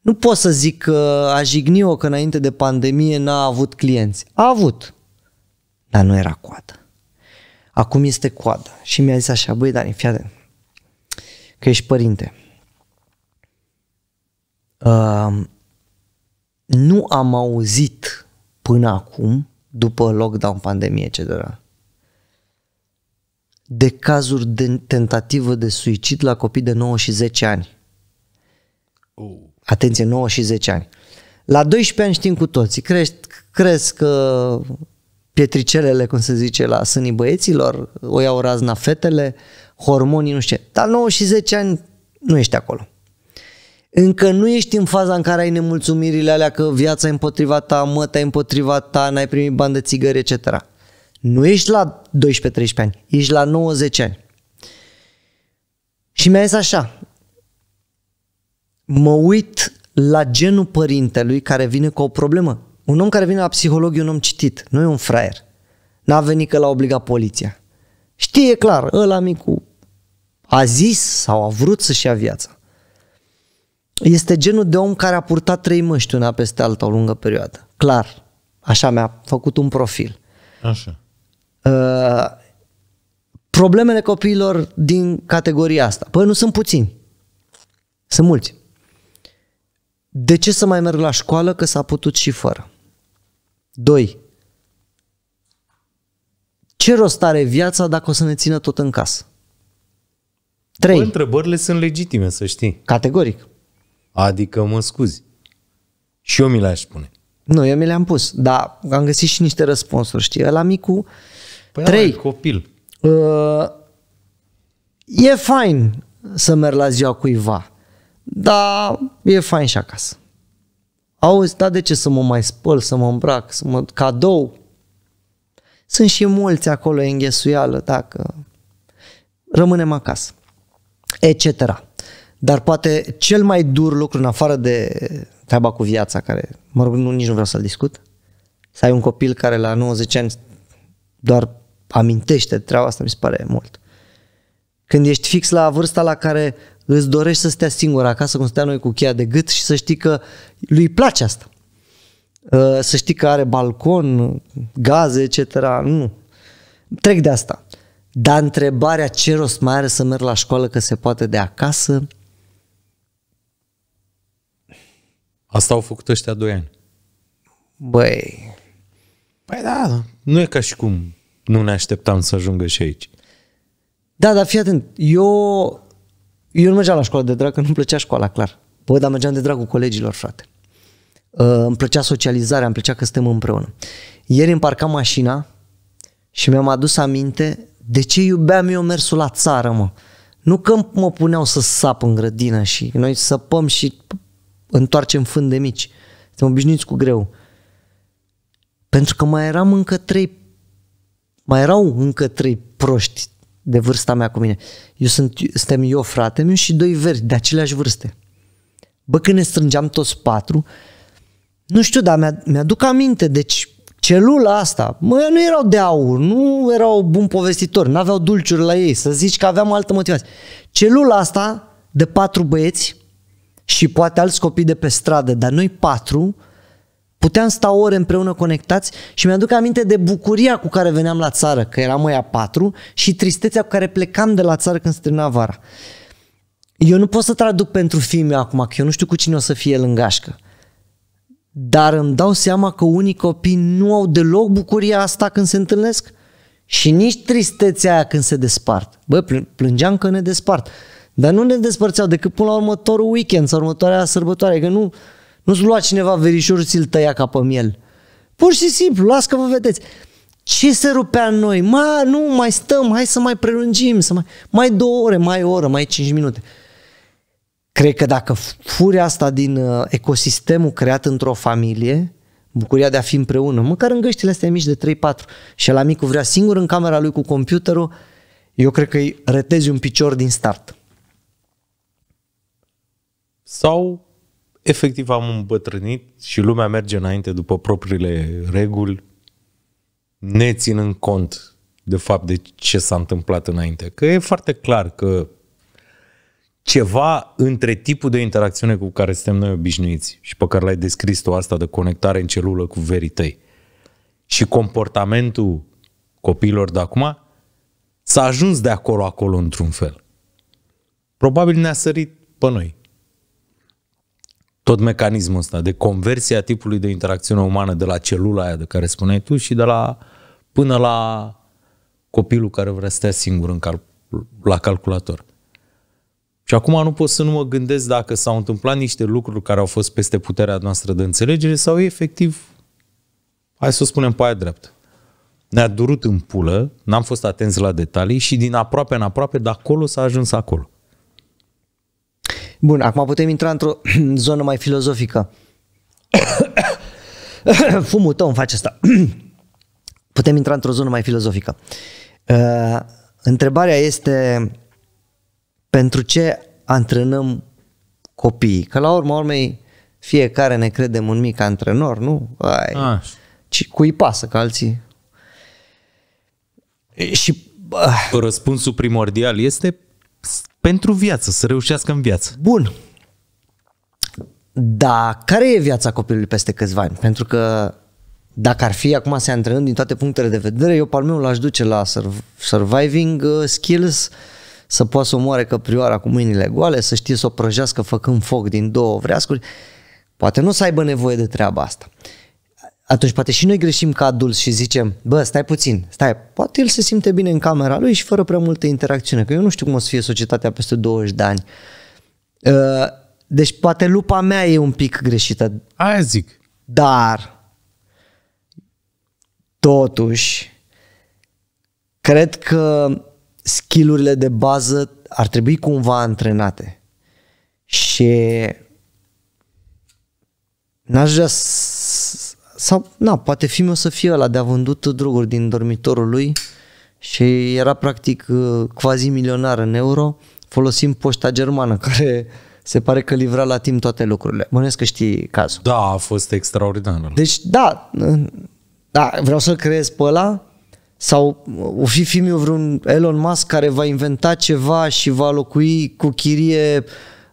Speaker 1: Nu pot să zic că a jigni-o că înainte de pandemie n-a avut clienți. A avut, dar nu era coadă. Acum este coadă. Și mi-a zis așa, băi, Dani, fii atent, că ești părinte. Uh, nu am auzit până acum, după lockdown, pandemie, etc., de cazuri de tentativă de suicid la copii de 9 și 10 ani. Uh. Atenție, 9 și 10 ani. La 12 ani știm cu toții, crești, cresc că pietricelele, cum se zice, la sânii băieților, o iau razna fetele, hormonii, nu știu ce. Dar 9 și 10 ani nu ești acolo. Încă nu ești în faza în care ai nemulțumirile alea că viața e împotriva ta, măta e împotriva ta, n-ai primit bani de țigări, etc. Nu ești la 12-13 ani, ești la 90 ani. Și mi-a zis așa, mă uit la genul părintelui care vine cu o problemă. Un om care vine la psiholog e un om citit, nu e un fraier. N-a venit că l-a obligat poliția. Știe clar, ăla micu a zis sau a vrut să-și ia viața. Este genul de om care a purtat trei măști una peste alta o lungă perioadă. Clar. Așa mi-a făcut un profil. Așa. Uh, problemele copiilor din categoria asta. Păi nu sunt puțini, sunt mulți. De ce să mai merg la școală că s-a putut și fără? 2. Ce rost are viața dacă o să ne țină tot în casă?
Speaker 2: 3. Păi, întrebările sunt legitime, să știi.
Speaker 1: Categoric. Adică mă scuzi. Și eu mi le-aș spune. Nu, eu mi le-am pus, dar am găsit și niște răspunsuri, știi? La micu, Păi Trei. Da, copil. Uh, e fain să merg la ziua cuiva, dar e fain și acasă. Auzi, da de ce să mă mai spăl, să mă îmbrac, să mă... cadou? Sunt și mulți acolo înghesuială, dacă... Rămânem acasă. Etc. Dar poate cel mai dur lucru, în afară de treaba cu viața, care, mă rog, nu, nici nu vreau să-l discut, să ai un copil care la 90 ani doar amintește treaba asta, mi se pare mult. Când ești fix la vârsta la care îți dorești să stea singur acasă, cum stea noi cu cheia de gât și să știi că lui place asta. Ă, să știi că are balcon, gaze, etc. Nu. Trec de asta. Dar întrebarea ce rost mai are să merg la școală că se poate de acasă?
Speaker 2: Asta au făcut ăștia doi ani. Băi... Păi da, da. nu e ca și cum nu ne așteptam să ajungă
Speaker 1: și aici. Da, dar fii atent, eu, eu nu mergeam la școală de drag, că nu-mi plăcea școala, clar. Bă, dar mergeam de dragul cu colegilor, frate. Uh, îmi plăcea socializarea, îmi plăcea că suntem împreună. Ieri îmi parcam mașina și mi-am adus aminte de ce iubeam eu mersul la țară, mă. Nu că mă puneau să sap în grădină și noi săpăm și întoarcem fân de mici. Suntem obișnuiți cu greu. Pentru că mai eram încă trei mai erau încă trei proști de vârsta mea cu mine. Eu sunt, suntem eu, frate meu și doi verzi de aceleași vârste. Bă, când ne strângeam toți patru, nu știu, dar mi-aduc aminte, deci celula asta, mă, nu erau de aur, nu erau bun povestitori, nu aveau dulciuri la ei, să zici că aveam altă motivație. Celula asta de patru băieți și poate alți copii de pe stradă, dar noi patru, Puteam sta ore împreună conectați și mi-aduc aminte de bucuria cu care veneam la țară, că eram aia patru, și tristețea cu care plecam de la țară când se termina vara. Eu nu pot să traduc pentru meu acum, că eu nu știu cu cine o să fie lângașcă. Dar îmi dau seama că unii copii nu au deloc bucuria asta când se întâlnesc și nici tristețea aia când se despart. Bă, plângeam că ne despart. Dar nu ne despărțeau decât până la următorul weekend sau următoarea sărbătoare, că nu, nu-ți lua cineva verișorul, ți-l tăia ca pe miel. Pur și simplu, las că vă vedeți. Ce se rupea în noi? Ma, nu, mai stăm, hai să mai prelungim, să mai, mai două ore, mai o oră, mai cinci minute. Cred că dacă furia asta din uh, ecosistemul creat într-o familie, bucuria de a fi împreună, măcar în găștile astea mici de 3-4 și la micul vrea singur în camera lui cu computerul, eu cred că îi retezi un picior din start.
Speaker 2: Sau efectiv am îmbătrânit și lumea merge înainte după propriile reguli, ne ținând cont de fapt de ce s-a întâmplat înainte. Că e foarte clar că ceva între tipul de interacțiune cu care suntem noi obișnuiți și pe care l-ai descris tu asta de conectare în celulă cu verii tăi și comportamentul copiilor de acum, s-a ajuns de acolo acolo într-un fel. Probabil ne-a sărit pe noi tot mecanismul ăsta de conversia tipului de interacțiune umană de la celula aia de care spuneai tu și de la până la copilul care vrea să stea singur în cal- la calculator. Și acum nu pot să nu mă gândesc dacă s-au întâmplat niște lucruri care au fost peste puterea noastră de înțelegere sau e efectiv, hai să o spunem pe aia drept. Ne-a durut în pulă, n-am fost atenți la detalii și din aproape în aproape, de acolo s-a ajuns acolo.
Speaker 1: Bun, acum putem intra într-o <clears throat> zonă mai filozofică. <clears throat> Fumul tău îmi face asta. <clears throat> putem intra într-o zonă mai filozofică. Uh, întrebarea este pentru ce antrenăm copiii? Că la urma urmei fiecare ne credem un mic antrenor, nu? Ai, ah. Ci cui pasă, că alții... Și...
Speaker 2: Răspunsul primordial este pentru viață, să reușească în viață. Bun.
Speaker 1: Dar care e viața copilului peste câțiva ani? Pentru că dacă ar fi acum să antrenând din toate punctele de vedere, eu palmeu l-aș duce la surviving uh, skills, să poată să omoare căprioara cu mâinile goale, să știe să o prăjească făcând foc din două vreascuri. Poate nu să aibă nevoie de treaba asta. Uh, atunci poate și noi greșim ca adulți și zicem, bă, stai puțin, stai, poate el se simte bine în camera lui și fără prea multă interacțiune, că eu nu știu cum o să fie societatea peste 20 de ani. Ă, deci poate lupa mea e un pic greșită. Aia zic. Dar, totuși, cred că skillurile de bază ar trebui cumva antrenate. Și n-aș vrea să sau, na, poate fi o să fie ăla de a vândut droguri din dormitorul lui și era practic uh, quasi milionar în euro, folosim poșta germană <laughs> care se pare că livra la timp toate lucrurile. Bănuiesc că știi cazul. Da, a fost extraordinar. Deci, da, da vreau să-l creez pe ăla sau o fi filmul vreun Elon Musk care va inventa ceva și va locui cu chirie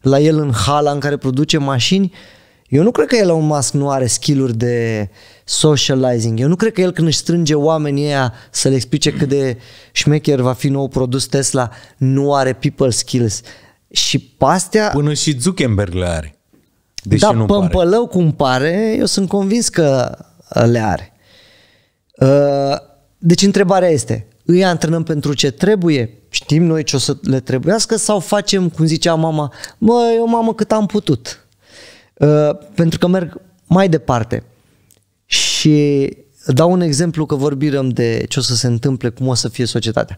Speaker 1: la el în hala în care produce mașini eu nu cred că Elon Musk nu are skill de socializing. Eu nu cred că el când își strânge oamenii ăia să le explice cât de șmecher va fi nou produs Tesla, nu are people skills. Și pastea... Până și Zuckerberg le are.
Speaker 2: Deși da, nu pe
Speaker 1: pare. cum pare, eu sunt convins că uh, le are. Uh, deci întrebarea este, îi antrenăm pentru ce trebuie? Știm noi ce o să le trebuiască sau facem, cum zicea mama, mă, eu mamă cât am putut? Uh, pentru că merg mai departe. Și dau un exemplu că vorbim de ce o să se întâmple, cum o să fie societatea.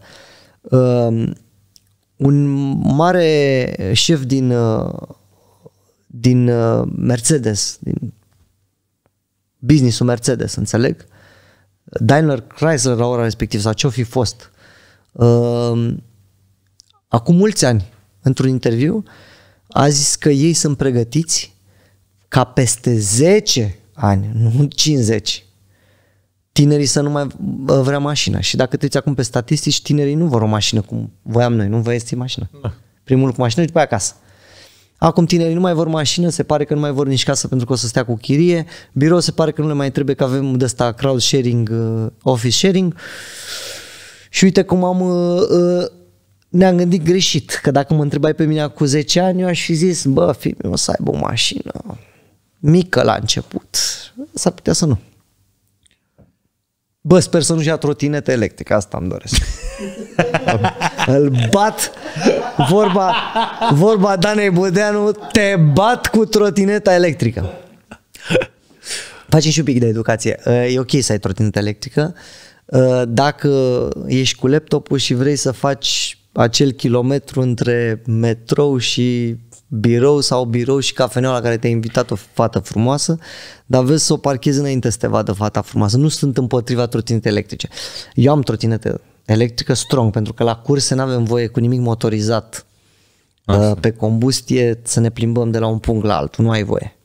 Speaker 1: Uh, un mare șef din, uh, din uh, Mercedes, din businessul Mercedes, înțeleg, Daimler Chrysler la ora respectiv sau ce-o fi fost, uh, acum mulți ani, într-un interviu, a zis că ei sunt pregătiți ca peste 10 ani, nu 50, tinerii să nu mai vrea mașina. Și dacă te uiți acum pe statistici, tinerii nu vor o mașină cum voiam noi, nu vă este mașină. Da. Primul cu mașină și după acasă. Acum tinerii nu mai vor mașină, se pare că nu mai vor nici casă pentru că o să stea cu chirie, birou se pare că nu le mai trebuie că avem de asta crowd sharing, uh, office sharing. Și uite cum am uh, uh, ne-am gândit greșit, că dacă mă întrebai pe mine cu 10 ani, eu aș fi zis, bă, fi o să aibă o mașină, mică la început, s-ar putea să nu. Bă, sper să nu-și ia trotinete electrică, asta îmi doresc. <laughs> Îl bat, vorba, vorba Danei Budeanu, te bat cu trotineta electrică. Facem și un pic de educație. E ok să ai trotineta electrică. Dacă ești cu laptopul și vrei să faci acel kilometru între metrou și birou sau birou și cafeneaua la care te-a invitat o fată frumoasă, dar vezi să o parchezi înainte să te vadă fata frumoasă. Nu sunt împotriva trotinete electrice. Eu am trotinete electrică strong, pentru că la curse nu avem voie cu nimic motorizat. Asta. Ă, pe combustie să ne plimbăm de la un punct la altul, nu ai voie.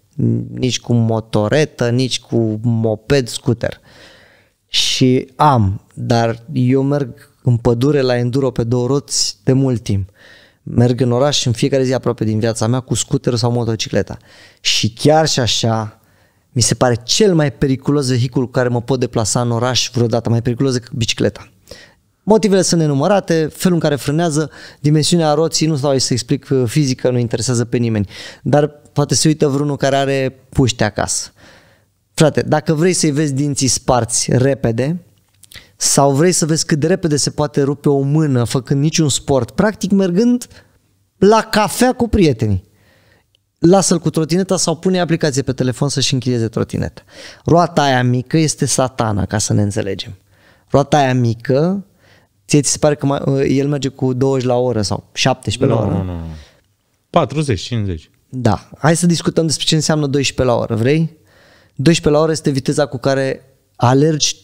Speaker 1: Nici cu motoretă, nici cu moped, scooter. Și am, dar eu merg în pădure la enduro pe două roți de mult timp. Uh, merg în oraș în fiecare zi aproape din viața mea cu scuterul sau motocicleta. Și chiar și așa, mi se pare cel mai periculos vehicul cu care mă pot deplasa în oraș vreodată, mai periculos decât bicicleta. Motivele sunt nenumărate, felul în care frânează, dimensiunea roții, nu stau să explic uh, fizică, nu interesează pe nimeni, dar poate se uită vreunul care are puște acasă. Frate, dacă vrei să-i vezi dinții sparți repede, sau vrei să vezi cât de repede se poate rupe o mână făcând niciun sport, practic mergând la cafea cu prietenii. Lasă-l cu trotineta sau pune aplicație pe telefon să-și închideze trotineta. Roata aia mică este satana, ca să ne înțelegem. Roata aia mică, ție ți se pare că mai, ă, el merge cu 20 la oră sau 17 no, la oră? Nu, no, nu,
Speaker 2: no. 40, 50.
Speaker 1: Da. Hai să discutăm despre ce înseamnă 12 la oră, vrei? 12 la oră este viteza cu care alergi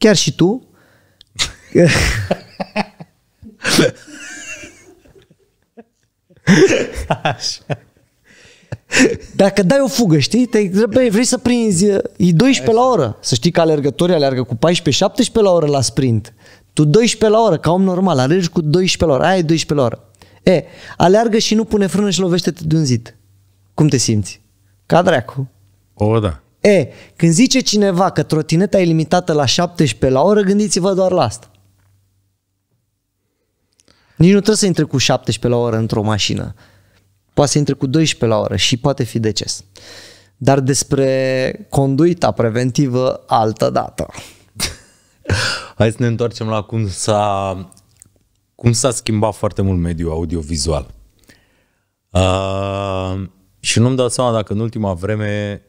Speaker 1: chiar și tu. Așa. Dacă dai o fugă, știi, te, vrei să prinzi, e 12 la oră. Să știi că alergătorii alergă cu 14-17 la oră la sprint. Tu 12 la oră, ca om normal, alergi cu 12 la oră, aia e 12 la oră. E, alergă și nu pune frână și lovește-te de un zid. Cum te simți? Ca dracu. O, da. E, când zice cineva că trotineta e limitată la 17 la oră, gândiți-vă doar la asta. Nici nu trebuie să intre cu 17 la oră într-o mașină. Poate să intre cu 12 la oră și poate fi deces. Dar despre conduita preventivă altă dată.
Speaker 2: <laughs> Hai să ne întoarcem la cum s-a, cum s-a schimbat foarte mult mediul audiovizual. Uh, și nu-mi dau seama dacă în ultima vreme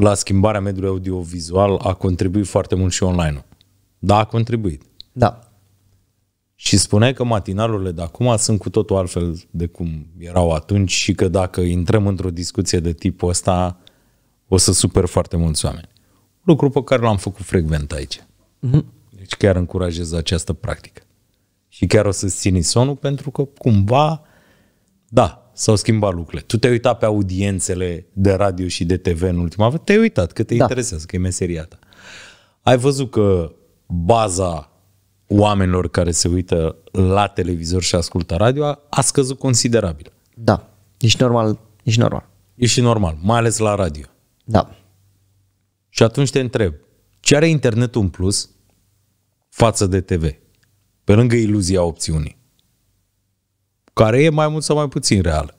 Speaker 2: la schimbarea mediului audiovizual a contribuit foarte mult și online-ul. Da, a contribuit. Da. Și spuneai că matinalurile de acum sunt cu totul altfel de cum erau atunci și că dacă intrăm într-o discuție de tipul ăsta, o să super foarte mulți oameni. Lucru pe care l-am făcut frecvent aici.
Speaker 1: Mm-hmm.
Speaker 2: Deci chiar încurajez această practică. Și chiar o să țini sonul pentru că cumva, da, S-au schimbat lucrurile. Tu te-ai uitat pe audiențele de radio și de TV în ultima vreme? Te-ai uitat, că te da. interesează, că e meseria ta. Ai văzut că baza oamenilor care se uită la televizor și ascultă radio a, a scăzut considerabil. Da. Ești normal. Ești normal. E și normal, mai ales la radio. Da. Și atunci te întreb, ce are internetul în plus față de TV? Pe lângă iluzia opțiunii care e mai mult sau mai puțin real.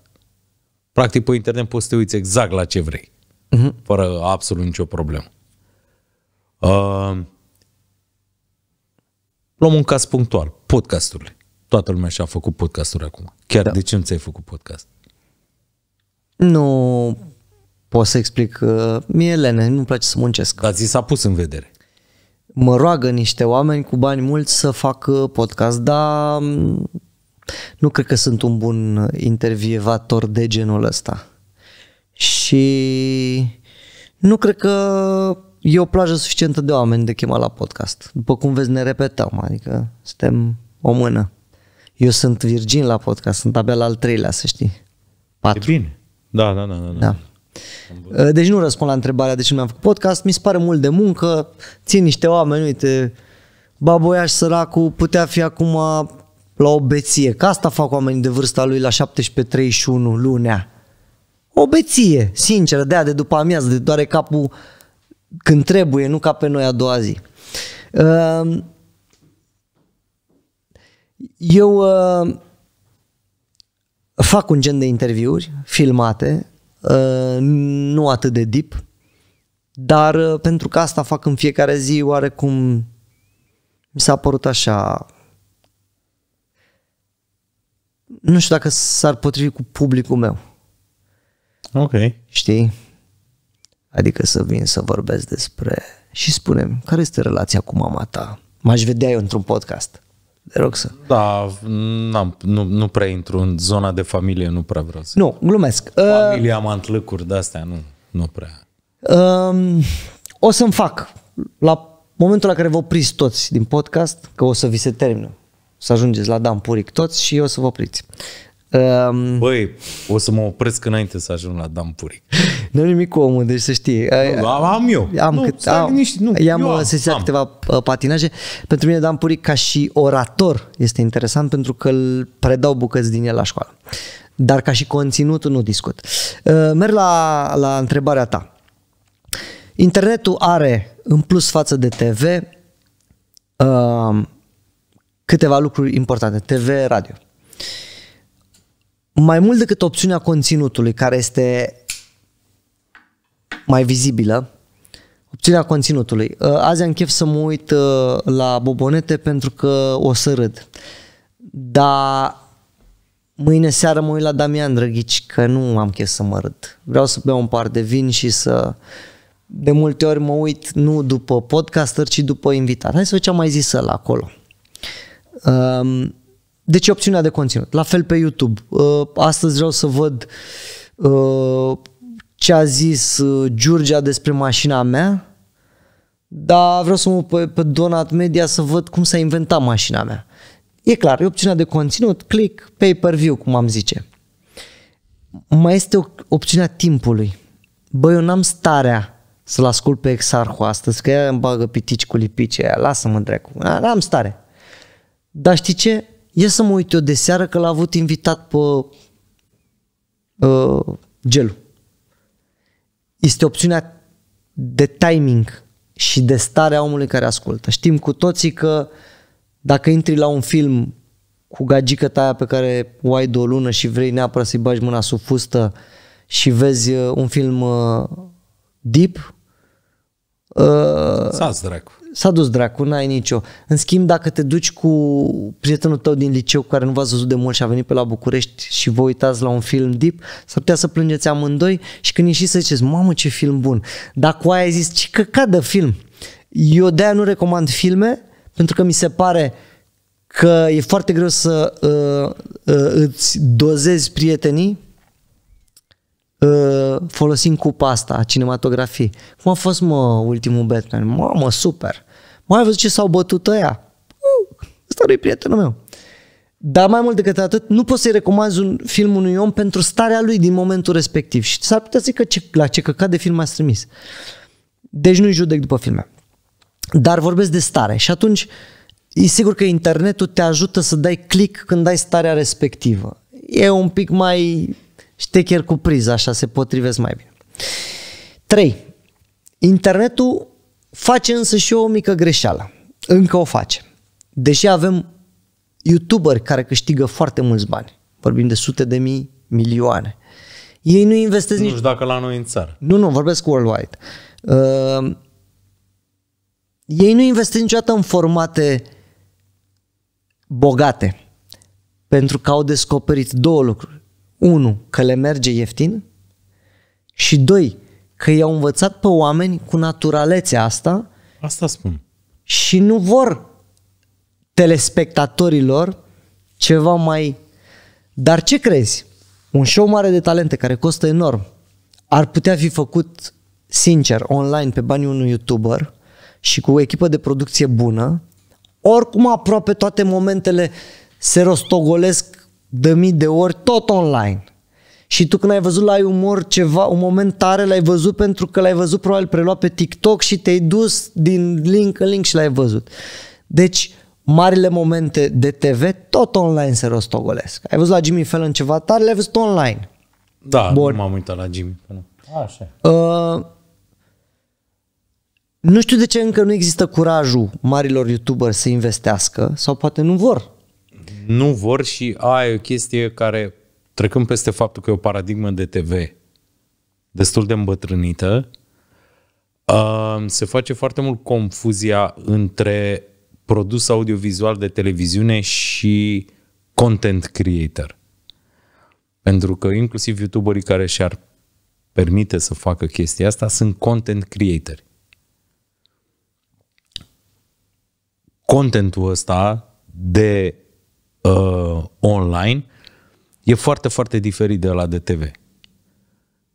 Speaker 2: Practic, pe internet poți să te uiți exact la ce vrei, uh-huh. fără absolut nicio problemă. Uh, luăm un caz punctual, podcasturile. Toată lumea și-a făcut podcasturi acum. Chiar da. de ce nu ți-ai făcut podcast?
Speaker 1: Nu pot să explic. Uh, mie lene, nu-mi place să muncesc. Dar ți s-a pus în vedere. Mă roagă niște oameni cu bani mulți să fac podcast, dar mm, nu cred că sunt un bun intervievator de genul ăsta. Și nu cred că e o plajă suficientă de oameni de chemat la podcast. După cum vezi, ne repetăm, adică suntem o mână. Eu sunt virgin la podcast, sunt abia la al treilea, să știi. Patru. E bine. Da, da, da, da. da. da. Ă, deci nu răspund la întrebarea de ce mi-am făcut podcast, mi se pare mult de muncă, țin niște oameni, uite, baboiaș săracul putea fi acum la o beție, că asta fac oamenii de vârsta lui la 17-31 lunea. O beție, sinceră, de-aia de după amiază, de doare capul când trebuie, nu ca pe noi a doua zi. Ehm, eu ehm, fac un gen de interviuri filmate, ehm, nu atât de deep, dar pentru că asta fac în fiecare zi, oarecum mi s-a părut așa nu știu dacă s-ar potrivi cu publicul meu. Ok. Știi? Adică să vin să vorbesc despre... Și spunem, care este relația cu mama ta? M-aș vedea eu într-un podcast.
Speaker 2: Te rog să... Da, n-am, nu, nu prea intru în zona de familie, nu prea vreau să...
Speaker 1: Nu, glumesc. Uh, Familia
Speaker 2: uh, mantlăcuri de-astea, nu, nu prea.
Speaker 1: Uh, o să-mi fac la momentul la care vă opriți toți din podcast, că o să vi se termină să ajungeți la Dan Puric toți și eu să vă opriți. Um, Băi, o să mă
Speaker 2: opresc înainte să ajung la Dan Puric.
Speaker 1: Nu nimic cu omul, deci să știi. Nu, am, am eu. Am nu, cât, am, liniștit, nu, am eu am, să am. câteva uh, patinaje. Pentru mine Dan Puric ca și orator este interesant pentru că îl predau bucăți din el la școală. Dar ca și conținut nu discut. Uh, merg la, la întrebarea ta. Internetul are, în plus față de TV, uh, câteva lucruri importante, TV, radio. Mai mult decât opțiunea conținutului, care este mai vizibilă, opțiunea conținutului. Uh, azi am chef să mă uit uh, la bobonete pentru că o să râd. Dar mâine seară mă uit la Damian Drăghici că nu am chef să mă râd. Vreau să beau un par de vin și să... De multe ori mă uit nu după podcaster, ci după invitat. Hai să văd ce am mai zis ăla acolo. Um, deci opțiunea de conținut. La fel pe YouTube. Uh, astăzi vreau să văd uh, ce a zis uh, Giurgia despre mașina mea, dar vreau să mă pe, pe Donat Media să văd cum s-a inventat mașina mea. E clar, e opțiunea de conținut, click, pay-per-view, cum am zice. Mai este o, opțiunea timpului. Băi, eu n-am starea să-l ascult pe Exarhu astăzi, că ea îmi bagă pitici cu lipici aia, lasă-mă dracu, n-am stare. Dar știi ce? Ia să mă uit eu de seară că l-a avut invitat pe uh, gelu. Este opțiunea de timing și de stare a omului care ascultă. Știm cu toții că dacă intri la un film cu gagică ta pe care o ai de o lună și vrei neapărat să-i bagi mâna sub fustă și vezi uh, un film uh, deep, Uh, Sați dracu s-a dus dracu, n-ai nicio. În schimb, dacă te duci cu prietenul tău din liceu care nu v-ați văzut de mult și a venit pe la București și vă uitați la un film deep, s-ar putea să plângeți amândoi și când ieșiți să ziceți, mamă ce film bun. Dacă cu aia ai zis, ce căcat de film. Eu de nu recomand filme pentru că mi se pare că e foarte greu să uh, uh, îți dozezi prietenii uh, folosind cupa asta a cinematografiei. Cum a fost, mă, ultimul Batman? Mamă, super! mai văzut ce s-au bătut ăia. Uh, ăsta nu e prietenul meu. Dar mai mult decât atât, nu poți să-i recomanzi un film unui om pentru starea lui din momentul respectiv. Și s-ar putea să zică ce, la ce căcat de film ați trimis. Deci nu-i judec după filme. Dar vorbesc de stare. Și atunci, e sigur că internetul te ajută să dai click când ai starea respectivă. E un pic mai ștecher cu priză, așa se potrivesc mai bine. 3. Internetul Face însă și eu o mică greșeală. Încă o face. Deși avem youtuberi care câștigă foarte mulți bani. Vorbim de sute de mii, milioane. Ei nu investesc nici... Nu știu
Speaker 2: dacă la noi în țară.
Speaker 1: Nu, nu, vorbesc worldwide. Uh, ei nu investesc niciodată în formate bogate. Pentru că au descoperit două lucruri. Unu, că le merge ieftin și doi, că i-au învățat pe oameni cu naturalețea asta. Asta spun. Și nu vor telespectatorilor ceva mai... Dar ce crezi? Un show mare de talente care costă enorm ar putea fi făcut sincer online pe banii unui youtuber și cu o echipă de producție bună. Oricum aproape toate momentele se rostogolesc de mii de ori tot online. Și tu când ai văzut la umor ceva, un moment tare l-ai văzut pentru că l-ai văzut probabil preluat pe TikTok și te-ai dus din link în link și l-ai văzut. Deci, marile momente de TV tot online se rostogolesc. Ai văzut la Jimmy Fallon ceva tare, l-ai văzut online. Da, Bun. nu m-am uitat la Jimmy Fallon. Așa. Uh, nu știu de ce încă nu există curajul marilor YouTuber să investească sau poate nu vor.
Speaker 2: Nu vor și aia e o chestie care trecând peste faptul că e o paradigmă de TV destul de îmbătrânită, uh, se face foarte mult confuzia între produs audiovizual de televiziune și content creator. Pentru că inclusiv youtuberii care și-ar permite să facă chestia asta sunt content creatori. Contentul ăsta de uh, online E foarte, foarte diferit de la de TV.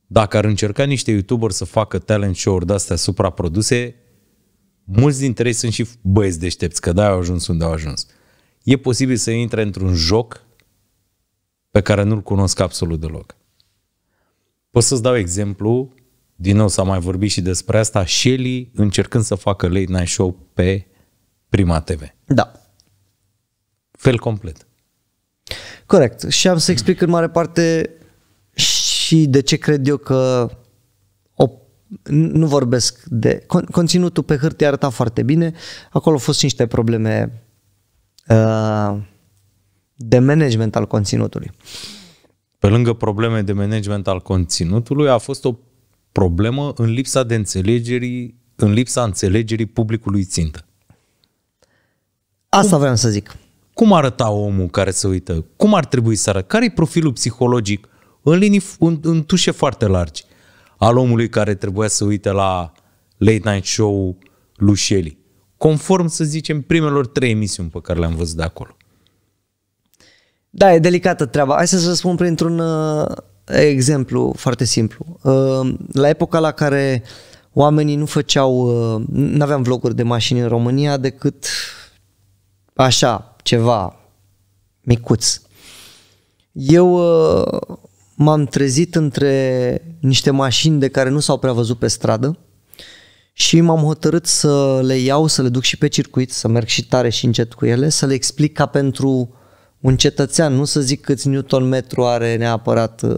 Speaker 2: Dacă ar încerca niște youtuberi să facă talent show-uri de-astea supraproduse, mulți dintre ei sunt și băieți deștepți, că da, au ajuns unde au ajuns. E posibil să intre într-un joc pe care nu-l cunosc absolut deloc. Pot să-ți dau exemplu, din nou s-a mai vorbit și despre asta, Shelly încercând să facă late night show pe Prima TV. Da.
Speaker 1: Fel complet. Corect. Și am să explic în mare parte și de ce cred eu că o, nu vorbesc de... Con, conținutul pe hârtie arăta foarte bine. Acolo au fost și niște probleme uh, de management al conținutului.
Speaker 2: Pe lângă probleme de management al conținutului, a fost o problemă în lipsa de înțelegerii, în lipsa înțelegerii publicului țintă.
Speaker 1: Asta vreau să zic. Cum
Speaker 2: arăta omul care se uită? Cum ar trebui să arate? Care i profilul psihologic în, linii, în, în tușe foarte largi al omului care trebuia să uite la late night show lui Shelley? Conform, să zicem, primelor trei emisiuni pe care le-am văzut de acolo.
Speaker 1: Da, e delicată treaba. Hai să vă spun printr-un uh, exemplu foarte simplu. Uh, la epoca la care oamenii nu făceau, uh, nu aveam vloguri de mașini în România decât așa, ceva micuț. Eu uh, m-am trezit între niște mașini de care nu s-au prea văzut pe stradă și m-am hotărât să le iau, să le duc și pe circuit, să merg și tare și încet cu ele, să le explic ca pentru un cetățean, nu să zic câți newton metru are neapărat uh,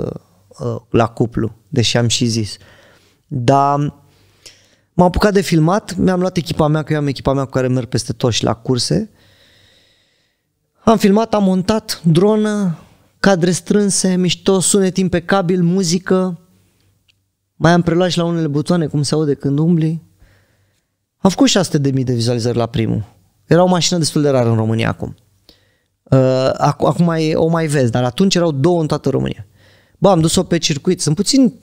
Speaker 1: uh la cuplu, deși am și zis. Dar m-am apucat de filmat, mi-am luat echipa mea, că eu am echipa mea cu care merg peste tot și la curse am filmat, am montat dronă, cadre strânse, mișto, sunet impecabil, muzică. Mai am preluat și la unele butoane, cum se aude când umbli. Am făcut 600 de, mii de vizualizări la primul. Era o mașină destul de rară în România acum. Uh, acum mai, o mai vezi, dar atunci erau două în toată România. Bă, am dus-o pe circuit. Sunt puțin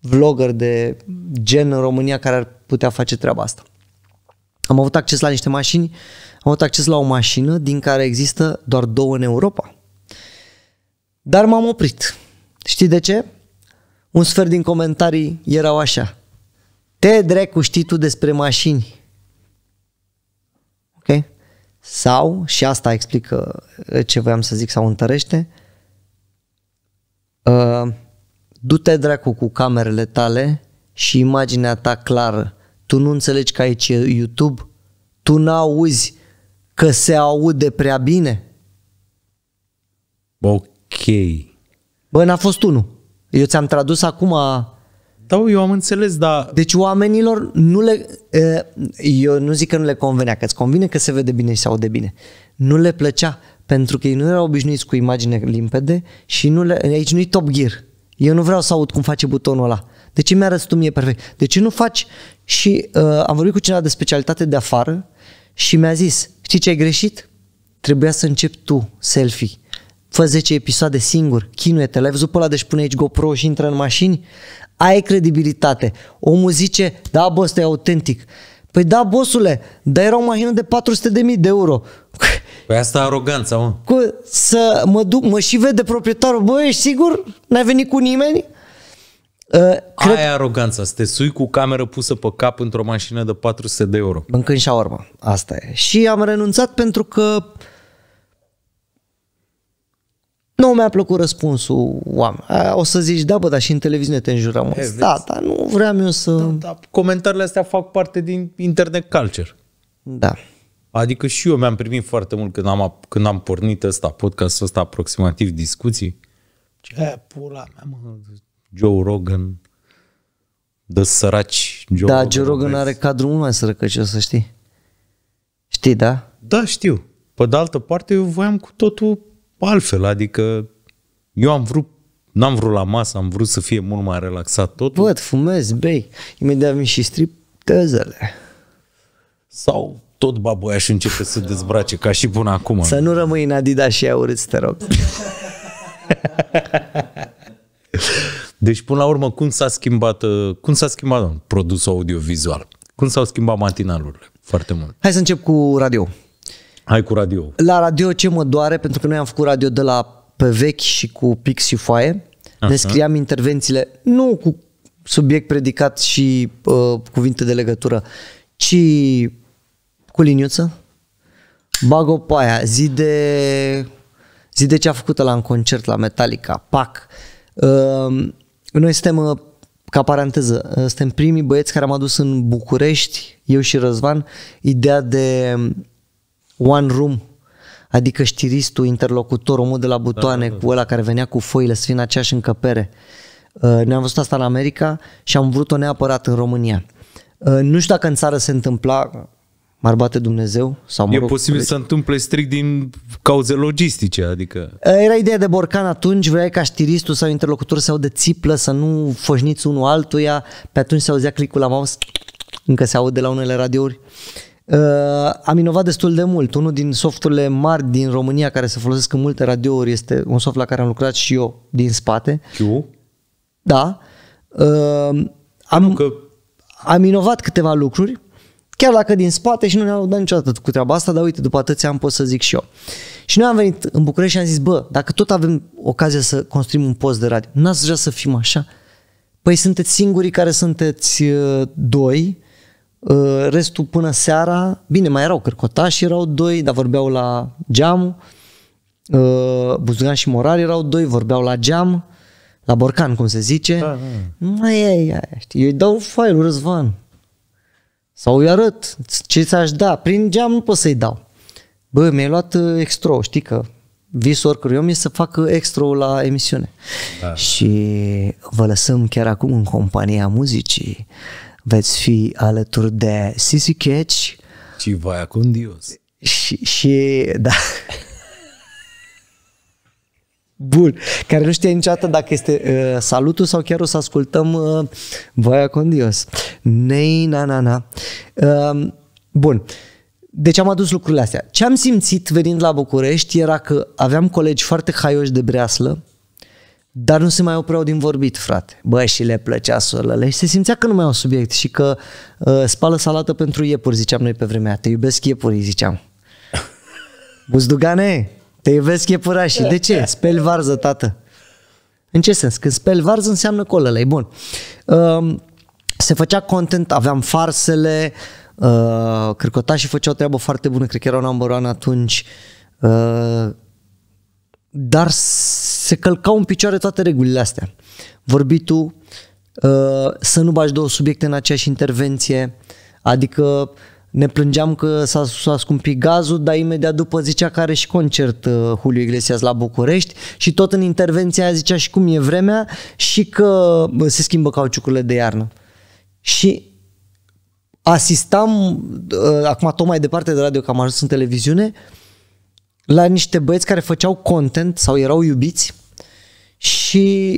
Speaker 1: vlogger de gen în România care ar putea face treaba asta. Am avut acces la niște mașini, am avut acces la o mașină din care există doar două în Europa. Dar m-am oprit. Știi de ce? Un sfert din comentarii erau așa. Te drecu știi tu despre mașini. Ok? Sau, și asta explică uh, ce voiam să zic sau întărește, uh, du-te dracu cu camerele tale și imaginea ta clară tu nu înțelegi că aici e YouTube, tu n-auzi că se aude prea bine. Ok. Bă, n-a fost unul. Eu ți-am tradus acum... Da, eu am înțeles, dar... Deci oamenilor nu le... Eu nu zic că nu le convenea, că îți convine că se vede bine și se aude bine. Nu le plăcea, pentru că ei nu erau obișnuiți cu imagine limpede și nu le... aici nu-i Top Gear. Eu nu vreau să aud cum face butonul ăla. De ce mi a tu mie perfect? De ce nu faci? Și uh, am vorbit cu cineva de specialitate de afară și mi-a zis, știi ce ai greșit? Trebuia să începi tu selfie. Fă 10 episoade singur, chinuie-te, l-ai văzut pe ăla, de deci pune aici GoPro și intră în mașini? Ai credibilitate. Omul zice, da, bă, ăsta e autentic. Păi da, bosule, dar era o mașină de 400.000 de euro. <laughs>
Speaker 2: Păi asta aroganța, mă.
Speaker 1: Cu, să mă duc, mă și vede proprietarul, băi, ești sigur? N-ai venit cu nimeni? Ă,
Speaker 2: cred... Aia aroganța, să te sui cu cameră pusă pe cap într-o mașină de
Speaker 1: 400 de euro. Mâncând și urmă, asta e. Și am renunțat pentru că nu mi-a plăcut răspunsul oameni. O să zici, da, bă, dar și în televiziune te înjurăm. Hey, da, dar nu
Speaker 2: vreau eu să... Da, da. Comentariile astea fac parte din internet culture. Da. Adică și eu mi-am primit foarte mult când am, când am pornit ăsta, podcastul ăsta, aproximativ discuții. Ce pula mea, mă, Joe Rogan, de săraci. Joe da, Rogan Joe Rogan are
Speaker 1: cadrul mult mai sărăcăcios, să știi. Știi, da? Da, știu. Pe de altă parte, eu
Speaker 2: voiam cu totul altfel, adică eu am vrut N-am vrut la masă, am vrut să fie mult mai relaxat totul. Văd, fumezi, bei, imediat vin și strip Sau tot și începe să dezbrace, ca și până acum. Să
Speaker 1: nu rămâi în Adidas și auriți, te rog. <laughs>
Speaker 2: Deci, până la urmă, cum s-a schimbat, uh, cum s-a schimbat nu, produsul audio-vizual? Cum s-au schimbat
Speaker 1: matinalurile? Foarte mult. Hai să încep cu radio. Hai cu radio. La radio ce mă doare, pentru că noi am făcut radio de la pe vechi și cu pix și foaie, Aha. ne scriam intervențiile nu cu subiect predicat și uh, cuvinte de legătură, ci cu liniuță. Bag o aia, zi de, zi de ce a făcut la un concert la Metallica, pac. Uh, noi suntem, uh, ca paranteză, uh, suntem primii băieți care am adus în București, eu și Răzvan, ideea de um, one room, adică știristul, interlocutor, omul de la butoane da, da, da. cu ăla care venea cu foile, să fie în aceeași încăpere. Uh, ne am văzut asta în America și am vrut-o neapărat în România. Nu știu dacă în țară se întâmpla, m-ar bate Dumnezeu? Sau mă e rog, posibil să
Speaker 2: întâmple strict din cauze logistice, adică...
Speaker 1: Ă, era ideea de borcan atunci, vrei ca știristul sau interlocutor să de țiplă, să nu foșniți unul altuia, pe atunci se auzea clicul la mouse, încă se aude la unele radiouri. Uh, am inovat destul de mult. Unul din softurile mari din România care se folosesc în multe radiouri este un soft la care am lucrat și eu din spate. Q? Da. Uh, am, că... am inovat câteva lucruri Chiar dacă din spate și nu ne-am dat niciodată cu treaba asta, dar uite, după atâția am pot să zic și eu. Și noi am venit în București și am zis, bă, dacă tot avem ocazia să construim un post de radio, n-ați vrea să fim așa? Păi sunteți singurii care sunteți uh, doi, uh, restul până seara, bine, mai erau cărcotași, erau doi, dar vorbeau la geam, uh, Buzgan și Morar erau doi, vorbeau la geam, la borcan, cum se zice. Da, da. Mai e, știi, eu îi dau foaie lui Răzvan, sau îi arăt ce ți-aș da. Prin geam nu pot să-i dau. Bă, mi-ai luat uh, extra, știi că visul oricărui om e să facă extra la emisiune. Da. Și vă lăsăm chiar acum în compania muzicii. Veți fi alături de Sisi Catch. Și acum Dios. Și, și da. <laughs> bun, care nu știe niciodată dacă este uh, salutul sau chiar o să ascultăm uh, voia con Dios. Nei, na, na, na. Uh, bun. Deci am adus lucrurile astea. Ce am simțit venind la București era că aveam colegi foarte haioși de breaslă, dar nu se mai opreau din vorbit, frate. Bă, și le plăcea solele și se simțea că nu mai au subiect și că uh, spală salată pentru iepuri, ziceam noi pe vremea. Te iubesc iepurii, ziceam. <laughs> Buzdugane, te iubesc iepurașii. De ce? Speli varză, tată. În ce sens? Când speli varză înseamnă colălă, e bun. Um, se făcea content, aveam farsele, uh, Cârcotașii făceau treabă foarte bună, cred că erau number one atunci. Uh, dar se călcau în picioare toate regulile astea. Vorbitul, uh, să nu bagi două subiecte în aceeași intervenție, adică uh, ne plângeam că s-a, s-a scumpit gazul, dar imediat după zicea că are și concert uh, Julio Iglesias la București și tot în intervenția aia zicea și cum e vremea și că bă, se schimbă cauciucurile de iarnă. Și asistam, uh, acum tot mai departe de radio, că am ajuns în televiziune, la niște băieți care făceau content sau erau iubiți și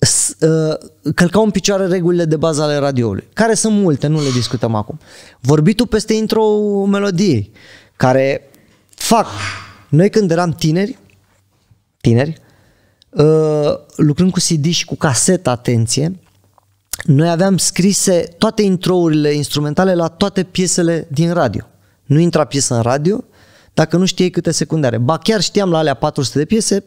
Speaker 1: Uh, călcau în picioare regulile de bază ale radioului, care sunt multe, nu le discutăm acum. Vorbitul peste intro melodiei, care fac. Noi când eram tineri, tineri, uh, lucrând cu CD și cu casetă, atenție, noi aveam scrise toate introurile instrumentale la toate piesele din radio. Nu intra piesă în radio dacă nu știi câte secunde are. Ba chiar știam la alea 400 de piese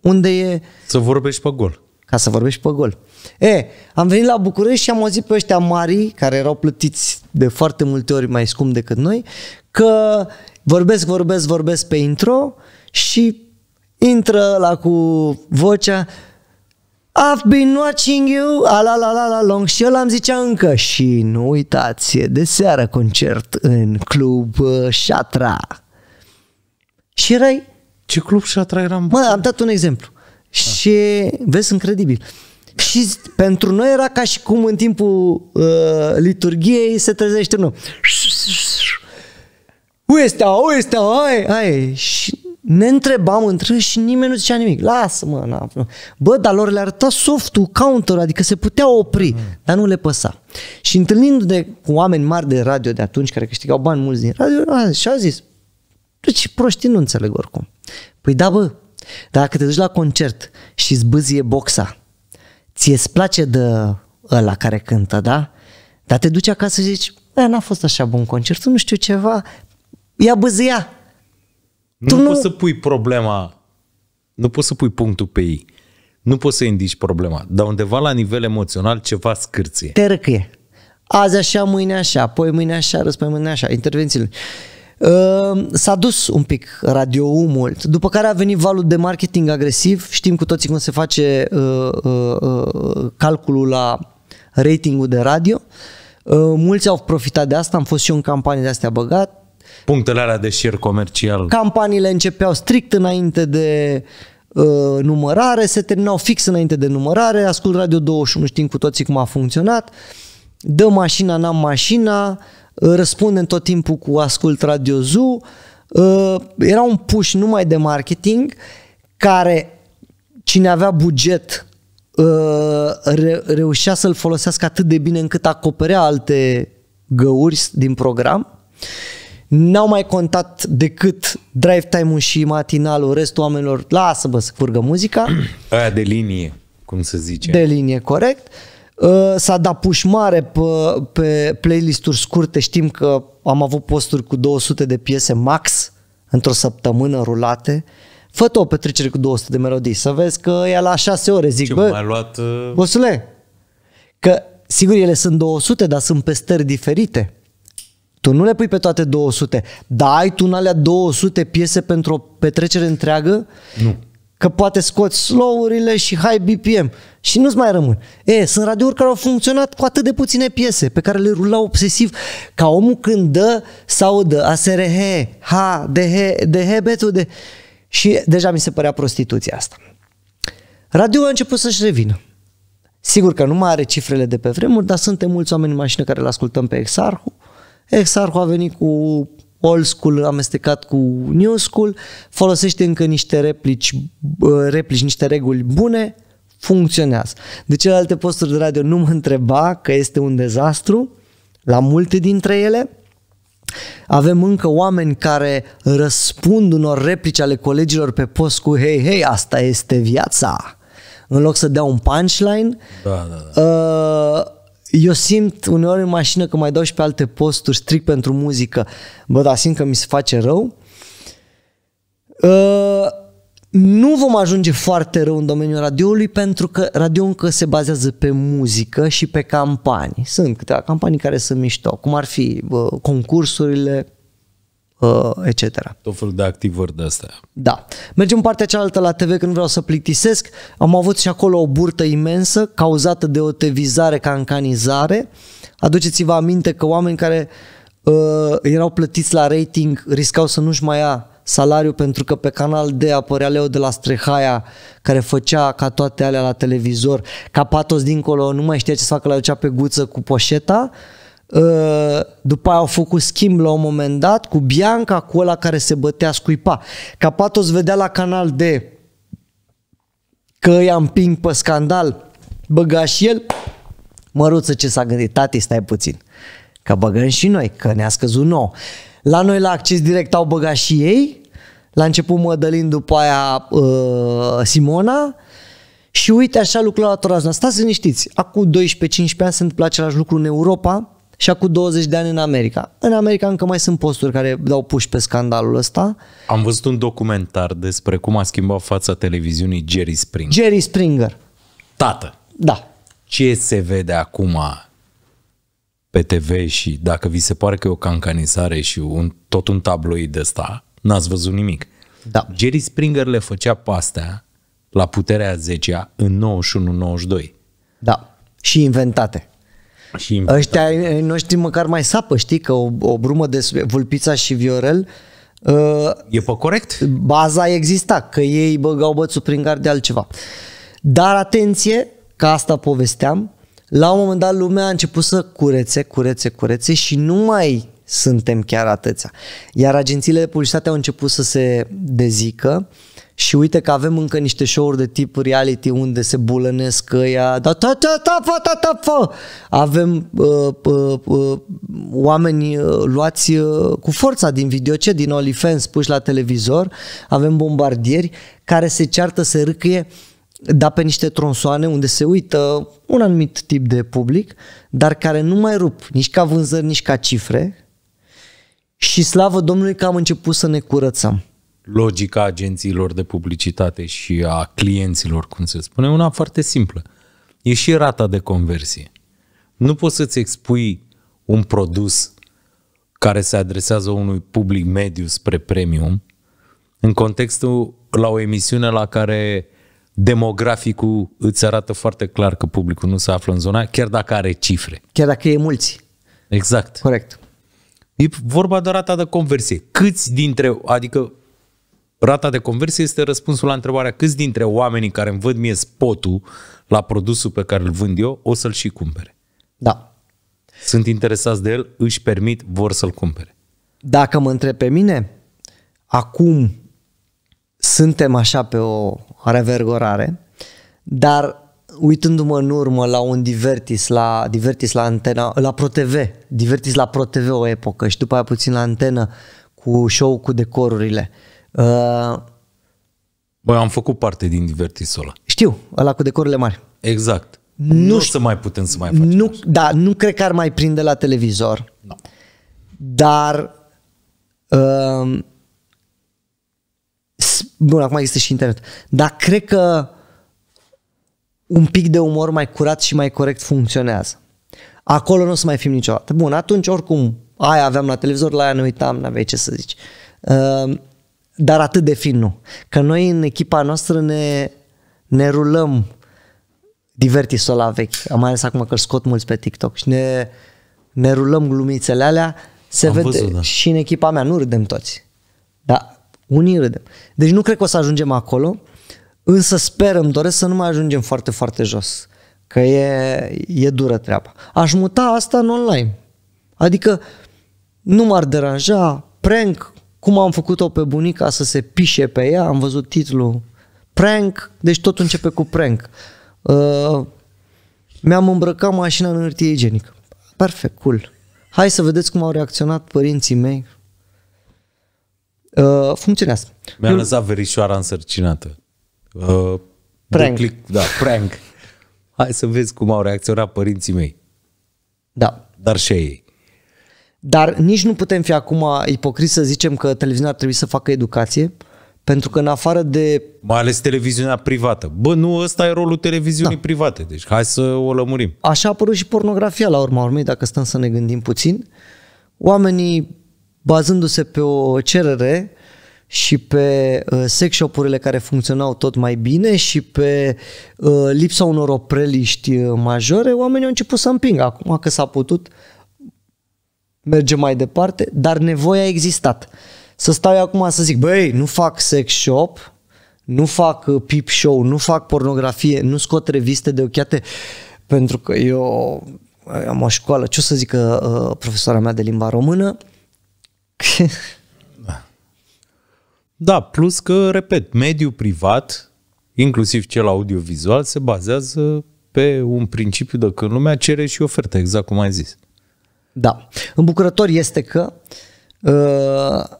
Speaker 1: unde e... Să vorbești pe gol ca să vorbești pe gol. E, am venit la București și am auzit pe ăștia mari, care erau plătiți de foarte multe ori mai scump decât noi, că vorbesc, vorbesc, vorbesc pe intro și intră la cu vocea I've been watching you, a la la la la long și el am zicea încă și nu uitați, e de seară concert în club Șatra. și erai... Ce club Șatra era Mă, am dat un exemplu. Și vezi, incredibil. Și pentru noi era ca și cum în timpul uh, liturgiei se trezește nu. U este, u este, Și ne întrebam între și nimeni nu zicea nimic. Lasă-mă, na. Bă, dar lor le arăta softul, counter, adică se putea opri, mm. dar nu le păsa. Și întâlnindu-ne cu oameni mari de radio de atunci, care câștigau bani mulți din radio, și au zis, tu ce deci, proști nu înțeleg oricum. Păi da, bă, dacă te duci la concert și îți bâzie boxa, ție îți place de ăla care cântă, da? Dar te duci acasă și zici, n-a fost așa bun concert, nu știu ceva, ia bâzia. Nu, tu nu poți să
Speaker 2: pui problema, nu poți să pui punctul pe ei. Nu poți să indici problema, dar undeva la nivel emoțional ceva scârție.
Speaker 1: Te răcâie. Azi așa, mâine așa, apoi mâine așa, răspăi mâine așa, intervențiile. Ehm, s-a dus un pic radioumul, după care a venit valul de marketing agresiv, știm cu toții cum se face uh, uh, uh, calculul la ratingul de radio, ehm, mulți au profitat de asta, am fost și eu în campanie de astea băgat.
Speaker 2: Punctele alea de șir comercial.
Speaker 1: Campaniile începeau strict înainte de uh, numărare, se terminau fix înainte de numărare, ascult Radio 21, știm cu toții cum a funcționat, dă mașina, n-am mașina, răspundem tot timpul cu Ascult Radio Zoo, uh, era un push numai de marketing care cine avea buget uh, re- reușea să-l folosească atât de bine încât acoperea alte găuri din program. N-au mai contat decât drive time-ul și matinalul, restul oamenilor lasă bă să curgă muzica.
Speaker 2: <clears throat> Aia de linie, cum să zice. De
Speaker 1: linie, corect. Uh, Ă, s-a dat pușmare pe, pe playlisturi scurte, știm că am avut posturi cu 200 de piese max într-o săptămână rulate. Fă o petrecere cu 200 de melodii, să vezi că e la 6 ore, zic, Ce, bă, luat... Ă? bosule, că sigur ele sunt 200, dar sunt pe stări diferite. Tu nu le pui pe toate 200, dar ai tu în alea 200 piese pentru o petrecere întreagă? Nu că poate scoți slow-urile și high BPM și nu-ți mai rămân. E, sunt radiouri care au funcționat cu atât de puține piese pe care le rulau obsesiv ca omul când dă sau dă ASRH, H, DH, DH, betul de... Și deja mi se părea prostituția asta. Radio a început să-și revină. Sigur că nu mai are cifrele de pe vremuri, dar suntem mulți oameni în mașină care îl ascultăm pe Exarhu. Exarhu a venit cu old school amestecat cu new school, folosește încă niște replici, replici niște reguli bune, funcționează. De celelalte posturi de radio nu mă întreba că este un dezastru, la multe dintre ele, avem încă oameni care răspund unor replici ale colegilor pe post cu hei, hei, asta este viața. În loc să dea un punchline, da, da, da. Uh, eu simt uneori în mașină că mai dau și pe alte posturi strict pentru muzică, bă, dar simt că mi se face rău. Uh, nu vom ajunge foarte rău în domeniul radioului pentru că radio încă se bazează pe muzică și pe campanii. Sunt câteva campanii care sunt mișto, cum ar fi uh, concursurile uh, etc.
Speaker 2: Tot felul de activări de astea.
Speaker 1: Da. Mergem în partea cealaltă la TV, când vreau să plictisesc. Am avut și acolo o burtă imensă, cauzată de o tevizare ca încanizare. Aduceți-vă aminte că oameni care uh, erau plătiți la rating riscau să nu-și mai ia salariu pentru că pe canal de apărea Leo de la Strehaia care făcea ca toate alea la televizor, ca patos dincolo, nu mai știa ce să facă, la ducea pe guță cu poșeta. Uh, Ă, după aia au făcut schimb la un moment dat cu Bianca, cu ăla care se bătea scuipa. Capatos vedea la canal de că i-a împing pe scandal, băga și el, măruță ce s-a gândit, tati stai puțin, că băgăm și noi, că ne-a scăzut nou. La noi la acces direct au băgat și ei, la început Mădălin, după aia uh, Simona, și uite așa lucrul la toată Stați liniștiți, acum 12-15 ani se întâmplă același lucru în Europa, și acum 20 de ani în America. În America încă mai sunt posturi care dau puși pe scandalul ăsta. Am văzut
Speaker 2: un documentar despre cum a schimbat fața televiziunii Jerry Springer.
Speaker 1: Jerry Springer.
Speaker 2: Tată. Da. Ce se vede acum pe TV și dacă vi se pare că e o cancanizare și un, tot un tabloid ăsta, n-ați văzut nimic. Da. Jerry Springer le făcea pastea la puterea 10
Speaker 1: în 91-92. Da. Și inventate. Și Ăștia da. noștri măcar mai sapă, știi, că o, o brumă de vulpița și viorel Uh, e pe corect? Baza exista, că ei băgau bățul prin gard de altceva. Dar atenție, că asta povesteam, la un moment dat lumea a început să curețe, curețe, curețe și nu mai suntem chiar atâția. Iar agențiile de publicitate au început să se dezică și uite că avem încă niște show-uri de tip reality unde se bulănesc ăia, da, ta, ta, ta, fă, ta, ta, fă. Avem uh, uh, uh, oameni uh, luați uh, cu forța din videoce, din OnlyFans puși la televizor, avem bombardieri care se ceartă, se râcăie, dar pe niște tronsoane unde se uită un anumit tip de public, dar care nu mai rup nici ca vânzări, nici ca cifre. Și slavă Domnului că am început să ne curățăm
Speaker 2: logica agențiilor de publicitate și a clienților, cum se spune, una foarte simplă. E și rata de conversie. Nu poți să-ți expui un produs care se adresează unui public mediu spre premium în contextul la o emisiune la care demograficul îți arată foarte clar că publicul nu se află în zona chiar dacă are cifre. Chiar dacă e mulți. Exact. Corect. E vorba de rata de conversie. Câți dintre, adică Rata de conversie este răspunsul la întrebarea câți dintre oamenii care îmi văd mie spotul la produsul pe care îl vând eu o să-l și cumpere. Da. Sunt interesați de el, își permit, vor să-l cumpere.
Speaker 1: Dacă mă întreb pe mine, acum suntem așa pe o revergorare, dar uitându-mă în urmă la un divertis, la divertis la antena, la ProTV, divertis la ProTV o epocă și după aia puțin la antenă cu show cu decorurile. Uh, Băi, am făcut parte din divertisul ăla. Știu, ăla cu decorurile mari. Exact. Nu, nu știu, să mai putem să mai facem. Nu, așa. da, nu cred că ar mai prinde la televizor. No. Dar uh, bun, acum există și internet. Dar cred că un pic de umor mai curat și mai corect funcționează. Acolo nu o să mai fim niciodată. Bun, atunci oricum aia aveam la televizor, la aia nu uitam, n-aveai ce să zici. Uh, dar atât de fin nu. Că noi în echipa noastră ne, ne rulăm divertisul la vechi, am mai ales acum că scot mulți pe TikTok și ne, ne rulăm glumițele alea, se am vede văzut, da. și în echipa mea, nu râdem toți, dar unii râdem. Deci nu cred că o să ajungem acolo, însă sper, îmi doresc să nu mai ajungem foarte, foarte jos, că e, e dură treaba. Aș muta asta în online, adică nu m-ar deranja prank, cum am făcut-o pe bunica să se pișe pe ea, am văzut titlul Prank, deci tot începe cu prank. Uh, mi-am îmbrăcat mașina în hârtie igienică. Perfect, cool. Hai să vedeți cum au reacționat părinții mei. Uh, funcționează. mi a Eu... lăsat
Speaker 2: verișoara însărcinată. Uh, prank. Click, da, prank.
Speaker 1: Hai să vezi cum au reacționat părinții mei. Da. Dar și ei. Dar nici nu putem fi acum ipocrit să zicem că televiziunea ar trebui să facă educație, pentru că în afară de... Mai ales televiziunea privată. Bă, nu, ăsta e rolul televiziunii da.
Speaker 2: private, deci hai să o lămurim.
Speaker 1: Așa a apărut și pornografia la urma urmei, dacă stăm să ne gândim puțin. Oamenii, bazându-se pe o cerere și pe uh, sex shop care funcționau tot mai bine și pe uh, lipsa unor opreliști uh, majore, oamenii au început să împingă. Acum că s-a putut, uh, merge mai departe, dar nevoia a existat. Să stau eu acum să zic, băi, nu fac sex shop, nu fac uh, pip show, nu fac pornografie, nu scot reviste de ochiate, pentru că eu uh, am o școală, ce o să zică uh, profesoara mea de limba română? da. <laughs> da,
Speaker 2: plus că, repet, mediul privat, inclusiv cel audiovizual, se bazează pe un principiu de când lumea cere și ofertă, exact cum ai zis. Da.
Speaker 1: Îmbucurător este că uh,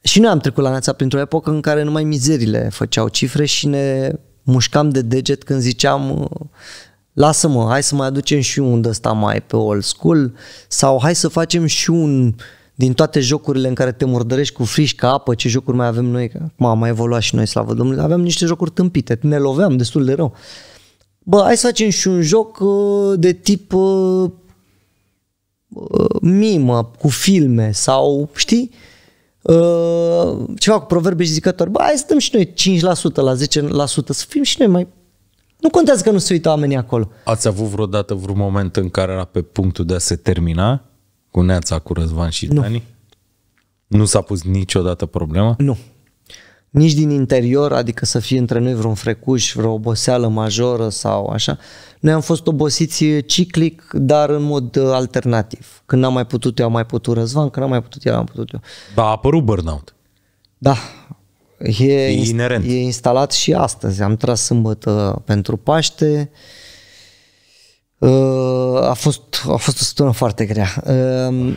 Speaker 1: și noi am trecut la Neața printr-o epocă în care numai mizerile făceau cifre și ne mușcam de deget când ziceam uh, lasă-mă, hai să mai aducem și un ăsta mai pe old school sau hai să facem și un din toate jocurile în care te murdărești cu frișca, apă, ce jocuri mai avem noi, că am mai evoluat și noi, slavă Domnului, aveam niște jocuri tâmpite, ne loveam destul de rău. Bă, hai să facem și un joc uh, de tip uh, Uh, mimă cu filme sau, știi, uh, ceva cu proverbe și zicători. Bă, hai să dăm și noi 5% la 10%, să fim și noi mai... Nu contează că nu se uită oamenii acolo.
Speaker 2: Ați avut vreodată vreun moment în care era pe punctul de a se termina cu Neața, cu Răzvan și nu. Dani? Nu s-a pus niciodată problema? Nu
Speaker 1: nici din interior, adică să fie între noi vreun frecuș, vreo oboseală majoră sau așa. Noi am fost obosiți ciclic, dar în mod uh, alternativ. Când n-am mai putut eu, am mai putut Răzvan, când n-am mai putut el, am putut eu. Da, a apărut burnout. Da, E, e inerent. E instalat și astăzi. Am tras sâmbătă pentru Paște. Uh, a fost, a fost o săptămână foarte grea. Um,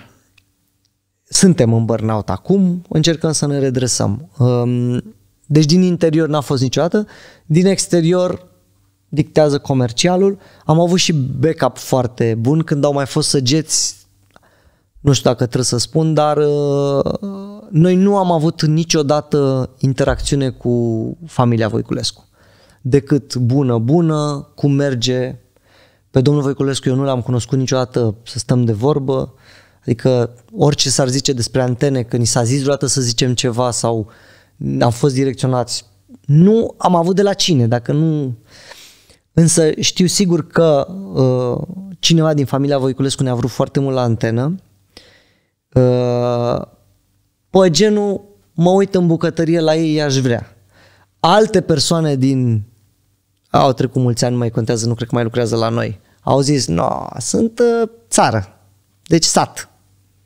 Speaker 1: suntem în burnout acum, încercăm să ne redresăm. Ehm, deci din interior n-a fost niciodată, din exterior dictează comercialul. Am avut și backup foarte bun când au mai fost săgeți, nu știu dacă trebuie să spun, dar uh, noi nu am avut niciodată interacțiune cu familia Voiculescu. Decât bună, bună, cum merge. Pe domnul Voiculescu eu nu l-am cunoscut niciodată să stăm de vorbă Adică orice s-ar zice despre antene, că ni s-a zis vreodată să zicem ceva sau am fost direcționați, nu am avut de la cine, dacă nu... Însă știu sigur că uh, cineva din familia Voiculescu ne-a vrut foarte mult la antenă. Uh, pe păi genul, mă uit în bucătărie la ei, aș vrea. Alte persoane din... Au trecut mulți ani, nu mai contează, nu cred că mai lucrează la noi. Au zis, no, sunt uh, țară, deci sat.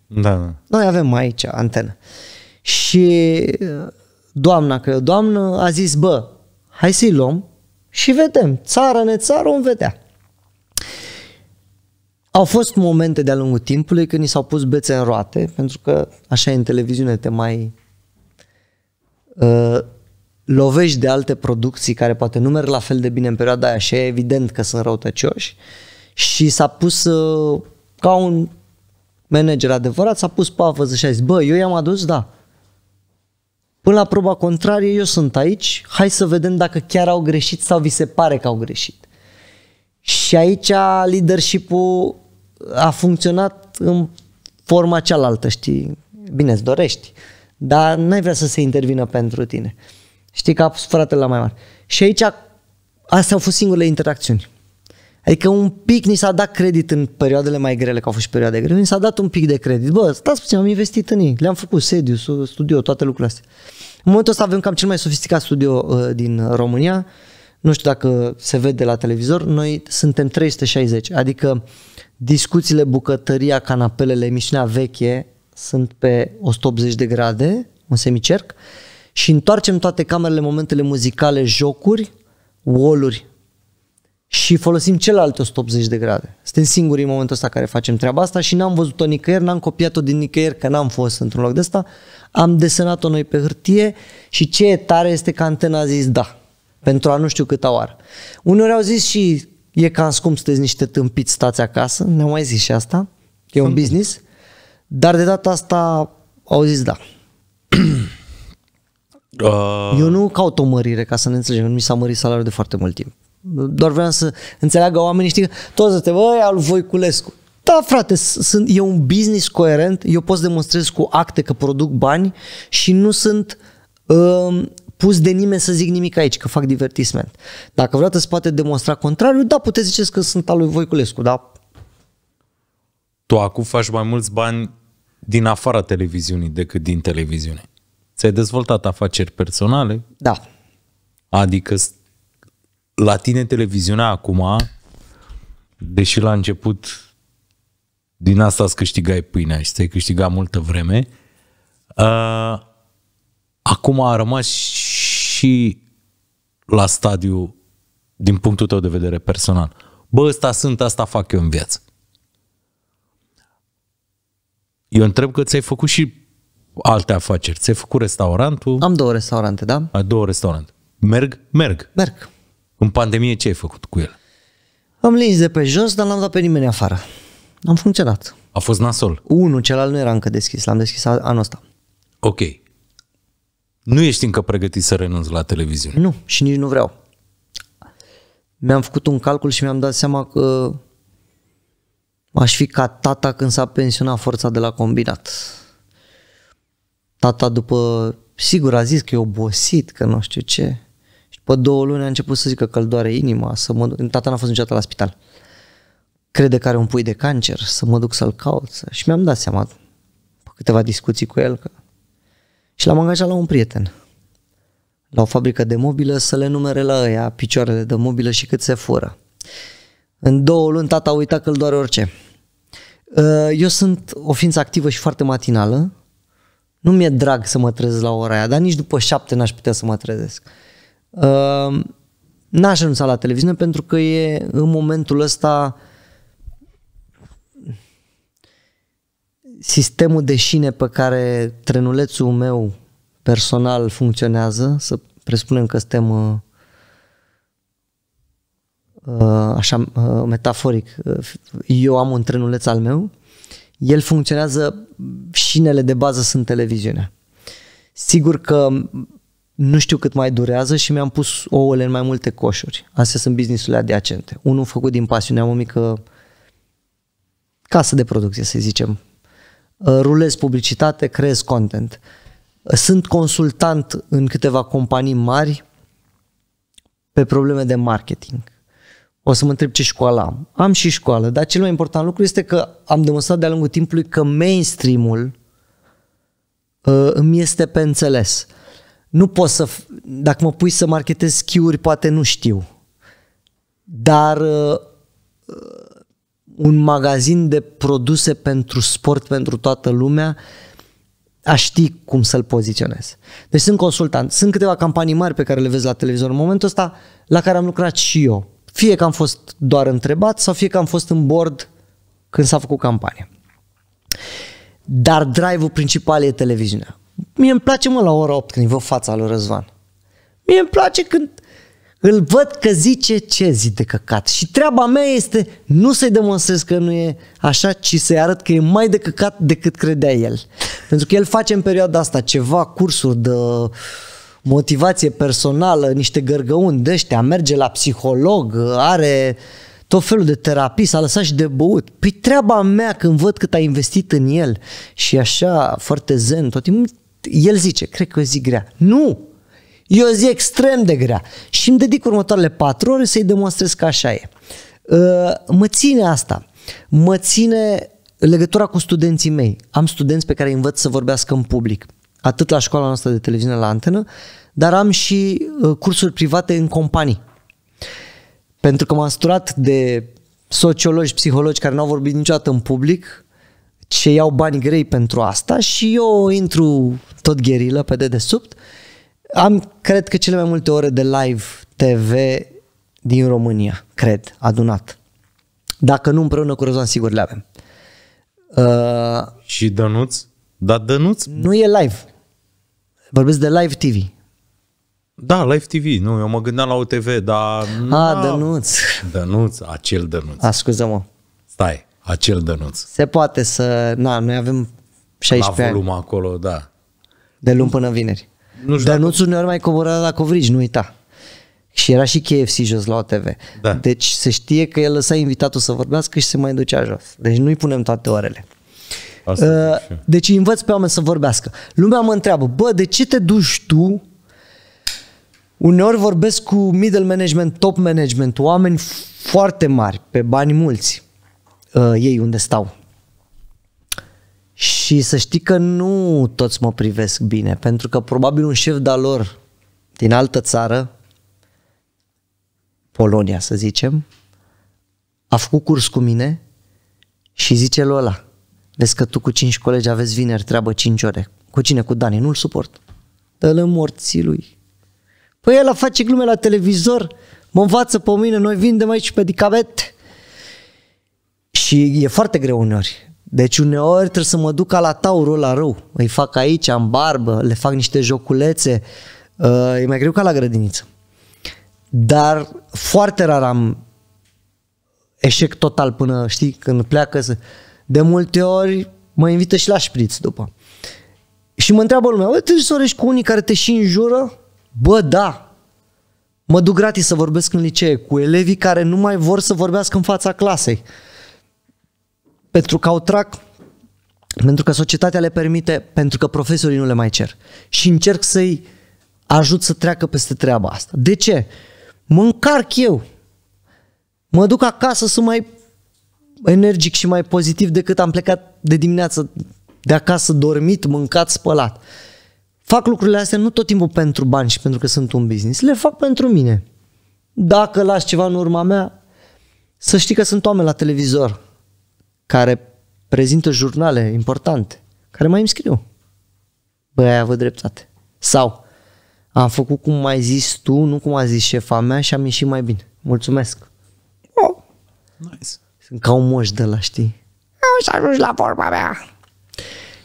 Speaker 1: Da, da. Noi avem aici antenă. Și uh, doamna, că doamnă a zis, bă, hai să-i luăm și vedem. Țară ne țară, om vedea. Au fost momente de-a lungul timpului când ni s-au pus bețe în roate, pentru că așa e în televiziune, te mai uh, lovești de alte producții care poate nu merg la fel de bine în perioada aia și e evident că sunt răutăcioși și s-a pus uh, ca un manager adevărat, s-a pus pavăză și a zis, bă, eu i-am adus, da. Până la proba contrarie, eu sunt aici, hai să vedem dacă chiar au greșit sau vi se pare că au greșit. Și aici leadership-ul a funcționat în forma cealaltă, știi? Bine, îți dorești, dar n-ai vrea să se intervină pentru tine. Știi că a pus fratele la mai mare. Și aici, astea au fost singurele interacțiuni. Adică un pic ni s-a dat credit în perioadele mai grele, că au fost și perioade grele, ni s-a dat un pic de credit. Bă, stați puțin, am investit în ei, le-am făcut sediu, studio, toate lucrurile astea. În momentul ăsta avem cam cel mai sofisticat studio uh, din România, nu știu dacă se vede la televizor, noi suntem 360, adică discuțiile, bucătăria, canapelele, emisiunea veche sunt pe 180 de grade, un semicerc, și întoarcem toate camerele, momentele muzicale, jocuri, wall și folosim celelalte 180 de grade. Suntem singuri în momentul ăsta care facem treaba asta și n-am văzut-o nicăieri, n-am copiat-o din nicăieri, că n-am fost într-un loc de ăsta. Am desenat-o noi pe hârtie și ce e tare este că antena a zis da, pentru a nu știu câta oară. Uneori au zis și e cam scump, sunteți niște tâmpiți, stați acasă, ne-au mai zis și asta, e un business, dar de data asta au zis da. <clears throat> Uh... Eu nu caut o mărire, ca să ne înțelegem, nu mi s-a mărit salariul de foarte mult timp doar vreau să înțeleagă oamenii, știi, toți să te, voi al Voiculescu. Da, frate, sunt, e un business coerent, eu pot să demonstrez cu acte că produc bani și nu sunt uh, pus de nimeni să zic nimic aici, că fac divertisment. Dacă vreodată se poate demonstra contrariu, da, puteți ziceți că sunt al lui Voiculescu, da.
Speaker 2: Tu acum faci mai mulți bani din afara televiziunii decât din televiziune. Ți-ai dezvoltat afaceri personale? Da. Adică la tine televiziunea acum, deși la început din asta îți câștigai pâinea și ți-ai câștigat multă vreme, uh, acum a rămas și la stadiu din punctul tău de vedere personal. Bă, ăsta sunt, asta fac eu în viață. Eu întreb că ți-ai făcut și alte afaceri. Ți-ai făcut restaurantul? Am două restaurante, da? A, două restaurante. Merg? Merg. Merg. În pandemie ce ai făcut cu el?
Speaker 1: Am lins de pe jos, dar l-am dat pe nimeni afară. Am funcționat. A fost nasol? Unul, celălalt nu era încă deschis. L-am deschis anul ăsta. Ok. Nu ești încă pregătit
Speaker 2: să renunți la televiziune? Nu, și nici nu vreau.
Speaker 1: Mi-am făcut un calcul și mi-am dat seama că aș fi ca tata când s-a pensionat forța de la combinat. Tata după, sigur a zis că e obosit, că nu știu ce. După două luni a început să zică că îl doare inima, să mă... tata n-a fost niciodată la spital. Crede că are un pui de cancer, să mă duc să-l caut. Să... Și mi-am dat seama, după câteva discuții cu el, că... și l-am angajat la un prieten, la o fabrică de mobilă, să le numere la ea picioarele de mobilă și cât se fură. În două luni tata a uitat că îl doare orice. Ă, eu sunt o ființă activă și foarte matinală. Nu mi-e drag să mă trezesc la ora aia, dar nici după șapte n-aș putea să mă trezesc. Ehm, n-aș renunța la televiziune pentru că e în momentul ăsta sistemul de șine pe care trenulețul meu personal funcționează, să presupunem că suntem uh, uh, așa uh, metaforic, eu am un trenuleț al meu, el funcționează, șinele de bază sunt televiziunea. Sigur că nu știu cât mai durează și mi-am pus ouăle în mai multe coșuri. Astea sunt businessurile adiacente. Unul făcut din pasiune, am o mică casă de producție, să zicem. Uh, rulez publicitate, creez content. Uh, sunt consultant în câteva companii mari pe probleme de marketing. O să mă întreb ce școală am. Am și școală, dar cel mai important lucru este că am demonstrat de-a lungul timpului că mainstream-ul uh, îmi este pe înțeles nu pot să, dacă mă pui să marketez schiuri, poate nu știu. Dar uh, uh, un magazin de produse pentru sport, pentru toată lumea, a ști cum să-l poziționez. Deci sunt consultant. Sunt câteva campanii mari pe care le vezi la televizor în momentul ăsta, la care am lucrat și eu. Fie că am fost doar întrebat sau fie că am fost în board când s-a făcut campania. Dar drive-ul principal e televiziunea. Mie îmi place mă la ora 8 când văd fața lui Răzvan. Mie îmi place când îl văd că zice ce zi de căcat. Și treaba mea este nu să-i demonstrez că nu e așa, ci să-i arăt că e mai de căcat decât credea el. Pentru că el face în perioada asta ceva cursuri de motivație personală, niște gărgăuni de ăștia, merge la psiholog, are tot felul de terapii, s-a lăsat și de băut. Păi treaba mea când văd cât a investit în el și așa foarte zen tot timpul, el zice, cred că e o zi grea. Nu! E o zi extrem de grea. Și îmi dedic următoarele patru ore să-i demonstrez că așa e. Ă, mă ține asta. Mă ține legătura cu studenții mei. Am studenți pe care îi învăț să vorbească în public. Atât la școala noastră de televiziune la antenă, dar am și ă, cursuri private în companii. Pentru că m-am sturat de sociologi, psihologi care n-au vorbit niciodată în public, ce iau bani grei pentru asta și eu intru tot gherilă pe dedesubt. Am, cred că, cele mai multe ore de live TV din România, cred, adunat. Dacă nu împreună cu Răzvan, sigur le avem. Uh, și Dănuț? Dar Dănuț... Nu e live. Vorbesc de live TV.
Speaker 2: Da, Live TV, nu, eu mă gândeam la TV, dar... A,
Speaker 1: Dănuț. Dănuț, acel Dănuț. A, scuză-mă. Stai, acel Dănuț. Se poate să... Na, noi avem 16 La volum ani. acolo, da. De luni până vineri. Nu știu Dănuțul dacă... uneori mai cobora la covrigi, nu uita. Și era și KFC jos la OTV. Da. Deci se știe că el lăsa invitatul să vorbească și se mai ducea jos. Deci nu-i punem toate orele. Asta uh, deci învăț pe oameni să vorbească. Lumea mă întreabă, bă, de ce te duci tu? Uneori vorbesc cu middle management, top management, oameni foarte mari, pe bani mulți uh, ei unde stau. Și să știi că nu toți mă privesc bine, pentru că probabil un șef de lor din altă țară, Polonia să zicem, a făcut curs cu mine și zice lui ăla, vezi că tu cu cinci colegi aveți vineri treabă cinci ore. Cu cine? Cu Dani, nu-l suport. Dă-l în morții lui. Păi el a face glume la televizor, mă învață pe mine, noi vindem aici medicamente. Și e foarte greu uneori. Deci uneori trebuie să mă duc ca la taurul la rău. Îi fac aici, am barbă, le fac niște joculețe. Uh, e mai greu ca la grădiniță. Dar foarte rar am eșec total până, știi, când pleacă să... De multe ori mă invită și la șpriț după. Și mă întreabă lumea, bă, să orești cu unii care te și înjură? Bă, da. Mă duc gratis să vorbesc în licee cu elevii care nu mai vor să vorbească în fața clasei pentru că au trac, pentru că societatea le permite, pentru că profesorii nu le mai cer. Și încerc să-i ajut să treacă peste treaba asta. De ce? Mă încarc eu. Mă duc acasă să mai energic și mai pozitiv decât am plecat de dimineață de acasă dormit, mâncat, spălat. Fac lucrurile astea nu tot timpul pentru bani și pentru că sunt un business. Le fac pentru mine. Dacă las ceva în urma mea, să știi că sunt oameni la televizor care prezintă jurnale importante, care mai îmi scriu. Bă, ai avut dreptate. Sau, am făcut cum mai zis tu, nu cum a zis șefa mea și am ieșit mai bine. Mulțumesc. Oh. Nice. Sunt ca un moș de la, știi? Nu și ajungi la vorba mea.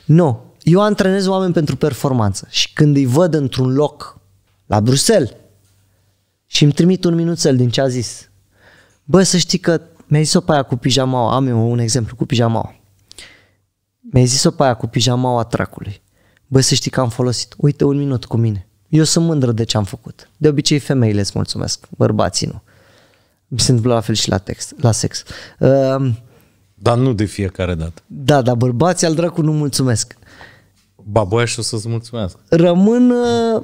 Speaker 1: Nu. No. Eu antrenez oameni pentru performanță și când îi văd într-un loc la Bruxelles și îmi trimit un minuțel din ce a zis. Bă, să știi că mi-a zis-o pe aia cu pijamaua, am eu un exemplu cu pijamaua. Mi-a zis-o pe aia cu pijamaua tracului. Bă, să știi că am folosit. Uite un minut cu mine. Eu sunt mândră de ce am făcut. De obicei femeile îți mulțumesc, bărbații nu. Mi se întâmplă la fel și la, text, la sex. Uh, dar nu de fiecare dată. Da, dar bărbații al dracu nu mulțumesc. Baboia o să-ți mulțumesc. Rămân, uh,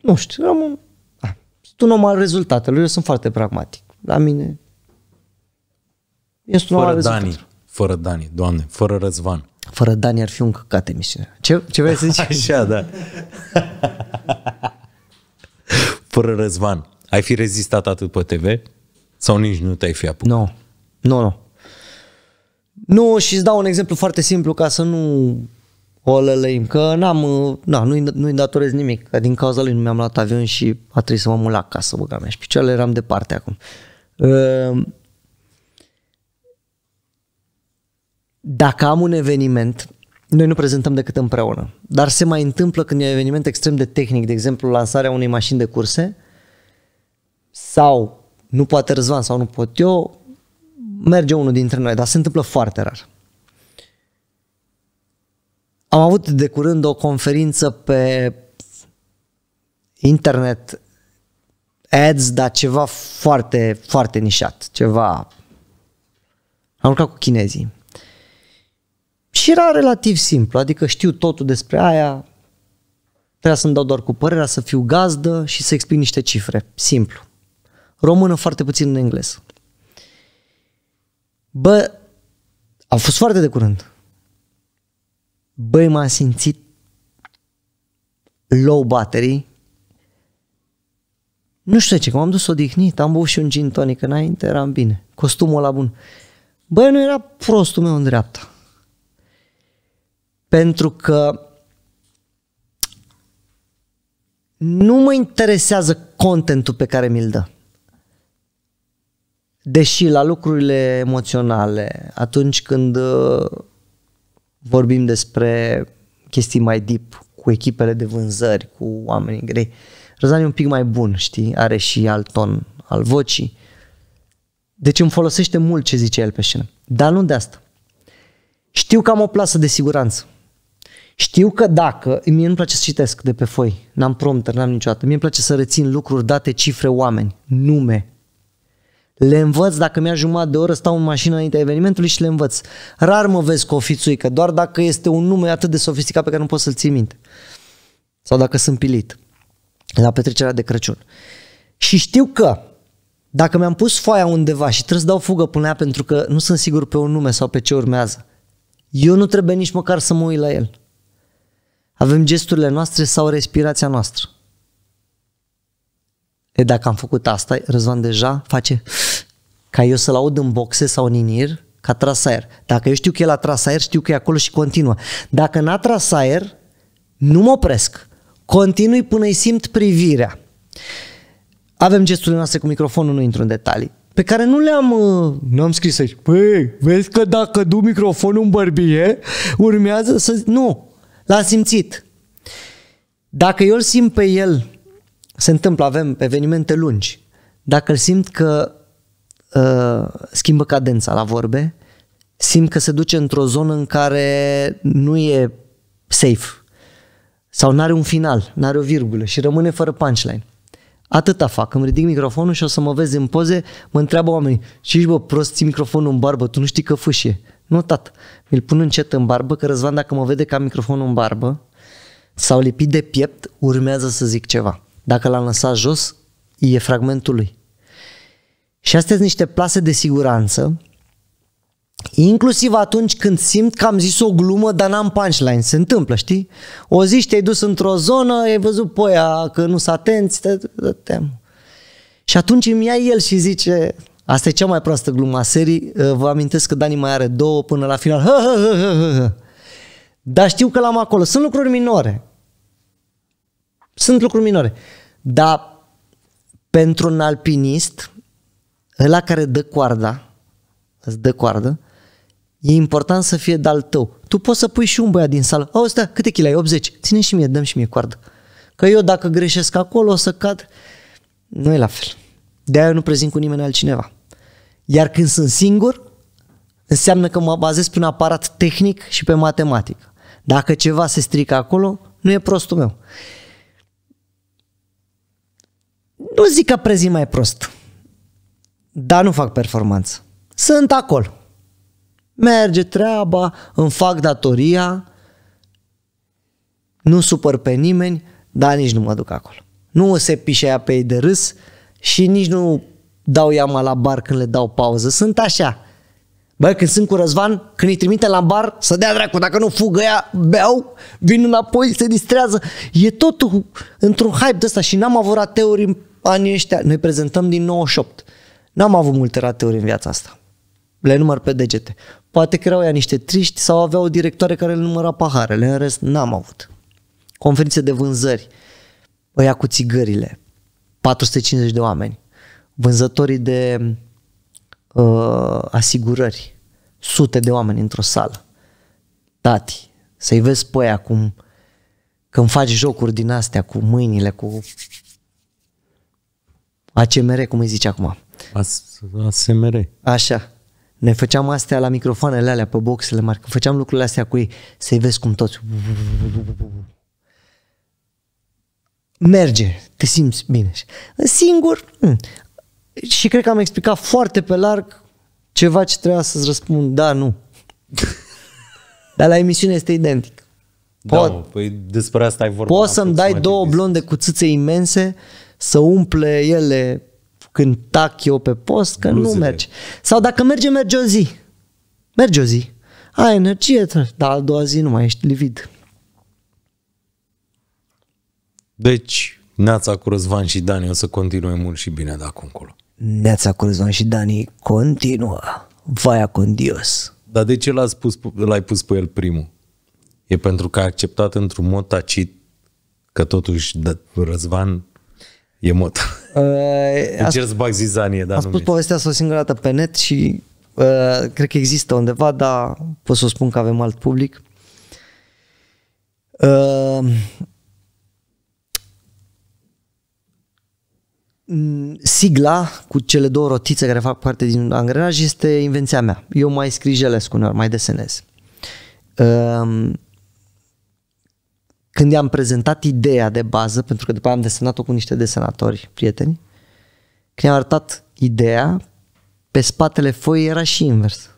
Speaker 1: nu știu, rămân, ah, sunt un om al rezultatelor, eu sunt foarte pragmatic. La mine este fără Dani,
Speaker 2: fără Dani, doamne, fără Răzvan.
Speaker 1: Fără Dani ar fi un căcat emisiune. Ce, ce vrei să zici? <laughs> Așa, da.
Speaker 2: fără Răzvan, ai fi rezistat atât pe TV sau nici nu te-ai fi apucat?
Speaker 1: Nu, no. nu, no, nu. Nu, și îți dau un exemplu foarte simplu ca să nu o lălăim, că n-am, na, nu-i, nu-i datorez nimic, că din cauza lui nu mi-am luat avion și a trebuit să mă mulac ca să băgam și picioarele eram departe acum. Uh, dacă am un eveniment, noi nu prezentăm decât împreună, dar se mai întâmplă când e un eveniment extrem de tehnic, de exemplu lansarea unei mașini de curse, sau nu poate Răzvan sau nu pot eu, merge unul dintre noi, dar se întâmplă foarte rar. Am avut de curând o conferință pe internet ads, dar ceva foarte, foarte nișat, ceva... Am lucrat cu chinezii și era relativ simplu, adică știu totul despre aia, trebuia să-mi dau doar cu părerea, să fiu gazdă și să explic niște cifre. Simplu. Română foarte puțin în engleză. Bă, a fost foarte de curând. Băi, m-am simțit low battery. Nu știu ce, că m-am dus odihnit, am băut și un gin tonic înainte, eram bine. Costumul la bun. Băi, nu era prostul meu în dreapta pentru că nu mă interesează contentul pe care mi-l dă. Deși la lucrurile emoționale, atunci când uh, vorbim despre chestii mai deep cu echipele de vânzări, cu oamenii grei, Răzan e un pic mai bun, știi? Are și alt ton al vocii. Deci îmi folosește mult ce zice el pe scenă. Dar nu de asta. Știu că am o plasă de siguranță. Știu că dacă, mie nu place să citesc de pe foi, n-am prompter, n-am niciodată, mie îmi place să rețin lucruri, date, cifre, oameni, nume. Le învăț dacă mi-a jumătate de oră, stau în mașină înaintea evenimentului și le învăț. Rar mă vezi cu o fițuică, doar dacă este un nume atât de sofisticat pe care nu pot să-l ții minte. Sau dacă sunt pilit la petrecerea de Crăciun. Și știu că dacă mi-am pus foaia undeva și trebuie să dau fugă până ea pentru că nu sunt sigur pe un nume sau pe ce urmează, eu nu trebuie nici măcar să mă uit la el avem gesturile noastre sau respirația noastră. E, dacă am făcut asta, Răzvan deja face ca eu să-l aud în boxe sau în inir, ca tras aer. Dacă eu știu că el a tras aer, știu că e acolo și continuă. Dacă n-a tras aer, nu mă opresc. Continui până îi simt privirea. Avem gesturile noastre cu microfonul, nu intru în detalii pe care nu le-am... Uh, nu am scris aici. Păi, vezi că dacă du microfonul în bărbie, urmează să... Nu, l a simțit. Dacă eu îl simt pe el, se întâmplă, avem evenimente lungi, dacă îl simt că uh, schimbă cadența la vorbe, simt că se duce într-o zonă în care nu e safe sau nu are un final, nu are o virgulă și rămâne fără punchline. Atâta fac, îmi ridic microfonul și o să mă vezi în poze, mă întreabă oamenii, și bă prost, ții microfonul în barbă, tu nu știi că fâșie. Nu, tat, mi-l pun încet în barbă, că Răzvan dacă mă vede ca microfonul în barbă sau lipit de piept, urmează să zic ceva. Dacă l-am lăsat jos, e fragmentul lui. Și astea sunt niște plase de siguranță, inclusiv atunci când simt că am zis o glumă, dar n-am punchline. Se întâmplă, știi? O zi și te-ai dus într-o zonă, ai văzut poia, că nu s atenți, te, te, te, te. Și atunci îmi ia el și zice, Asta e cea mai proastă glumă a serii. Uh, vă amintesc că Dani mai are două până la final. <laughs> Dar știu că l-am acolo. Sunt lucruri minore. Sunt lucruri minore. Dar pentru un alpinist, ăla care dă coarda, îți dă coardă, e important să fie de-al tău. Tu poți să pui și un băiat din sală. Auzi, stai, da, câte chile ai? 80. Ține și mie, dăm și mie coardă. Că eu dacă greșesc acolo o să cad. Nu e la fel. De-aia nu prezint cu nimeni altcineva. Iar când sunt singur, înseamnă că mă bazez pe un aparat tehnic și pe matematică. Dacă ceva se strică acolo, nu e prostul meu. Nu zic că prezint mai prost, dar nu fac performanță. Sunt acolo. Merge treaba, îmi fac datoria, nu supăr pe nimeni, dar nici nu mă duc acolo. Nu o se aia pe ei de râs, și nici nu dau iama la bar când le dau pauză. Sunt așa. Bă, când sunt cu Răzvan, când îi trimite la bar, să dea dracu, dacă nu fugă ea, beau, vin înapoi, se distrează. E totul într-un hype de ăsta și n-am avut rateuri în anii ăștia. Noi prezentăm din 98. N-am avut multe rateuri în viața asta. Le număr pe degete. Poate că erau ea niște triști sau avea o directoare care le număra paharele. În rest, n-am avut. Conferințe de vânzări. Ăia cu țigările 450 de oameni, vânzătorii de uh, asigurări, sute de oameni într-o sală, tati, să-i vezi pe aia cum când faci jocuri din astea cu mâinile, cu ACMR, cum îi zice acum. ASMR. Așa. Ne făceam astea la microfoanele alea pe boxele mari. Când făceam lucrurile astea cu ei, să-i vezi cum toți merge, te simți bine. Singur, mh. Hmm. și cred că am explicat foarte pe larg ceva ce trebuia să-ți răspund, da, nu. <laughs> Dar la emisiune este identic. Da, Pot, da,
Speaker 2: păi despre asta ai vorbit.
Speaker 1: Poți să-mi dai două blonde cu țâțe imense, să umple ele când tac eu pe post, că Bluzele. nu merge. Sau dacă merge, merge o zi. Merge o zi. Ai energie, dar a doua zi nu mai ești livid.
Speaker 2: Deci, Neața cu Răzvan și Dani o să continue mult și bine de acum încolo.
Speaker 1: Neața cu Răzvan și Dani continuă. Vaia con Dios.
Speaker 2: Dar de ce l-ai pus, l-ai pus pe el primul? E pentru că a acceptat într-un mod tacit că totuși Răzvan e mot.
Speaker 1: Uh, deci îți
Speaker 2: bag zizanie, dar Am spus
Speaker 1: povestea asta o singură dată pe net și uh, cred că există undeva, dar pot să spun că avem alt public. Uh, Mm, sigla cu cele două rotițe care fac parte din angrenaj este invenția mea. Eu mai scrijelesc uneori, mai desenez. Ehm, când i-am prezentat ideea de bază, pentru că după aia am desenat-o cu niște desenatori, prieteni, când i-am arătat ideea, pe spatele foii era și invers.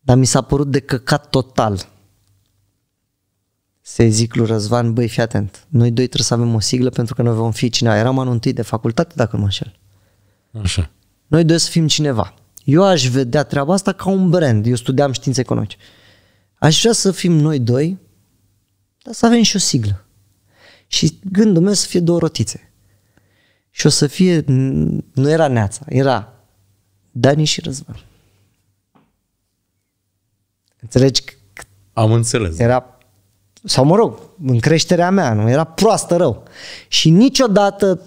Speaker 1: Dar mi s-a părut de căcat total să zic lui Răzvan, băi, fii atent, noi doi trebuie să avem o siglă pentru că noi vom fi cineva. Eram anul întâi de facultate, dacă nu mă înșel. Așa. Noi doi să fim cineva. Eu aș vedea treaba asta ca un brand. Eu studiam științe economice. Aș vrea să fim noi doi, dar să avem și o siglă. Și gândul meu să fie două rotițe. Și o să fie, nu era Neața, era Dani și Răzvan. Înțelegi? Am înțeles. Era sau mă rog, în creșterea mea, nu? Era proastă rău. Și niciodată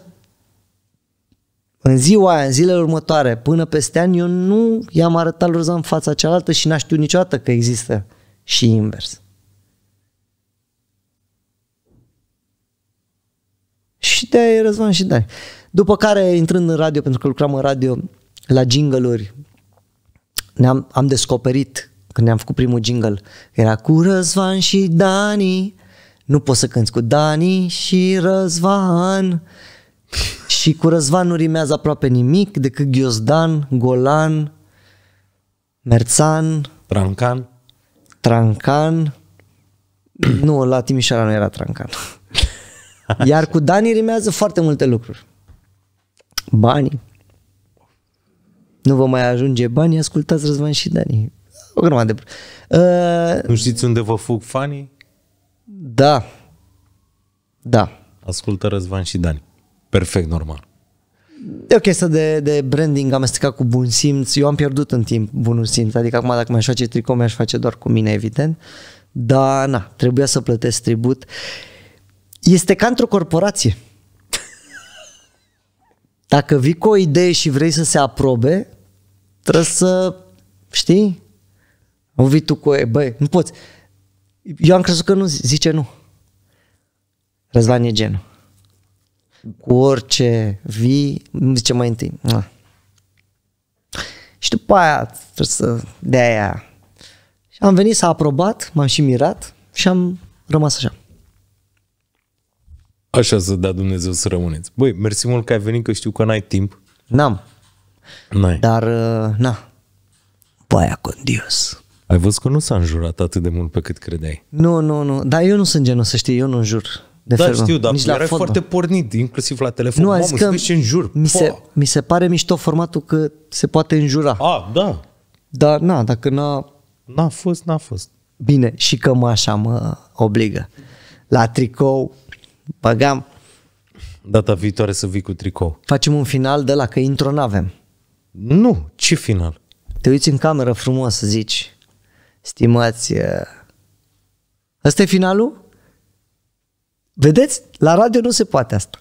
Speaker 1: în ziua aia, în zilele următoare, până peste ani, eu nu i-am arătat lor în fața cealaltă și n-a știut niciodată că există și invers. Și de e Răzvan și de După care, intrând în radio, pentru că lucram în radio la jingle ne-am am descoperit când ne-am făcut primul jingle, era cu Răzvan și Dani, nu poți să cânti cu Dani și Răzvan. și cu Răzvan nu rimează aproape nimic decât Ghiozdan, Golan, Merțan. Trancan. Trancan. nu, la Timișoara nu era Trancan. <laughs> Iar cu Dani rimează foarte multe lucruri. Banii. Nu vă mai ajunge banii, ascultați Răzvan și Dani o grămadă de... Uh, nu știți unde vă fug fanii? Da. Da.
Speaker 2: Ascultă Răzvan și Dani. Perfect normal.
Speaker 1: E o chestie de, de branding amestecat cu bun simț. Eu am pierdut în timp bunul simț. Adică acum dacă mi-aș face tricou, mi-aș face doar cu mine, evident. Da, na, trebuia să plătesc tribut. Este ca într-o corporație. Dacă vii cu o idee și vrei să se aprobe, trebuie să, știi, o vii tu cu, e, băi, nu poți. Eu am crezut că nu zice nu. Răzvan e genul. Cu orice vii, nu zice mai întâi. Na. Și după aia trebuie să... De aia... Și am venit, s-a aprobat, m-am și mirat și am rămas așa.
Speaker 2: Așa să da Dumnezeu să rămâneți. Băi, mersi mult că ai venit, că știu că n-ai timp. N-am. N-ai.
Speaker 1: Dar, uh, na,
Speaker 2: vaya păi con Dios. Ai văzut că nu s-a înjurat atât de mult pe cât credeai.
Speaker 1: Nu, nu, nu. Dar eu nu sunt genul să știi, eu nu înjur. De da, știu, dar Nici la erai foarte
Speaker 2: pornit, inclusiv la telefon. Nu, Mamă, că în
Speaker 1: jur. Mi se, mi se pare mișto formatul că se poate înjura. A, da. Dar na, dacă n-a... N-a fost, n-a fost. Bine, și așa mă obligă. La tricou băgam... Data viitoare să vii cu tricou. Facem un final de la că intro n-avem. Nu, ce final? Te uiți în cameră frumos, zici stimați. Asta uh, e finalul? Vedeți? La radio nu se poate asta.